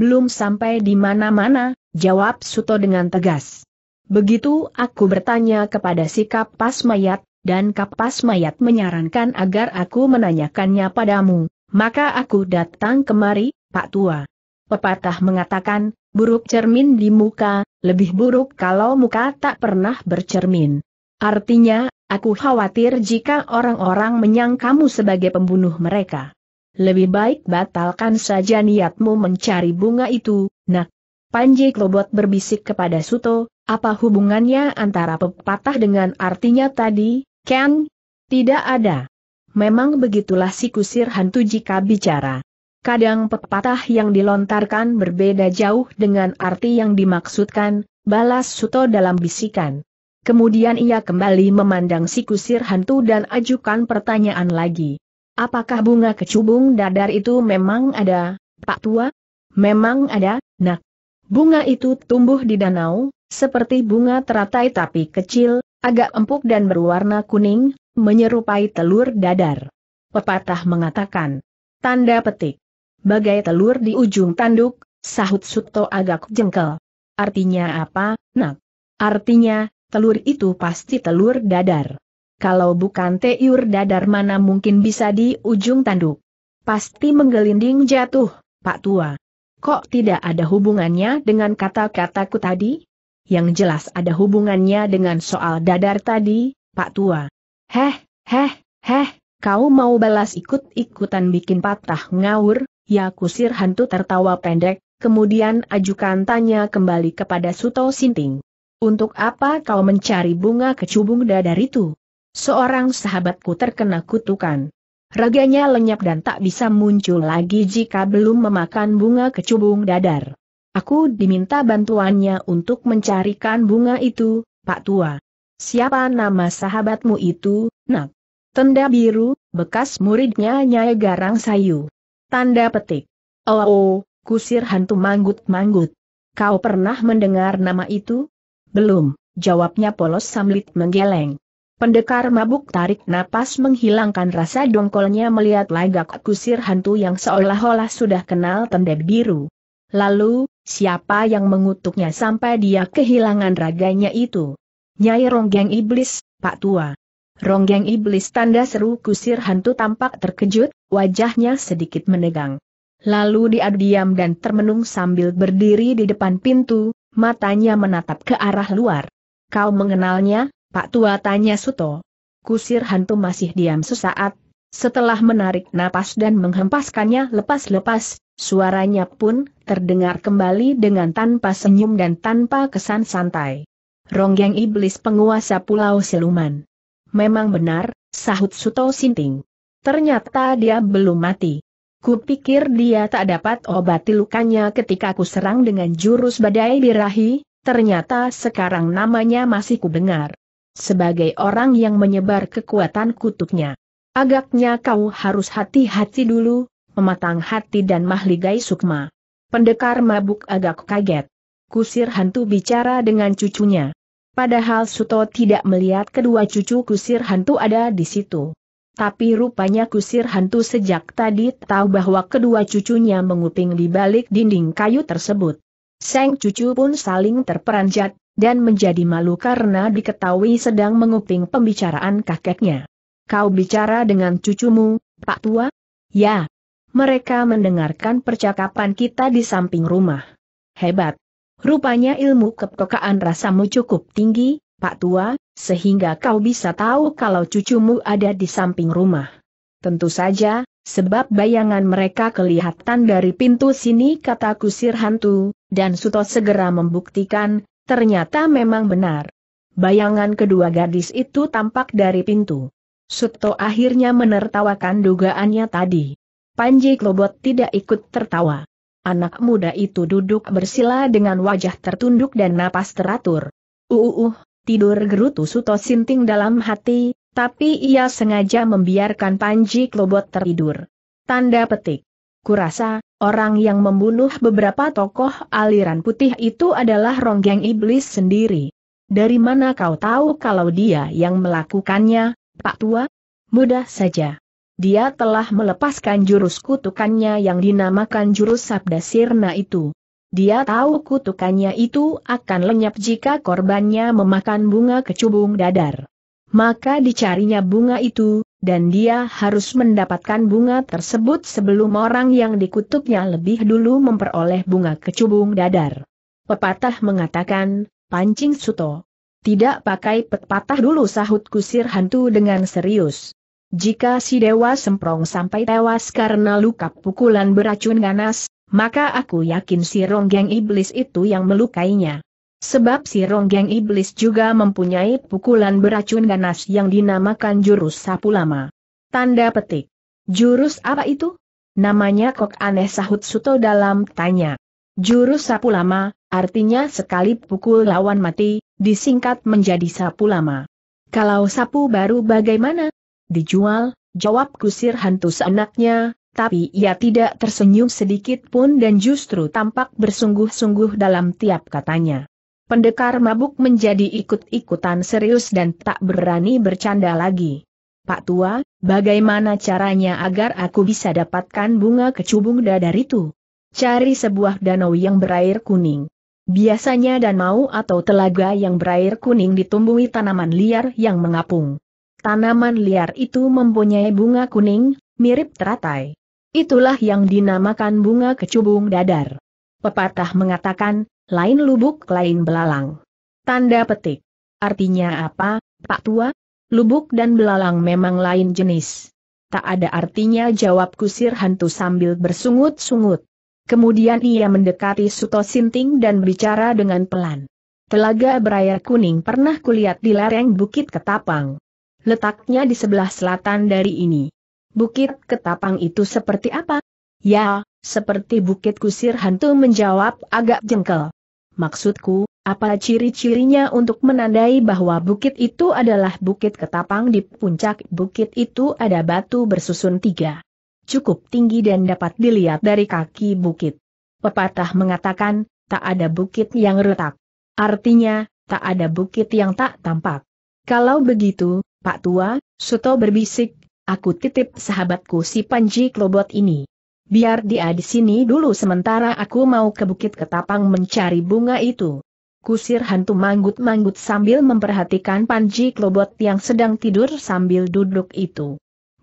Belum sampai di mana-mana, jawab Suto dengan tegas. Begitu aku bertanya kepada si kapas mayat, dan kapas mayat menyarankan agar aku menanyakannya padamu, maka aku datang kemari, Pak Tua. Pepatah mengatakan, buruk cermin di muka, lebih buruk kalau muka tak pernah bercermin. Artinya, aku khawatir jika orang-orang menyangkamu sebagai pembunuh mereka. Lebih baik batalkan saja niatmu mencari bunga itu, nak. Panji Klobot berbisik kepada Suto, apa hubungannya antara pepatah dengan artinya tadi, Ken? Tidak ada. Memang begitulah si kusir hantu jika bicara. Kadang pepatah yang dilontarkan berbeda jauh dengan arti yang dimaksudkan, balas Suto dalam bisikan. Kemudian ia kembali memandang si kusir hantu dan ajukan pertanyaan lagi. Apakah bunga kecubung dadar itu memang ada, Pak Tua? Memang ada, nak. Bunga itu tumbuh di danau, seperti bunga teratai tapi kecil, agak empuk dan berwarna kuning, menyerupai telur dadar. Pepatah mengatakan. Tanda petik. Bagai telur di ujung tanduk, sahut Suto agak jengkel. Artinya apa, nak? Artinya, telur itu pasti telur dadar. Kalau bukan teyur dadar mana mungkin bisa di ujung tanduk. Pasti menggelinding jatuh, Pak Tua. Kok tidak ada hubungannya dengan kata-kataku tadi? Yang jelas ada hubungannya dengan soal dadar tadi, Pak Tua. Heh, heh, heh, kau mau balas ikut-ikutan bikin patah ngawur, Ya kusir hantu tertawa pendek, kemudian ajukan tanya kembali kepada Suto Sinting. Untuk apa kau mencari bunga kecubung dadar itu? Seorang sahabatku terkena kutukan. Raganya lenyap dan tak bisa muncul lagi jika belum memakan bunga kecubung dadar. Aku diminta bantuannya untuk mencarikan bunga itu, Pak Tua. Siapa nama sahabatmu itu, nak? Tenda biru, bekas muridnya Nyai Garang Sayu. Tanda petik. Oh, oh kusir hantu manggut-manggut. Kau pernah mendengar nama itu? Belum, jawabnya polos samlit menggeleng. Pendekar mabuk tarik napas menghilangkan rasa dongkolnya melihat lagak kusir hantu yang seolah-olah sudah kenal tendek biru. Lalu, siapa yang mengutuknya sampai dia kehilangan raganya itu? Nyai Ronggeng Iblis, Pak Tua. Ronggeng iblis tanda seru kusir hantu tampak terkejut, wajahnya sedikit menegang. Lalu dia diam dan termenung sambil berdiri di depan pintu, matanya menatap ke arah luar. Kau mengenalnya, Pak Tua tanya Suto. Kusir hantu masih diam sesaat, setelah menarik napas dan menghempaskannya lepas-lepas, suaranya pun terdengar kembali dengan tanpa senyum dan tanpa kesan santai. Ronggeng iblis penguasa pulau siluman. Memang benar, sahut Suto Sinting. Ternyata dia belum mati. Kupikir dia tak dapat obati lukanya ketika ku serang dengan jurus badai birahi, ternyata sekarang namanya masih kudengar. Sebagai orang yang menyebar kekuatan kutuknya. Agaknya kau harus hati-hati dulu, mematang hati dan mahligai sukma. Pendekar mabuk agak kaget. Kusir hantu bicara dengan cucunya. Padahal Suto tidak melihat kedua cucu kusir hantu ada di situ. Tapi rupanya kusir hantu sejak tadi tahu bahwa kedua cucunya menguping di balik dinding kayu tersebut. Seng cucu pun saling terperanjat, dan menjadi malu karena diketahui sedang menguping pembicaraan kakeknya. Kau bicara dengan cucumu, Pak Tua? Ya. Mereka mendengarkan percakapan kita di samping rumah. Hebat. Rupanya ilmu kepekaan rasamu cukup tinggi, Pak Tua, sehingga kau bisa tahu kalau cucumu ada di samping rumah. Tentu saja, sebab bayangan mereka kelihatan dari pintu sini kata kusir hantu, dan Suto segera membuktikan, ternyata memang benar. Bayangan kedua gadis itu tampak dari pintu. Suto akhirnya menertawakan dugaannya tadi. Panji Klobot tidak ikut tertawa. Anak muda itu duduk bersila dengan wajah tertunduk dan napas teratur. Uh, uh, uh, tidur gerutu Suto Sinting dalam hati, tapi ia sengaja membiarkan Panji Klobot tertidur. Tanda petik. Kurasa, orang yang membunuh beberapa tokoh aliran putih itu adalah ronggeng iblis sendiri. Dari mana kau tahu kalau dia yang melakukannya, Pak Tua? Mudah saja dia telah melepaskan jurus kutukannya yang dinamakan jurus Sabda Sirna itu. Dia tahu kutukannya itu akan lenyap jika korbannya memakan bunga kecubung dadar. Maka dicarinya bunga itu, dan dia harus mendapatkan bunga tersebut sebelum orang yang dikutuknya lebih dulu memperoleh bunga kecubung dadar. Pepatah mengatakan, pancing suto. Tidak pakai pepatah dulu sahut kusir hantu dengan serius. Jika si Dewa Semprong sampai tewas karena luka pukulan beracun ganas, maka aku yakin si ronggeng iblis itu yang melukainya. Sebab si ronggeng iblis juga mempunyai pukulan beracun ganas yang dinamakan jurus sapu lama. Tanda petik. Jurus apa itu? Namanya kok aneh sahut suto dalam tanya. Jurus sapu lama, artinya sekali pukul lawan mati, disingkat menjadi sapu lama. Kalau sapu baru bagaimana? Dijual, jawab kusir hantu seenaknya, tapi ia tidak tersenyum sedikit pun dan justru tampak bersungguh-sungguh dalam tiap katanya. Pendekar mabuk menjadi ikut-ikutan serius dan tak berani bercanda lagi. Pak Tua, bagaimana caranya agar aku bisa dapatkan bunga kecubung dadar itu? Cari sebuah danau yang berair kuning. Biasanya danau atau telaga yang berair kuning ditumbuhi tanaman liar yang mengapung. Tanaman liar itu mempunyai bunga kuning, mirip teratai. Itulah yang dinamakan bunga kecubung dadar. Pepatah mengatakan, lain lubuk lain belalang. Tanda petik. Artinya apa, Pak Tua? Lubuk dan belalang memang lain jenis. Tak ada artinya jawab kusir hantu sambil bersungut-sungut. Kemudian ia mendekati Suto Sinting dan berbicara dengan pelan. Telaga berair kuning pernah kulihat di lereng Bukit Ketapang letaknya di sebelah selatan dari ini. Bukit Ketapang itu seperti apa? Ya, seperti Bukit Kusir Hantu menjawab agak jengkel. Maksudku, apa ciri-cirinya untuk menandai bahwa bukit itu adalah Bukit Ketapang di puncak bukit itu ada batu bersusun tiga. Cukup tinggi dan dapat dilihat dari kaki bukit. Pepatah mengatakan, tak ada bukit yang retak. Artinya, tak ada bukit yang tak tampak. Kalau begitu, Pak Tua, Suto berbisik, aku titip sahabatku si Panji Klobot ini. Biar dia di sini dulu sementara aku mau ke Bukit Ketapang mencari bunga itu. Kusir hantu manggut-manggut sambil memperhatikan Panji Klobot yang sedang tidur sambil duduk itu.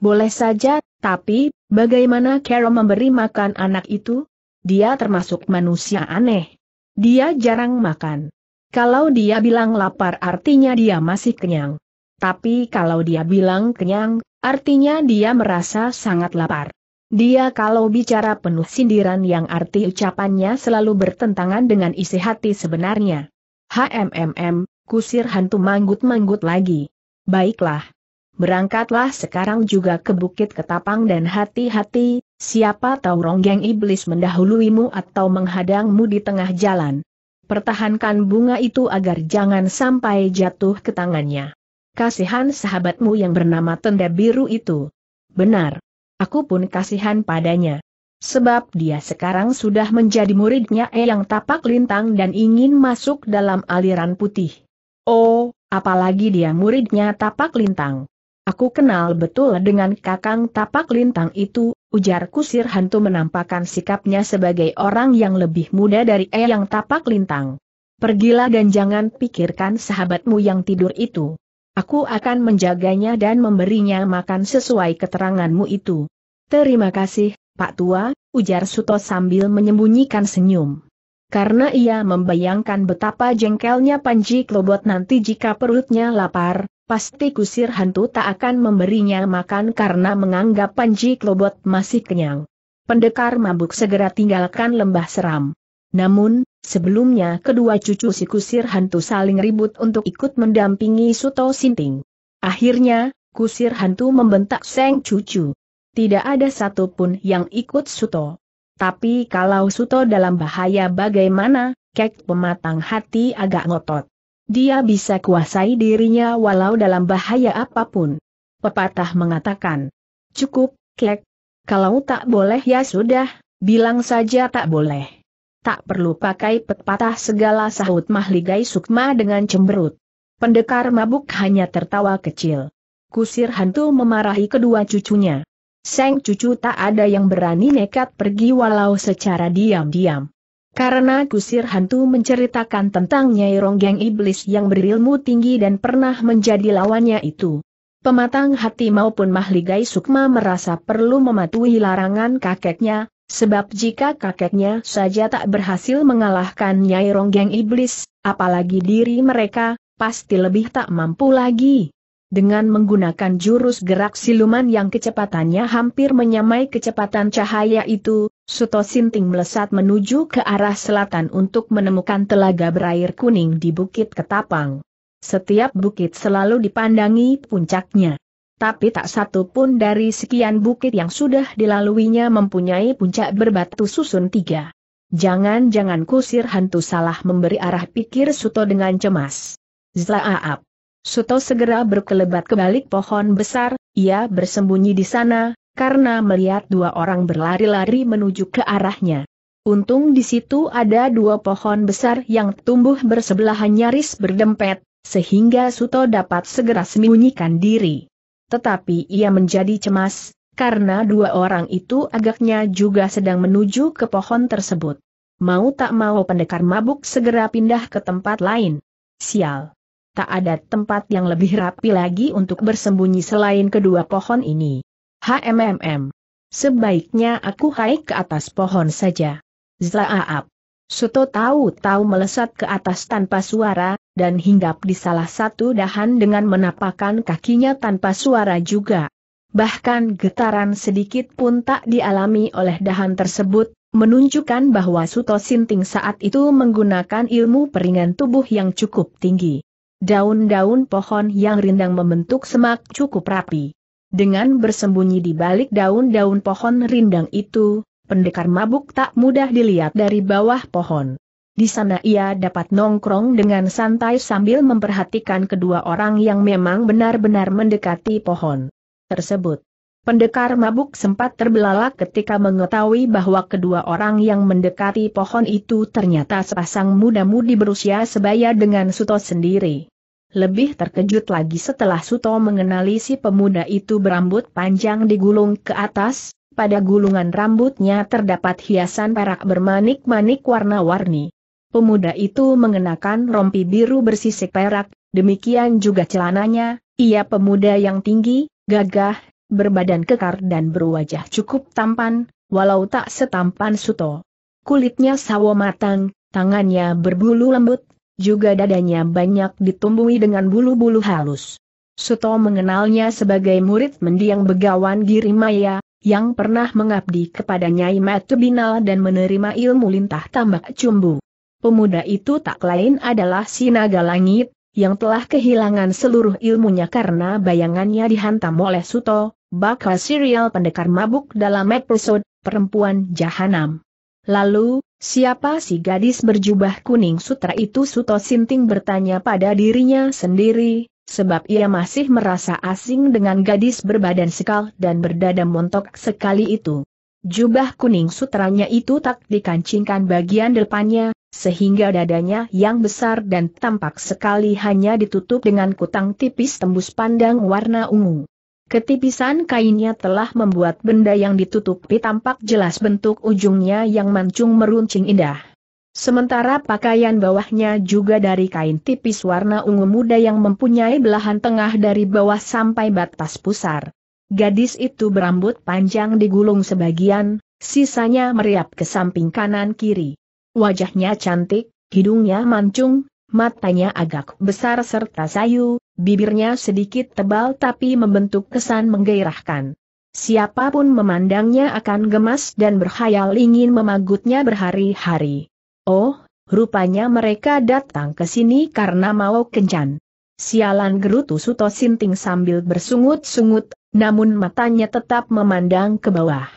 Boleh saja, tapi, bagaimana Carol memberi makan anak itu? Dia termasuk manusia aneh. Dia jarang makan. Kalau dia bilang lapar artinya dia masih kenyang. Tapi kalau dia bilang kenyang, artinya dia merasa sangat lapar. Dia kalau bicara penuh sindiran yang arti ucapannya selalu bertentangan dengan isi hati sebenarnya. HMMM, kusir hantu manggut-manggut lagi. Baiklah. Berangkatlah sekarang juga ke Bukit Ketapang dan hati-hati, siapa tahu ronggeng iblis mendahuluimu atau menghadangmu di tengah jalan. Pertahankan bunga itu agar jangan sampai jatuh ke tangannya. Kasihan sahabatmu yang bernama Tenda Biru itu. Benar. Aku pun kasihan padanya. Sebab dia sekarang sudah menjadi muridnya Eyang Tapak Lintang dan ingin masuk dalam aliran putih. Oh, apalagi dia muridnya Tapak Lintang. Aku kenal betul dengan kakang tapak lintang itu, ujar kusir hantu menampakkan sikapnya sebagai orang yang lebih muda dari eyang tapak lintang. Pergilah dan jangan pikirkan sahabatmu yang tidur itu. Aku akan menjaganya dan memberinya makan sesuai keteranganmu itu. Terima kasih, Pak Tua, ujar Suto sambil menyembunyikan senyum. Karena ia membayangkan betapa jengkelnya Panji Klobot nanti jika perutnya lapar, pasti kusir hantu tak akan memberinya makan karena menganggap Panji Klobot masih kenyang. Pendekar mabuk segera tinggalkan lembah seram. Namun, Sebelumnya kedua cucu si kusir hantu saling ribut untuk ikut mendampingi Suto Sinting. Akhirnya, kusir hantu membentak Seng cucu. Tidak ada satupun yang ikut Suto. Tapi kalau Suto dalam bahaya bagaimana, kek pematang hati agak ngotot. Dia bisa kuasai dirinya walau dalam bahaya apapun. Pepatah mengatakan, cukup, kek. Kalau tak boleh ya sudah, bilang saja tak boleh tak perlu pakai pepatah segala sahut mahligai sukma dengan cemberut. Pendekar mabuk hanya tertawa kecil. Kusir hantu memarahi kedua cucunya. Seng cucu tak ada yang berani nekat pergi walau secara diam-diam. Karena kusir hantu menceritakan tentang Nyai Ronggeng Iblis yang berilmu tinggi dan pernah menjadi lawannya itu. Pematang hati maupun mahligai sukma merasa perlu mematuhi larangan kakeknya, Sebab jika kakeknya saja tak berhasil mengalahkan Nyai Ronggeng Iblis, apalagi diri mereka, pasti lebih tak mampu lagi. Dengan menggunakan jurus gerak siluman yang kecepatannya hampir menyamai kecepatan cahaya itu, Suto Sinting melesat menuju ke arah selatan untuk menemukan telaga berair kuning di Bukit Ketapang. Setiap bukit selalu dipandangi puncaknya tapi tak satu pun dari sekian bukit yang sudah dilaluinya mempunyai puncak berbatu susun tiga. Jangan-jangan kusir hantu salah memberi arah pikir Suto dengan cemas. Zlaaap. Suto segera berkelebat ke balik pohon besar, ia bersembunyi di sana, karena melihat dua orang berlari-lari menuju ke arahnya. Untung di situ ada dua pohon besar yang tumbuh bersebelahan nyaris berdempet, sehingga Suto dapat segera sembunyikan diri tetapi ia menjadi cemas, karena dua orang itu agaknya juga sedang menuju ke pohon tersebut. Mau tak mau pendekar mabuk segera pindah ke tempat lain. Sial. Tak ada tempat yang lebih rapi lagi untuk bersembunyi selain kedua pohon ini. HMMM. Sebaiknya aku naik ke atas pohon saja. Zlaaap. Suto tahu-tahu melesat ke atas tanpa suara, dan hinggap di salah satu dahan dengan menapakkan kakinya tanpa suara juga. Bahkan getaran sedikit pun tak dialami oleh dahan tersebut, menunjukkan bahwa Suto Sinting saat itu menggunakan ilmu peringan tubuh yang cukup tinggi. Daun-daun pohon yang rindang membentuk semak cukup rapi. Dengan bersembunyi di balik daun-daun pohon rindang itu, Pendekar mabuk tak mudah dilihat dari bawah pohon. Di sana ia dapat nongkrong dengan santai sambil memperhatikan kedua orang yang memang benar-benar mendekati pohon tersebut. Pendekar mabuk sempat terbelalak ketika mengetahui bahwa kedua orang yang mendekati pohon itu ternyata sepasang muda-mudi berusia sebaya dengan Suto sendiri. Lebih terkejut lagi setelah Suto mengenali si pemuda itu berambut panjang digulung ke atas, pada gulungan rambutnya terdapat hiasan perak bermanik-manik warna-warni. Pemuda itu mengenakan rompi biru bersisik perak, demikian juga celananya, ia pemuda yang tinggi, gagah, berbadan kekar dan berwajah cukup tampan, walau tak setampan Suto. Kulitnya sawo matang, tangannya berbulu lembut, juga dadanya banyak ditumbuhi dengan bulu-bulu halus. Suto mengenalnya sebagai murid mendiang begawan Girimaya, yang pernah mengabdi kepada Nyai Matu Binal dan menerima ilmu lintah tambak cumbu. Pemuda itu tak lain adalah si naga langit, yang telah kehilangan seluruh ilmunya karena bayangannya dihantam oleh Suto, bakal serial pendekar mabuk dalam episode Perempuan Jahanam. Lalu, siapa si gadis berjubah kuning sutra itu Suto Sinting bertanya pada dirinya sendiri, sebab ia masih merasa asing dengan gadis berbadan sekal dan berdada montok sekali itu. Jubah kuning sutranya itu tak dikancingkan bagian depannya, sehingga dadanya yang besar dan tampak sekali hanya ditutup dengan kutang tipis tembus pandang warna ungu. Ketipisan kainnya telah membuat benda yang ditutupi tampak jelas bentuk ujungnya yang mancung meruncing indah. Sementara pakaian bawahnya juga dari kain tipis warna ungu muda yang mempunyai belahan tengah dari bawah sampai batas pusar. Gadis itu berambut panjang digulung sebagian, sisanya meriap ke samping kanan kiri. Wajahnya cantik, hidungnya mancung, matanya agak besar serta sayu, bibirnya sedikit tebal tapi membentuk kesan menggairahkan. Siapapun memandangnya akan gemas dan berhayal ingin memagutnya berhari-hari. Oh, rupanya mereka datang ke sini karena mau kencan. Sialan gerutu Suto Sinting sambil bersungut-sungut, namun matanya tetap memandang ke bawah.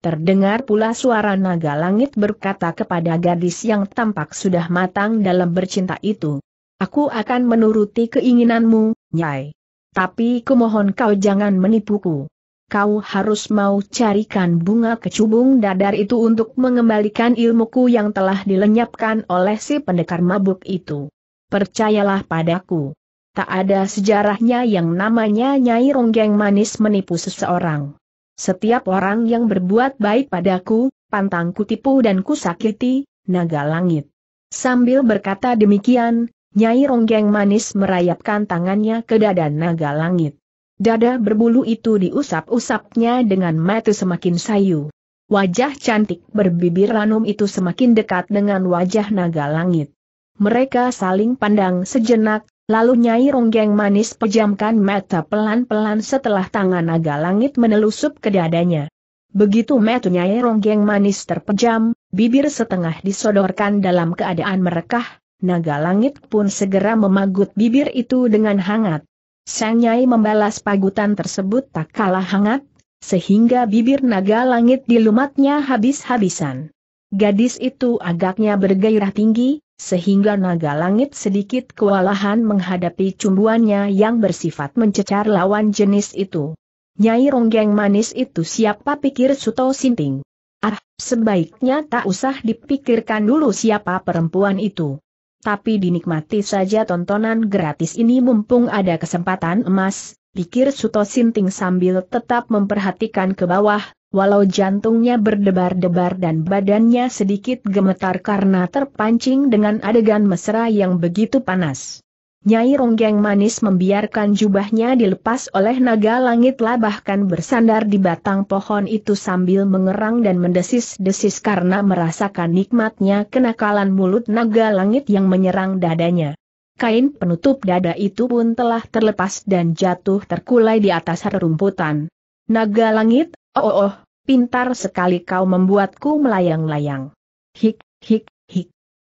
Terdengar pula suara naga langit berkata kepada gadis yang tampak sudah matang dalam bercinta itu. Aku akan menuruti keinginanmu, Nyai. Tapi kumohon kau jangan menipuku kau harus mau carikan bunga kecubung dadar itu untuk mengembalikan ilmuku yang telah dilenyapkan oleh si pendekar mabuk itu. Percayalah padaku. Tak ada sejarahnya yang namanya Nyai Ronggeng Manis menipu seseorang. Setiap orang yang berbuat baik padaku, pantang kutipu dan kusakiti, naga langit. Sambil berkata demikian, Nyai Ronggeng Manis merayapkan tangannya ke dada naga langit. Dada berbulu itu diusap-usapnya dengan mata semakin sayu. Wajah cantik berbibir ranum itu semakin dekat dengan wajah naga langit. Mereka saling pandang sejenak, lalu Nyai Ronggeng manis pejamkan mata pelan-pelan setelah tangan naga langit menelusup ke dadanya. Begitu mata Nyai Ronggeng manis terpejam, bibir setengah disodorkan dalam keadaan merekah, naga langit pun segera memagut bibir itu dengan hangat. Sang Nyai membalas pagutan tersebut tak kalah hangat, sehingga bibir naga langit dilumatnya habis-habisan. Gadis itu agaknya bergairah tinggi, sehingga naga langit sedikit kewalahan menghadapi cumbuannya yang bersifat mencecar lawan jenis itu. Nyai ronggeng manis itu siapa pikir Suto Sinting? Ah, sebaiknya tak usah dipikirkan dulu siapa perempuan itu tapi dinikmati saja tontonan gratis ini mumpung ada kesempatan emas, pikir Suto Sinting sambil tetap memperhatikan ke bawah, walau jantungnya berdebar-debar dan badannya sedikit gemetar karena terpancing dengan adegan mesra yang begitu panas. Nyai Ronggeng Manis membiarkan jubahnya dilepas oleh naga langit lah bahkan bersandar di batang pohon itu sambil mengerang dan mendesis-desis karena merasakan nikmatnya kenakalan mulut naga langit yang menyerang dadanya. Kain penutup dada itu pun telah terlepas dan jatuh terkulai di atas rerumputan. Naga langit, oh, oh oh, pintar sekali kau membuatku melayang-layang. Hik, hik,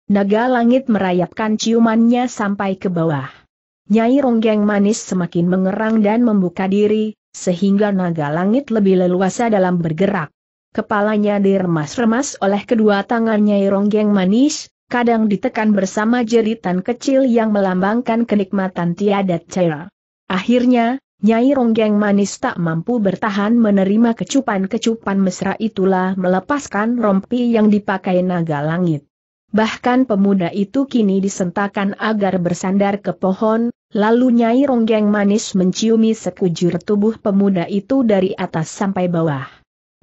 Naga langit merayapkan ciumannya sampai ke bawah. Nyai Ronggeng Manis semakin mengerang dan membuka diri, sehingga naga langit lebih leluasa dalam bergerak. Kepalanya diremas-remas oleh kedua tangan Nyai Ronggeng Manis, kadang ditekan bersama jeritan kecil yang melambangkan kenikmatan tiada cara. Akhirnya, Nyai Ronggeng Manis tak mampu bertahan menerima kecupan-kecupan mesra itulah melepaskan rompi yang dipakai naga langit. Bahkan pemuda itu kini disentakan agar bersandar ke pohon, lalu Nyai Ronggeng Manis menciumi sekujur tubuh pemuda itu dari atas sampai bawah.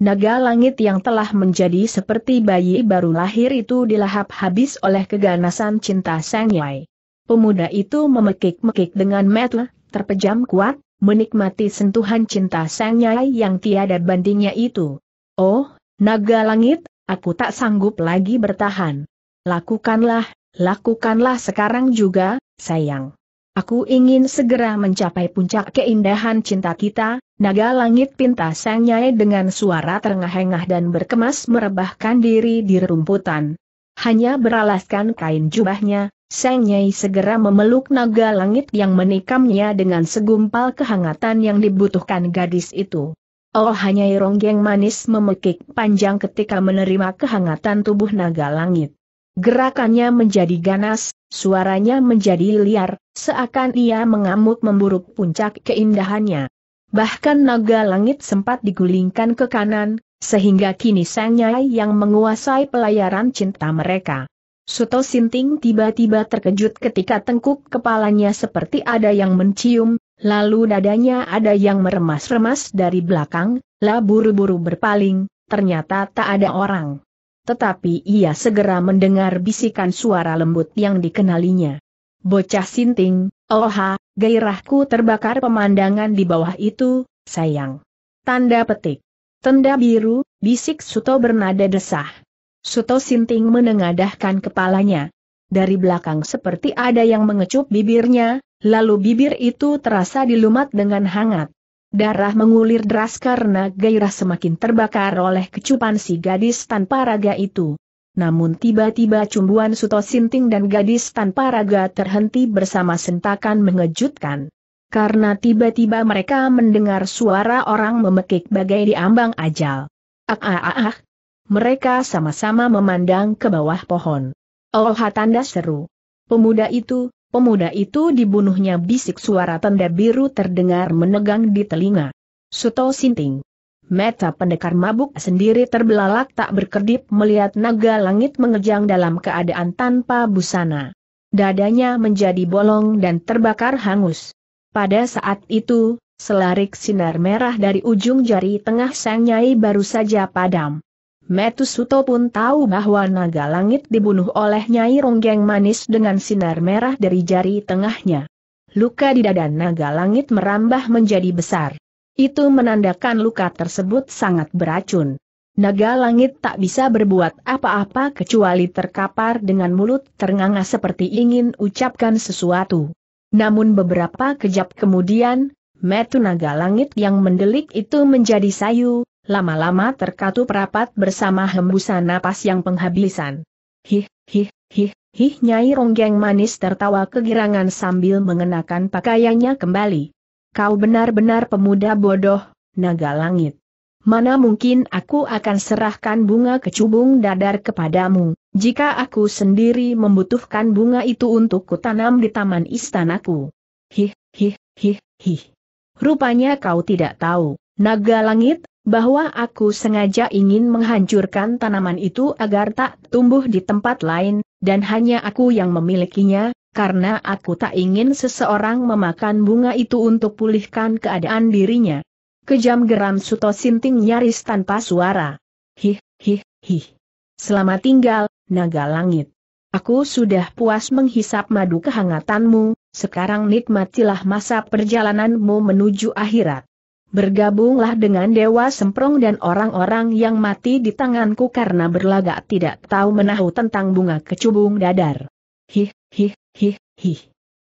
Naga langit yang telah menjadi seperti bayi baru lahir itu dilahap habis oleh keganasan cinta Sang Nyai. Pemuda itu memekik-mekik dengan metel, terpejam kuat, menikmati sentuhan cinta Sang Nyai yang tiada bandingnya itu. Oh, naga langit, aku tak sanggup lagi bertahan. Lakukanlah, lakukanlah sekarang juga, sayang. Aku ingin segera mencapai puncak keindahan cinta kita, naga langit pinta sang dengan suara terengah-engah dan berkemas merebahkan diri di rumputan. Hanya beralaskan kain jubahnya, sang nyai segera memeluk naga langit yang menikamnya dengan segumpal kehangatan yang dibutuhkan gadis itu. Oh hanya ronggeng manis memekik panjang ketika menerima kehangatan tubuh naga langit. Gerakannya menjadi ganas, suaranya menjadi liar, seakan ia mengamuk memburuk puncak keindahannya. Bahkan naga langit sempat digulingkan ke kanan, sehingga kini Sang Nyai yang menguasai pelayaran cinta mereka. Suto Sinting tiba-tiba terkejut ketika tengkuk kepalanya seperti ada yang mencium, lalu dadanya ada yang meremas-remas dari belakang, lah buru-buru berpaling, ternyata tak ada orang tetapi ia segera mendengar bisikan suara lembut yang dikenalinya. Bocah sinting, oha, gairahku terbakar pemandangan di bawah itu, sayang. Tanda petik. Tenda biru, bisik Suto bernada desah. Suto sinting menengadahkan kepalanya. Dari belakang seperti ada yang mengecup bibirnya, lalu bibir itu terasa dilumat dengan hangat. Darah mengulir deras karena gairah semakin terbakar oleh kecupan si gadis tanpa raga itu. Namun tiba-tiba cumbuan Suto Sinting dan gadis tanpa raga terhenti bersama sentakan mengejutkan. Karena tiba-tiba mereka mendengar suara orang memekik bagai diambang ajal. Ah ah ah ah. Mereka sama-sama memandang ke bawah pohon. Oh tanda seru. Pemuda itu, Pemuda itu dibunuhnya bisik suara tanda biru terdengar menegang di telinga. Suto Sinting. Meta pendekar mabuk sendiri terbelalak tak berkedip melihat naga langit mengejang dalam keadaan tanpa busana. Dadanya menjadi bolong dan terbakar hangus. Pada saat itu, selarik sinar merah dari ujung jari tengah sang nyai baru saja padam. Metusuto pun tahu bahwa naga langit dibunuh oleh Nyai Ronggeng Manis dengan sinar merah dari jari tengahnya. Luka di dada naga langit merambah menjadi besar. Itu menandakan luka tersebut sangat beracun. Naga langit tak bisa berbuat apa-apa kecuali terkapar dengan mulut ternganga seperti ingin ucapkan sesuatu. Namun beberapa kejap kemudian, metu naga langit yang mendelik itu menjadi sayu, lama-lama terkatup rapat bersama hembusan napas yang penghabisan. Hih, hih, hih, hih Nyai Ronggeng manis tertawa kegirangan sambil mengenakan pakaiannya kembali. Kau benar-benar pemuda bodoh, naga langit. Mana mungkin aku akan serahkan bunga kecubung dadar kepadamu, jika aku sendiri membutuhkan bunga itu untuk kutanam di taman istanaku. Hih, hih, hih, hih. Rupanya kau tidak tahu, naga langit bahwa aku sengaja ingin menghancurkan tanaman itu agar tak tumbuh di tempat lain, dan hanya aku yang memilikinya, karena aku tak ingin seseorang memakan bunga itu untuk pulihkan keadaan dirinya. Kejam geram Suto Sinting nyaris tanpa suara. Hih, hih, hih. Selamat tinggal, naga langit. Aku sudah puas menghisap madu kehangatanmu, sekarang nikmatilah masa perjalananmu menuju akhirat bergabunglah dengan Dewa Semprong dan orang-orang yang mati di tanganku karena berlagak tidak tahu menahu tentang bunga kecubung dadar. Hih, hih, hih, hih.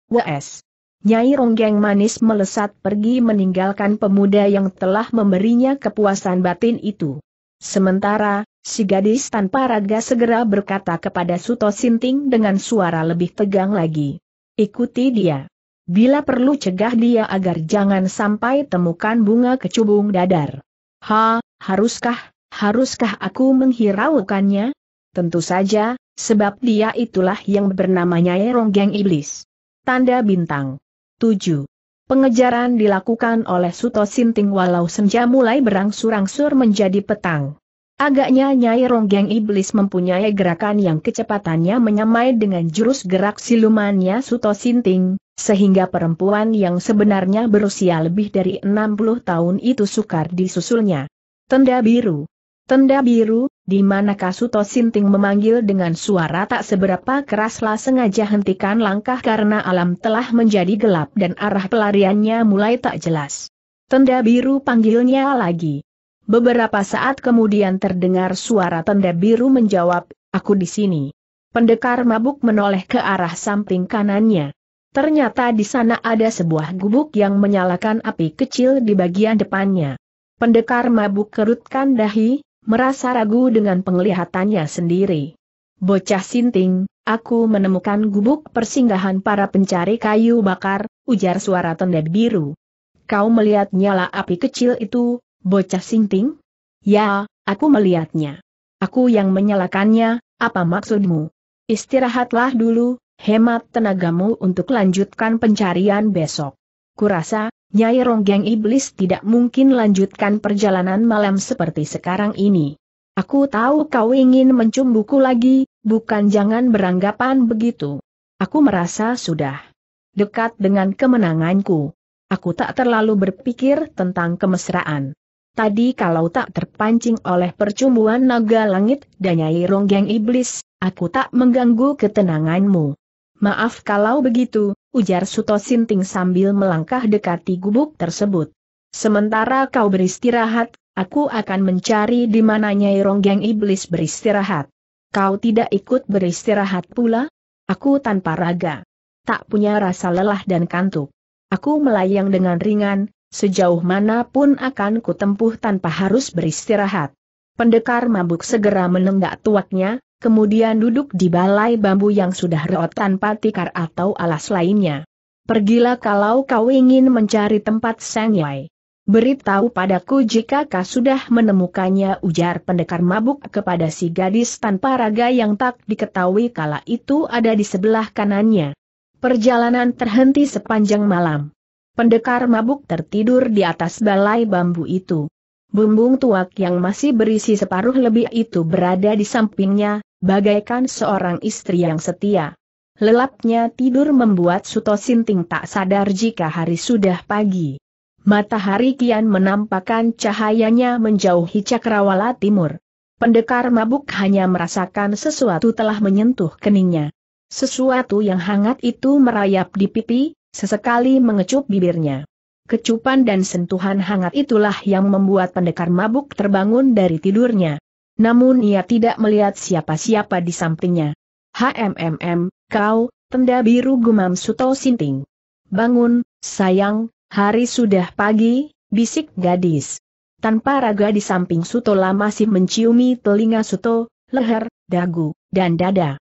W.S. Nyai Ronggeng manis melesat pergi meninggalkan pemuda yang telah memberinya kepuasan batin itu. Sementara, si gadis tanpa raga segera berkata kepada Suto Sinting dengan suara lebih tegang lagi. Ikuti dia. Bila perlu cegah dia agar jangan sampai temukan bunga kecubung dadar. Ha, haruskah, haruskah aku menghiraukannya? Tentu saja, sebab dia itulah yang bernamanya Ronggeng Iblis. Tanda Bintang 7. Pengejaran dilakukan oleh Suto Sinting walau senja mulai berangsur-angsur menjadi petang. Agaknya Nyai Ronggeng Iblis mempunyai gerakan yang kecepatannya menyamai dengan jurus gerak silumannya Suto Sinting, sehingga perempuan yang sebenarnya berusia lebih dari 60 tahun itu sukar disusulnya. Tenda biru. Tenda biru, di mana Kasuto Sinting memanggil dengan suara tak seberapa keraslah sengaja hentikan langkah karena alam telah menjadi gelap dan arah pelariannya mulai tak jelas. Tenda biru panggilnya lagi. Beberapa saat kemudian terdengar suara tenda biru menjawab, aku di sini. Pendekar mabuk menoleh ke arah samping kanannya. Ternyata di sana ada sebuah gubuk yang menyalakan api kecil di bagian depannya. Pendekar mabuk kerutkan dahi, merasa ragu dengan penglihatannya sendiri. Bocah sinting, aku menemukan gubuk persinggahan para pencari kayu bakar, ujar suara tenda biru. Kau melihat nyala api kecil itu, bocah sinting? Ya, aku melihatnya. Aku yang menyalakannya, apa maksudmu? Istirahatlah dulu, hemat tenagamu untuk lanjutkan pencarian besok. Kurasa, Nyai Ronggeng Iblis tidak mungkin lanjutkan perjalanan malam seperti sekarang ini. Aku tahu kau ingin mencumbuku lagi, bukan jangan beranggapan begitu. Aku merasa sudah dekat dengan kemenanganku. Aku tak terlalu berpikir tentang kemesraan. Tadi kalau tak terpancing oleh percumbuan naga langit dan Nyai Ronggeng Iblis, aku tak mengganggu ketenanganmu. Maaf kalau begitu, ujar Suto Sinting sambil melangkah dekati gubuk tersebut. Sementara kau beristirahat, aku akan mencari di mana Nyai Ronggeng Iblis beristirahat. Kau tidak ikut beristirahat pula? Aku tanpa raga. Tak punya rasa lelah dan kantuk. Aku melayang dengan ringan, sejauh mana pun akan kutempuh tanpa harus beristirahat. Pendekar mabuk segera menenggak tuaknya, kemudian duduk di balai bambu yang sudah reot tanpa tikar atau alas lainnya. Pergilah kalau kau ingin mencari tempat Sang Yai. Beritahu padaku jika kau sudah menemukannya ujar pendekar mabuk kepada si gadis tanpa raga yang tak diketahui kala itu ada di sebelah kanannya. Perjalanan terhenti sepanjang malam. Pendekar mabuk tertidur di atas balai bambu itu. Bumbung tuak yang masih berisi separuh lebih itu berada di sampingnya, bagaikan seorang istri yang setia. Lelapnya tidur membuat Suto Sinting tak sadar jika hari sudah pagi. Matahari kian menampakkan cahayanya menjauhi cakrawala timur. Pendekar mabuk hanya merasakan sesuatu telah menyentuh keningnya. Sesuatu yang hangat itu merayap di pipi, sesekali mengecup bibirnya. Kecupan dan sentuhan hangat itulah yang membuat pendekar mabuk terbangun dari tidurnya. Namun ia tidak melihat siapa-siapa di sampingnya. HMMM, kau, tenda biru gumam Suto Sinting. Bangun, sayang, hari sudah pagi, bisik gadis. Tanpa raga di samping Suto lah masih menciumi telinga Suto, leher, dagu, dan dada.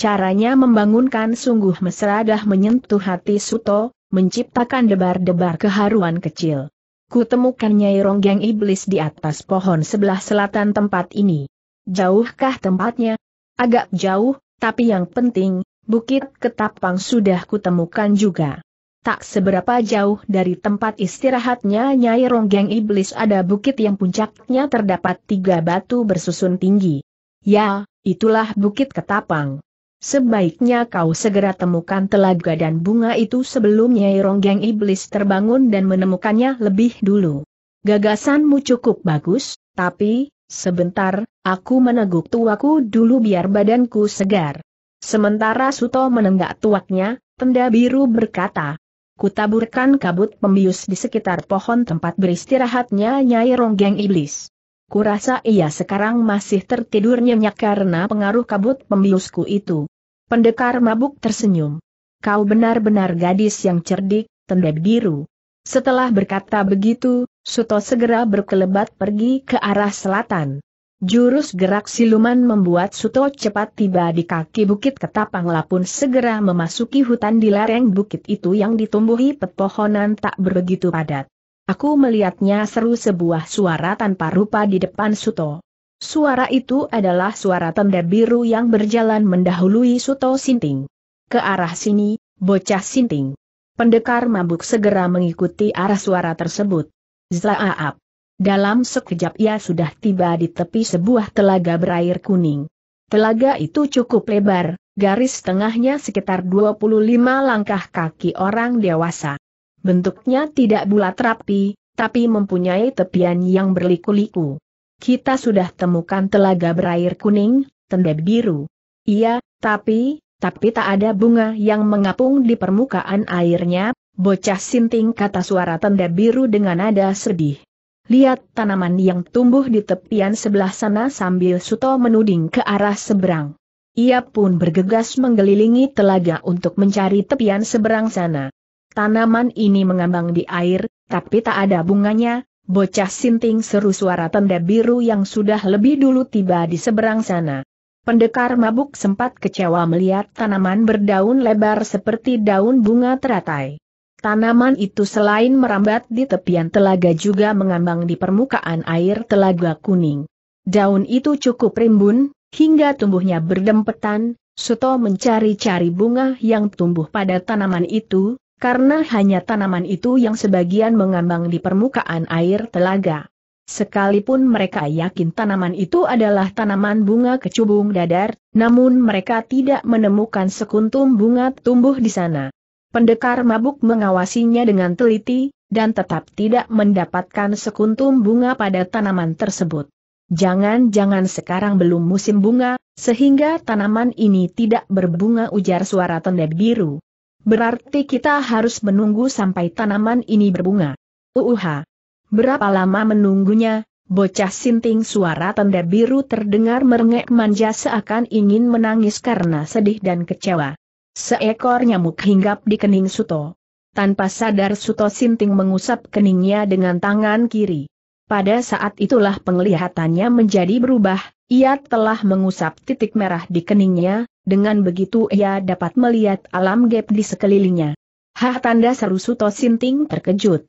Caranya membangunkan sungguh mesra dah menyentuh hati Suto, menciptakan debar-debar keharuan kecil kutemukan Nyai Ronggeng Iblis di atas pohon sebelah selatan tempat ini. Jauhkah tempatnya? Agak jauh, tapi yang penting, Bukit Ketapang sudah kutemukan juga. Tak seberapa jauh dari tempat istirahatnya Nyai Ronggeng Iblis ada bukit yang puncaknya terdapat tiga batu bersusun tinggi. Ya, itulah Bukit Ketapang. Sebaiknya kau segera temukan telaga dan bunga itu sebelum Nyai Ronggeng Iblis terbangun dan menemukannya lebih dulu. Gagasanmu cukup bagus, tapi, sebentar, aku meneguk tuaku dulu biar badanku segar. Sementara Suto menenggak tuaknya, tenda biru berkata, Kutaburkan kabut pembius di sekitar pohon tempat beristirahatnya Nyai Ronggeng Iblis. Kurasa ia sekarang masih tertidur nyenyak karena pengaruh kabut pembiusku itu. Pendekar mabuk tersenyum. Kau benar-benar gadis yang cerdik, tendeb biru. Setelah berkata begitu, Suto segera berkelebat pergi ke arah selatan. Jurus gerak siluman membuat Suto cepat tiba di kaki bukit Ketapang Lapun segera memasuki hutan di lereng bukit itu yang ditumbuhi pepohonan tak begitu padat. Aku melihatnya seru sebuah suara tanpa rupa di depan Suto. Suara itu adalah suara tanda biru yang berjalan mendahului Suto Sinting. Ke arah sini, bocah Sinting. Pendekar mabuk segera mengikuti arah suara tersebut. Zlaaap. Dalam sekejap ia sudah tiba di tepi sebuah telaga berair kuning. Telaga itu cukup lebar, garis tengahnya sekitar 25 langkah kaki orang dewasa. Bentuknya tidak bulat rapi, tapi mempunyai tepian yang berliku-liku. Kita sudah temukan telaga berair kuning, tenda biru. Iya, tapi, tapi tak ada bunga yang mengapung di permukaan airnya, bocah sinting kata suara tenda biru dengan nada sedih. Lihat tanaman yang tumbuh di tepian sebelah sana sambil Suto menuding ke arah seberang. Ia pun bergegas mengelilingi telaga untuk mencari tepian seberang sana. Tanaman ini mengambang di air, tapi tak ada bunganya, bocah sinting seru suara tanda biru yang sudah lebih dulu tiba di seberang sana. Pendekar mabuk sempat kecewa melihat tanaman berdaun lebar seperti daun bunga teratai. Tanaman itu selain merambat di tepian telaga juga mengambang di permukaan air telaga kuning. Daun itu cukup rimbun, hingga tumbuhnya berdempetan, Suto mencari-cari bunga yang tumbuh pada tanaman itu, karena hanya tanaman itu yang sebagian mengambang di permukaan air telaga. Sekalipun mereka yakin tanaman itu adalah tanaman bunga kecubung dadar, namun mereka tidak menemukan sekuntum bunga tumbuh di sana. Pendekar mabuk mengawasinya dengan teliti, dan tetap tidak mendapatkan sekuntum bunga pada tanaman tersebut. Jangan-jangan sekarang belum musim bunga, sehingga tanaman ini tidak berbunga ujar suara tenda biru. Berarti kita harus menunggu sampai tanaman ini berbunga. Uuha. Berapa lama menunggunya? Bocah sinting suara tanda biru terdengar merengek manja seakan ingin menangis karena sedih dan kecewa. Seekor nyamuk hinggap di kening Suto. Tanpa sadar Suto sinting mengusap keningnya dengan tangan kiri. Pada saat itulah penglihatannya menjadi berubah, ia telah mengusap titik merah di keningnya, dengan begitu ia dapat melihat alam gap di sekelilingnya. Hah tanda seru Suto Sinting terkejut.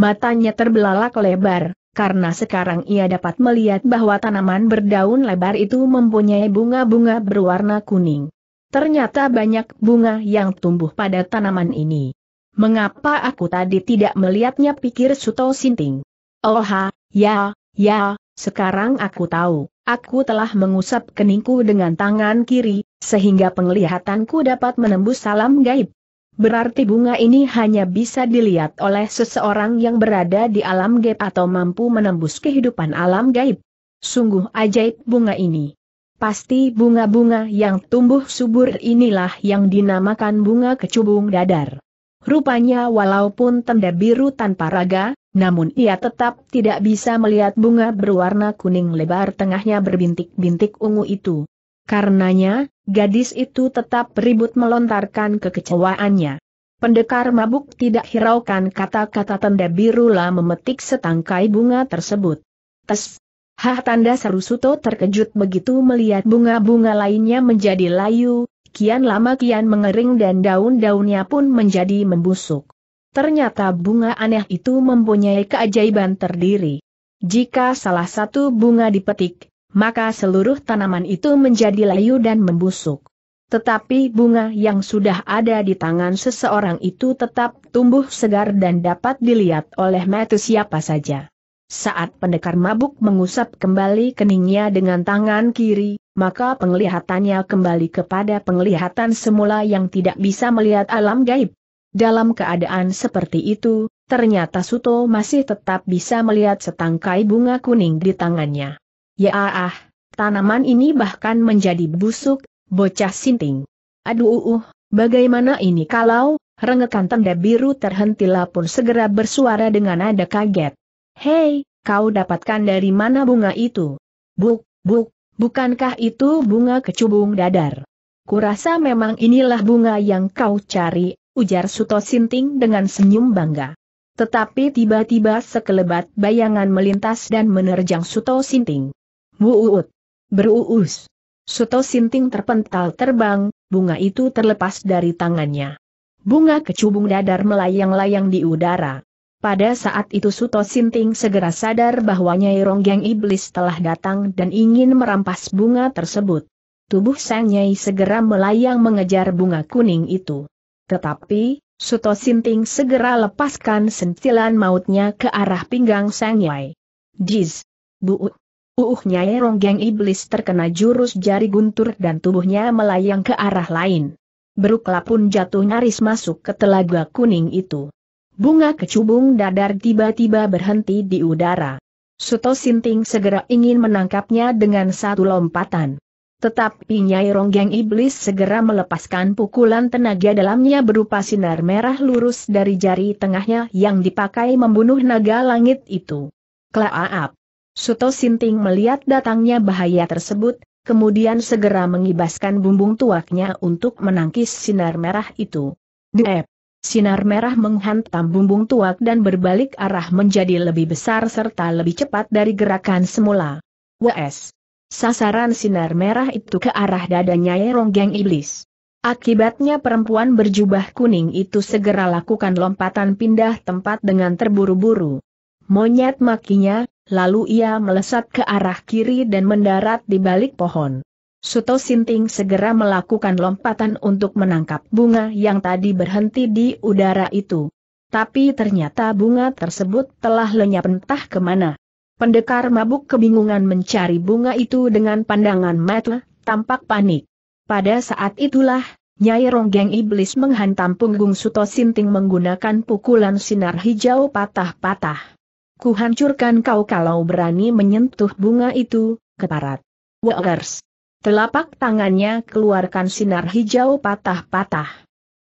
Matanya terbelalak lebar, karena sekarang ia dapat melihat bahwa tanaman berdaun lebar itu mempunyai bunga-bunga berwarna kuning. Ternyata banyak bunga yang tumbuh pada tanaman ini. Mengapa aku tadi tidak melihatnya pikir Suto Sinting? Oh ha, ya, ya, sekarang aku tahu. Aku telah mengusap keningku dengan tangan kiri, sehingga penglihatanku dapat menembus salam gaib. Berarti bunga ini hanya bisa dilihat oleh seseorang yang berada di alam gaib atau mampu menembus kehidupan alam gaib. Sungguh ajaib bunga ini. Pasti bunga-bunga yang tumbuh subur inilah yang dinamakan bunga kecubung dadar. Rupanya walaupun tanda biru tanpa raga, namun ia tetap tidak bisa melihat bunga berwarna kuning lebar tengahnya berbintik-bintik ungu itu. Karenanya, gadis itu tetap ribut melontarkan kekecewaannya. Pendekar mabuk tidak hiraukan kata-kata tanda birula memetik setangkai bunga tersebut. Tes. Hah tanda seru Suto terkejut begitu melihat bunga-bunga lainnya menjadi layu, kian lama kian mengering dan daun-daunnya pun menjadi membusuk. Ternyata bunga aneh itu mempunyai keajaiban terdiri. Jika salah satu bunga dipetik, maka seluruh tanaman itu menjadi layu dan membusuk. Tetapi bunga yang sudah ada di tangan seseorang itu tetap tumbuh segar dan dapat dilihat oleh mata siapa saja. Saat pendekar mabuk mengusap kembali keningnya dengan tangan kiri, maka penglihatannya kembali kepada penglihatan semula yang tidak bisa melihat alam gaib. Dalam keadaan seperti itu, ternyata Suto masih tetap bisa melihat setangkai bunga kuning di tangannya. Ya ah, ah, tanaman ini bahkan menjadi busuk, bocah sinting. Aduh, uh, uh bagaimana ini kalau, rengekan tenda biru terhentilah pun segera bersuara dengan nada kaget. Hei, kau dapatkan dari mana bunga itu? Buk, buk, bukankah itu bunga kecubung dadar? Kurasa memang inilah bunga yang kau cari, ujar Suto Sinting dengan senyum bangga. Tetapi tiba-tiba sekelebat bayangan melintas dan menerjang Suto Sinting. Buut. Beruus. Suto Sinting terpental terbang, bunga itu terlepas dari tangannya. Bunga kecubung dadar melayang-layang di udara. Pada saat itu Suto Sinting segera sadar bahwa Nyai Ronggeng Iblis telah datang dan ingin merampas bunga tersebut. Tubuh Sang Nyai segera melayang mengejar bunga kuning itu. Tetapi, Suto Sinting segera lepaskan sentilan mautnya ke arah pinggang Sang Nyai. Jiz! Buut! Uuh Nyai Ronggeng Iblis terkena jurus jari guntur dan tubuhnya melayang ke arah lain. Berukla pun jatuh nyaris masuk ke telaga kuning itu. Bunga kecubung dadar tiba-tiba berhenti di udara. Suto Sinting segera ingin menangkapnya dengan satu lompatan. Tetapi Nyai Ronggeng Iblis segera melepaskan pukulan tenaga dalamnya berupa sinar merah lurus dari jari tengahnya yang dipakai membunuh naga langit itu. Klaaap! Suto Sinting melihat datangnya bahaya tersebut, kemudian segera mengibaskan bumbung tuaknya untuk menangkis sinar merah itu. Dep! Sinar merah menghantam bumbung tuak dan berbalik arah menjadi lebih besar serta lebih cepat dari gerakan semula. WS! Sasaran sinar merah itu ke arah dadanya ronggeng iblis. Akibatnya perempuan berjubah kuning itu segera lakukan lompatan pindah tempat dengan terburu-buru. Monyet makinya, lalu ia melesat ke arah kiri dan mendarat di balik pohon. Suto Sinting segera melakukan lompatan untuk menangkap bunga yang tadi berhenti di udara itu. Tapi ternyata bunga tersebut telah lenyap entah kemana. Pendekar mabuk kebingungan mencari bunga itu dengan pandangan mata, tampak panik. Pada saat itulah, Nyai Ronggeng Iblis menghantam punggung Suto Sinting menggunakan pukulan sinar hijau patah-patah. Kuhancurkan kau kalau berani menyentuh bunga itu, keparat. Wellers. Telapak tangannya keluarkan sinar hijau patah-patah.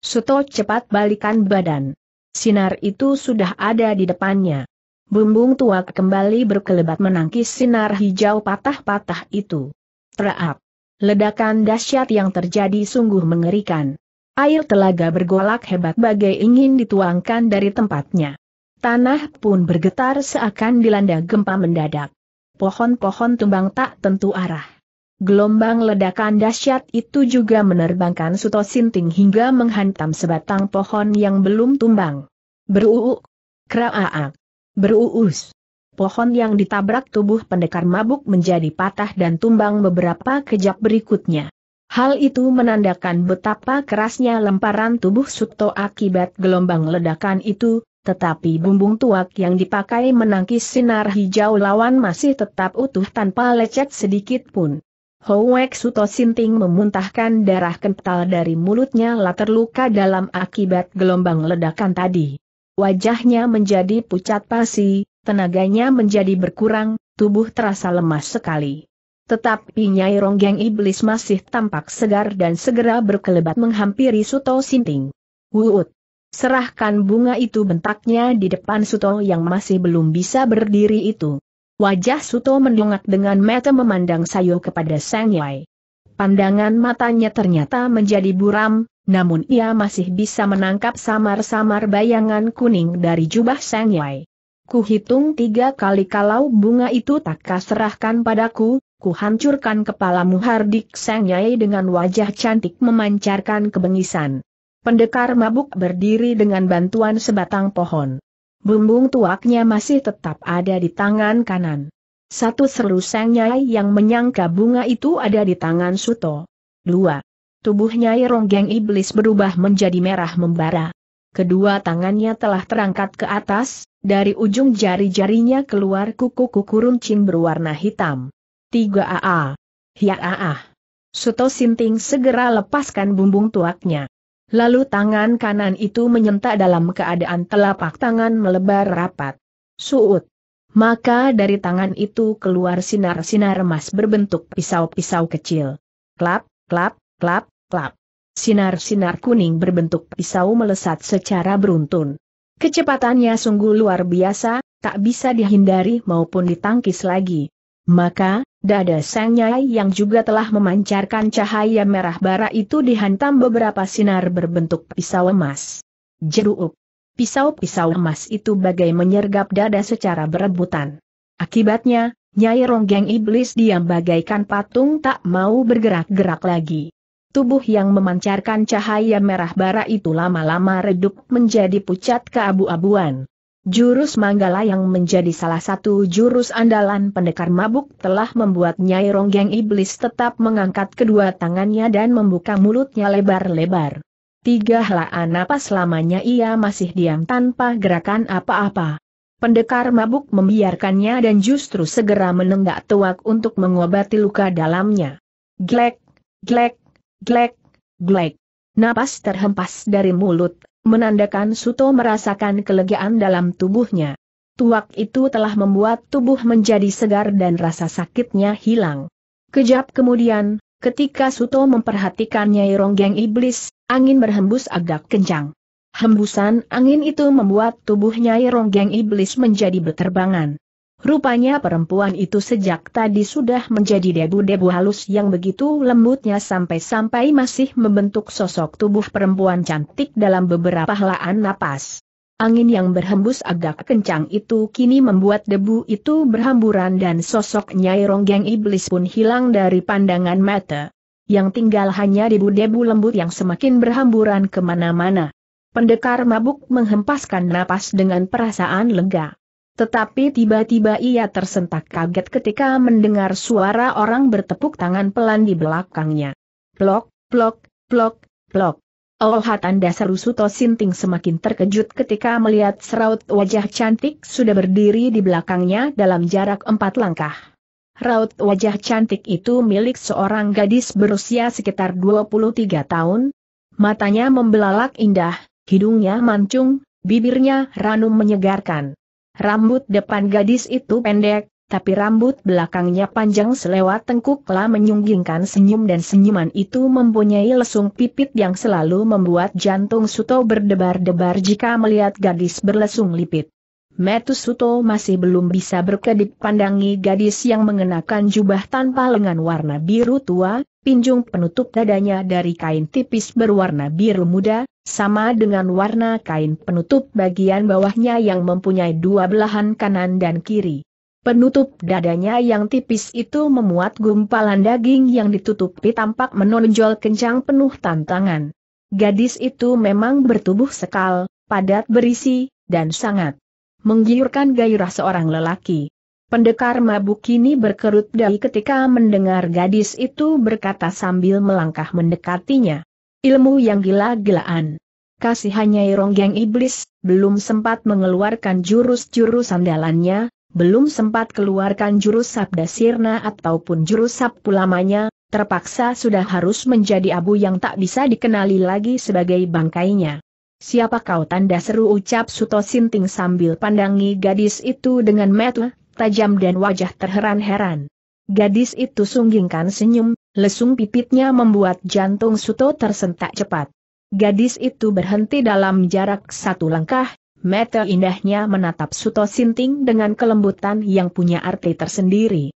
Suto cepat balikan badan. Sinar itu sudah ada di depannya. Bumbung tua kembali berkelebat menangkis sinar hijau patah-patah itu. Traap. Ledakan dahsyat yang terjadi sungguh mengerikan. Air telaga bergolak hebat bagai ingin dituangkan dari tempatnya. Tanah pun bergetar seakan dilanda gempa mendadak. Pohon-pohon tumbang tak tentu arah. Gelombang ledakan dahsyat itu juga menerbangkan Suto Sinting hingga menghantam sebatang pohon yang belum tumbang. Beruuk, kraaak, beruus. Pohon yang ditabrak tubuh pendekar mabuk menjadi patah dan tumbang beberapa kejap berikutnya. Hal itu menandakan betapa kerasnya lemparan tubuh Suto akibat gelombang ledakan itu, tetapi bumbung tuak yang dipakai menangkis sinar hijau lawan masih tetap utuh tanpa lecet sedikit pun. Howek Suto Sinting memuntahkan darah kental dari mulutnya latar terluka dalam akibat gelombang ledakan tadi. Wajahnya menjadi pucat pasi, tenaganya menjadi berkurang, tubuh terasa lemas sekali. Tetapi Nyai Ronggeng Iblis masih tampak segar dan segera berkelebat menghampiri Suto Sinting. Wuut! Serahkan bunga itu bentaknya di depan Suto yang masih belum bisa berdiri itu. Wajah Suto mendongak dengan mata memandang Sayo kepada Sang Yai. Pandangan matanya ternyata menjadi buram, namun ia masih bisa menangkap samar-samar bayangan kuning dari jubah Sang Yai. Kuhitung tiga kali kalau bunga itu tak serahkan padaku, kuhancurkan kepalamu Hardik Sang Yai dengan wajah cantik memancarkan kebengisan. Pendekar mabuk berdiri dengan bantuan sebatang pohon. Bumbung tuaknya masih tetap ada di tangan kanan. Satu serlusang Nyai yang menyangka bunga itu ada di tangan Suto. Dua. Tubuh Nyai Ronggeng Iblis berubah menjadi merah membara. Kedua tangannya telah terangkat ke atas, dari ujung jari-jarinya keluar kuku-kuku runcing berwarna hitam. Tiga aa. Hiya aa. Suto Sinting segera lepaskan bumbung tuaknya. Lalu tangan kanan itu menyentak dalam keadaan telapak tangan melebar rapat. Suut. Maka dari tangan itu keluar sinar-sinar emas berbentuk pisau-pisau kecil. Klap, klap, klap, klap. Sinar-sinar kuning berbentuk pisau melesat secara beruntun. Kecepatannya sungguh luar biasa, tak bisa dihindari maupun ditangkis lagi. Maka, dada sang nyai yang juga telah memancarkan cahaya merah bara itu dihantam beberapa sinar berbentuk pisau emas. Jeruup. Pisau-pisau emas itu bagai menyergap dada secara berebutan. Akibatnya, Nyai Ronggeng Iblis diam bagaikan patung tak mau bergerak-gerak lagi. Tubuh yang memancarkan cahaya merah bara itu lama-lama redup menjadi pucat keabu-abuan. Jurus Manggala yang menjadi salah satu jurus andalan pendekar mabuk telah membuat Nyai Ronggeng Iblis tetap mengangkat kedua tangannya dan membuka mulutnya lebar-lebar. Tiga helaan napas selamanya ia masih diam tanpa gerakan apa-apa. Pendekar mabuk membiarkannya dan justru segera menenggak tuak untuk mengobati luka dalamnya. Glek, glek, glek, glek. Napas terhempas dari mulut menandakan Suto merasakan kelegaan dalam tubuhnya. Tuak itu telah membuat tubuh menjadi segar dan rasa sakitnya hilang. Kejap kemudian, ketika Suto memperhatikan Nyai Ronggeng Iblis, angin berhembus agak kencang. Hembusan angin itu membuat tubuh Nyai Ronggeng Iblis menjadi berterbangan. Rupanya perempuan itu sejak tadi sudah menjadi debu-debu halus yang begitu lembutnya sampai-sampai masih membentuk sosok tubuh perempuan cantik dalam beberapa helaan napas. Angin yang berhembus agak kencang itu kini membuat debu itu berhamburan dan sosok Nyai Ronggeng Iblis pun hilang dari pandangan mata. Yang tinggal hanya debu-debu lembut yang semakin berhamburan kemana-mana. Pendekar mabuk menghempaskan napas dengan perasaan lega. Tetapi tiba-tiba ia tersentak kaget ketika mendengar suara orang bertepuk tangan pelan di belakangnya. Plok, plok, plok, plok. Oh tanda Suto Sinting semakin terkejut ketika melihat seraut wajah cantik sudah berdiri di belakangnya dalam jarak empat langkah. Raut wajah cantik itu milik seorang gadis berusia sekitar 23 tahun. Matanya membelalak indah, hidungnya mancung, bibirnya ranum menyegarkan. Rambut depan gadis itu pendek, tapi rambut belakangnya panjang selewat tengkuk telah menyunggingkan senyum dan senyuman itu mempunyai lesung pipit yang selalu membuat jantung Suto berdebar-debar jika melihat gadis berlesung lipit. Metus Suto masih belum bisa berkedip pandangi gadis yang mengenakan jubah tanpa lengan warna biru tua, pinjung penutup dadanya dari kain tipis berwarna biru muda, sama dengan warna kain penutup bagian bawahnya yang mempunyai dua belahan kanan dan kiri. Penutup dadanya yang tipis itu memuat gumpalan daging yang ditutupi tampak menonjol kencang penuh tantangan. Gadis itu memang bertubuh sekal, padat berisi, dan sangat menggiurkan gairah seorang lelaki. Pendekar mabuk kini berkerut dahi ketika mendengar gadis itu berkata sambil melangkah mendekatinya. Ilmu yang gila-gilaan. Kasihannya ronggeng iblis, belum sempat mengeluarkan jurus-jurus andalannya, belum sempat keluarkan jurus sabda sirna ataupun jurus sabku lamanya, terpaksa sudah harus menjadi abu yang tak bisa dikenali lagi sebagai bangkainya. Siapa kau tanda seru ucap Suto Sinting sambil pandangi gadis itu dengan metu tajam dan wajah terheran-heran. Gadis itu sunggingkan senyum, lesung pipitnya membuat jantung Suto tersentak cepat. Gadis itu berhenti dalam jarak satu langkah, mata indahnya menatap Suto Sinting dengan kelembutan yang punya arti tersendiri.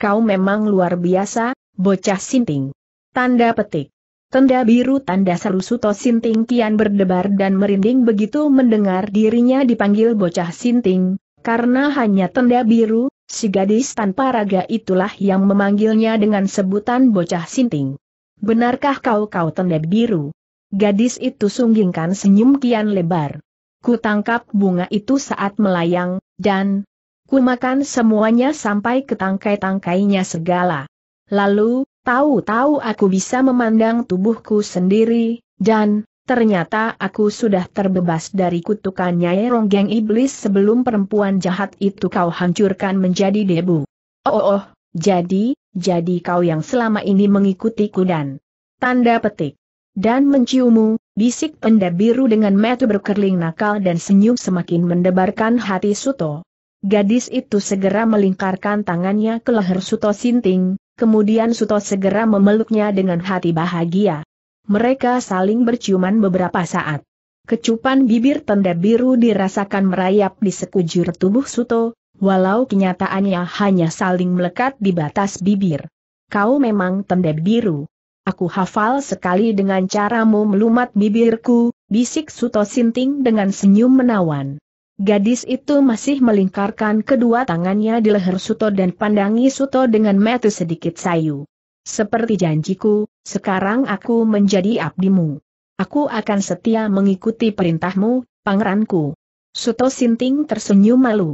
Kau memang luar biasa, bocah Sinting. Tanda petik. Tenda biru tanda seru Suto Sinting kian berdebar dan merinding begitu mendengar dirinya dipanggil bocah Sinting, karena hanya tenda biru, si gadis tanpa raga itulah yang memanggilnya dengan sebutan bocah sinting. Benarkah kau kau tenda biru? Gadis itu sunggingkan senyum kian lebar. Ku tangkap bunga itu saat melayang, dan ku makan semuanya sampai ke tangkai-tangkainya segala. Lalu, tahu-tahu aku bisa memandang tubuhku sendiri, dan Ternyata aku sudah terbebas dari kutukan Nyai Ronggeng Iblis sebelum perempuan jahat itu kau hancurkan menjadi debu. Oh, oh, oh jadi, jadi kau yang selama ini mengikuti kudan. tanda petik dan menciummu, bisik penda biru dengan metu berkerling nakal dan senyum semakin mendebarkan hati Suto. Gadis itu segera melingkarkan tangannya ke leher Suto Sinting, kemudian Suto segera memeluknya dengan hati bahagia. Mereka saling berciuman beberapa saat. Kecupan bibir tenda biru dirasakan merayap di sekujur tubuh Suto, walau kenyataannya hanya saling melekat di batas bibir. Kau memang tenda biru. Aku hafal sekali dengan caramu melumat bibirku, bisik Suto Sinting dengan senyum menawan. Gadis itu masih melingkarkan kedua tangannya di leher Suto dan pandangi Suto dengan mata sedikit sayu. Seperti janjiku, sekarang aku menjadi abdimu. Aku akan setia mengikuti perintahmu, pangeranku. Suto Sinting tersenyum malu.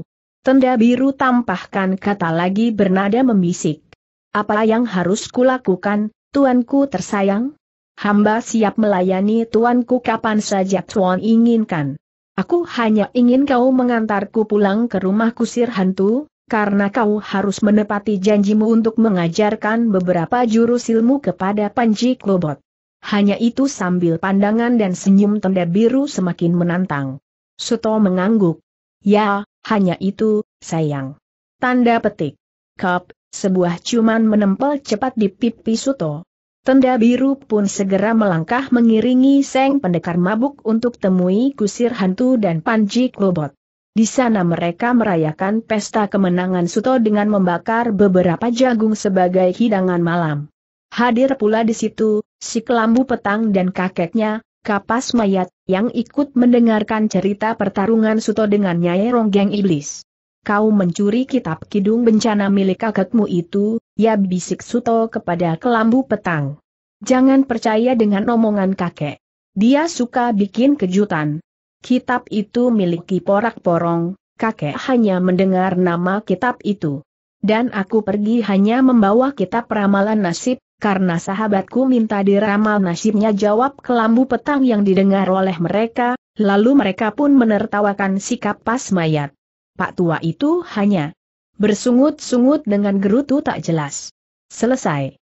Tenda biru tampahkan kata lagi bernada membisik. Apa yang harus kulakukan, tuanku tersayang? Hamba siap melayani tuanku kapan saja tuan inginkan. Aku hanya ingin kau mengantarku pulang ke rumah kusir hantu, karena kau harus menepati janjimu untuk mengajarkan beberapa jurus ilmu kepada Panji Klobot. Hanya itu sambil pandangan dan senyum tenda biru semakin menantang. Suto mengangguk. Ya, hanya itu, sayang. Tanda petik. Kap, sebuah cuman menempel cepat di pipi Suto. Tenda biru pun segera melangkah mengiringi Seng Pendekar Mabuk untuk temui kusir hantu dan Panji Klobot. Di sana mereka merayakan pesta kemenangan Suto dengan membakar beberapa jagung sebagai hidangan malam. Hadir pula di situ, si kelambu petang dan kakeknya, kapas mayat, yang ikut mendengarkan cerita pertarungan Suto dengan Nyai Ronggeng Iblis. Kau mencuri kitab kidung bencana milik kakekmu itu, ya bisik Suto kepada kelambu petang. Jangan percaya dengan omongan kakek. Dia suka bikin kejutan. Kitab itu miliki porak Porong, kakek hanya mendengar nama kitab itu. Dan aku pergi hanya membawa kitab ramalan nasib, karena sahabatku minta diramal nasibnya jawab kelambu petang yang didengar oleh mereka, lalu mereka pun menertawakan sikap pas mayat. Pak tua itu hanya bersungut-sungut dengan gerutu tak jelas. Selesai.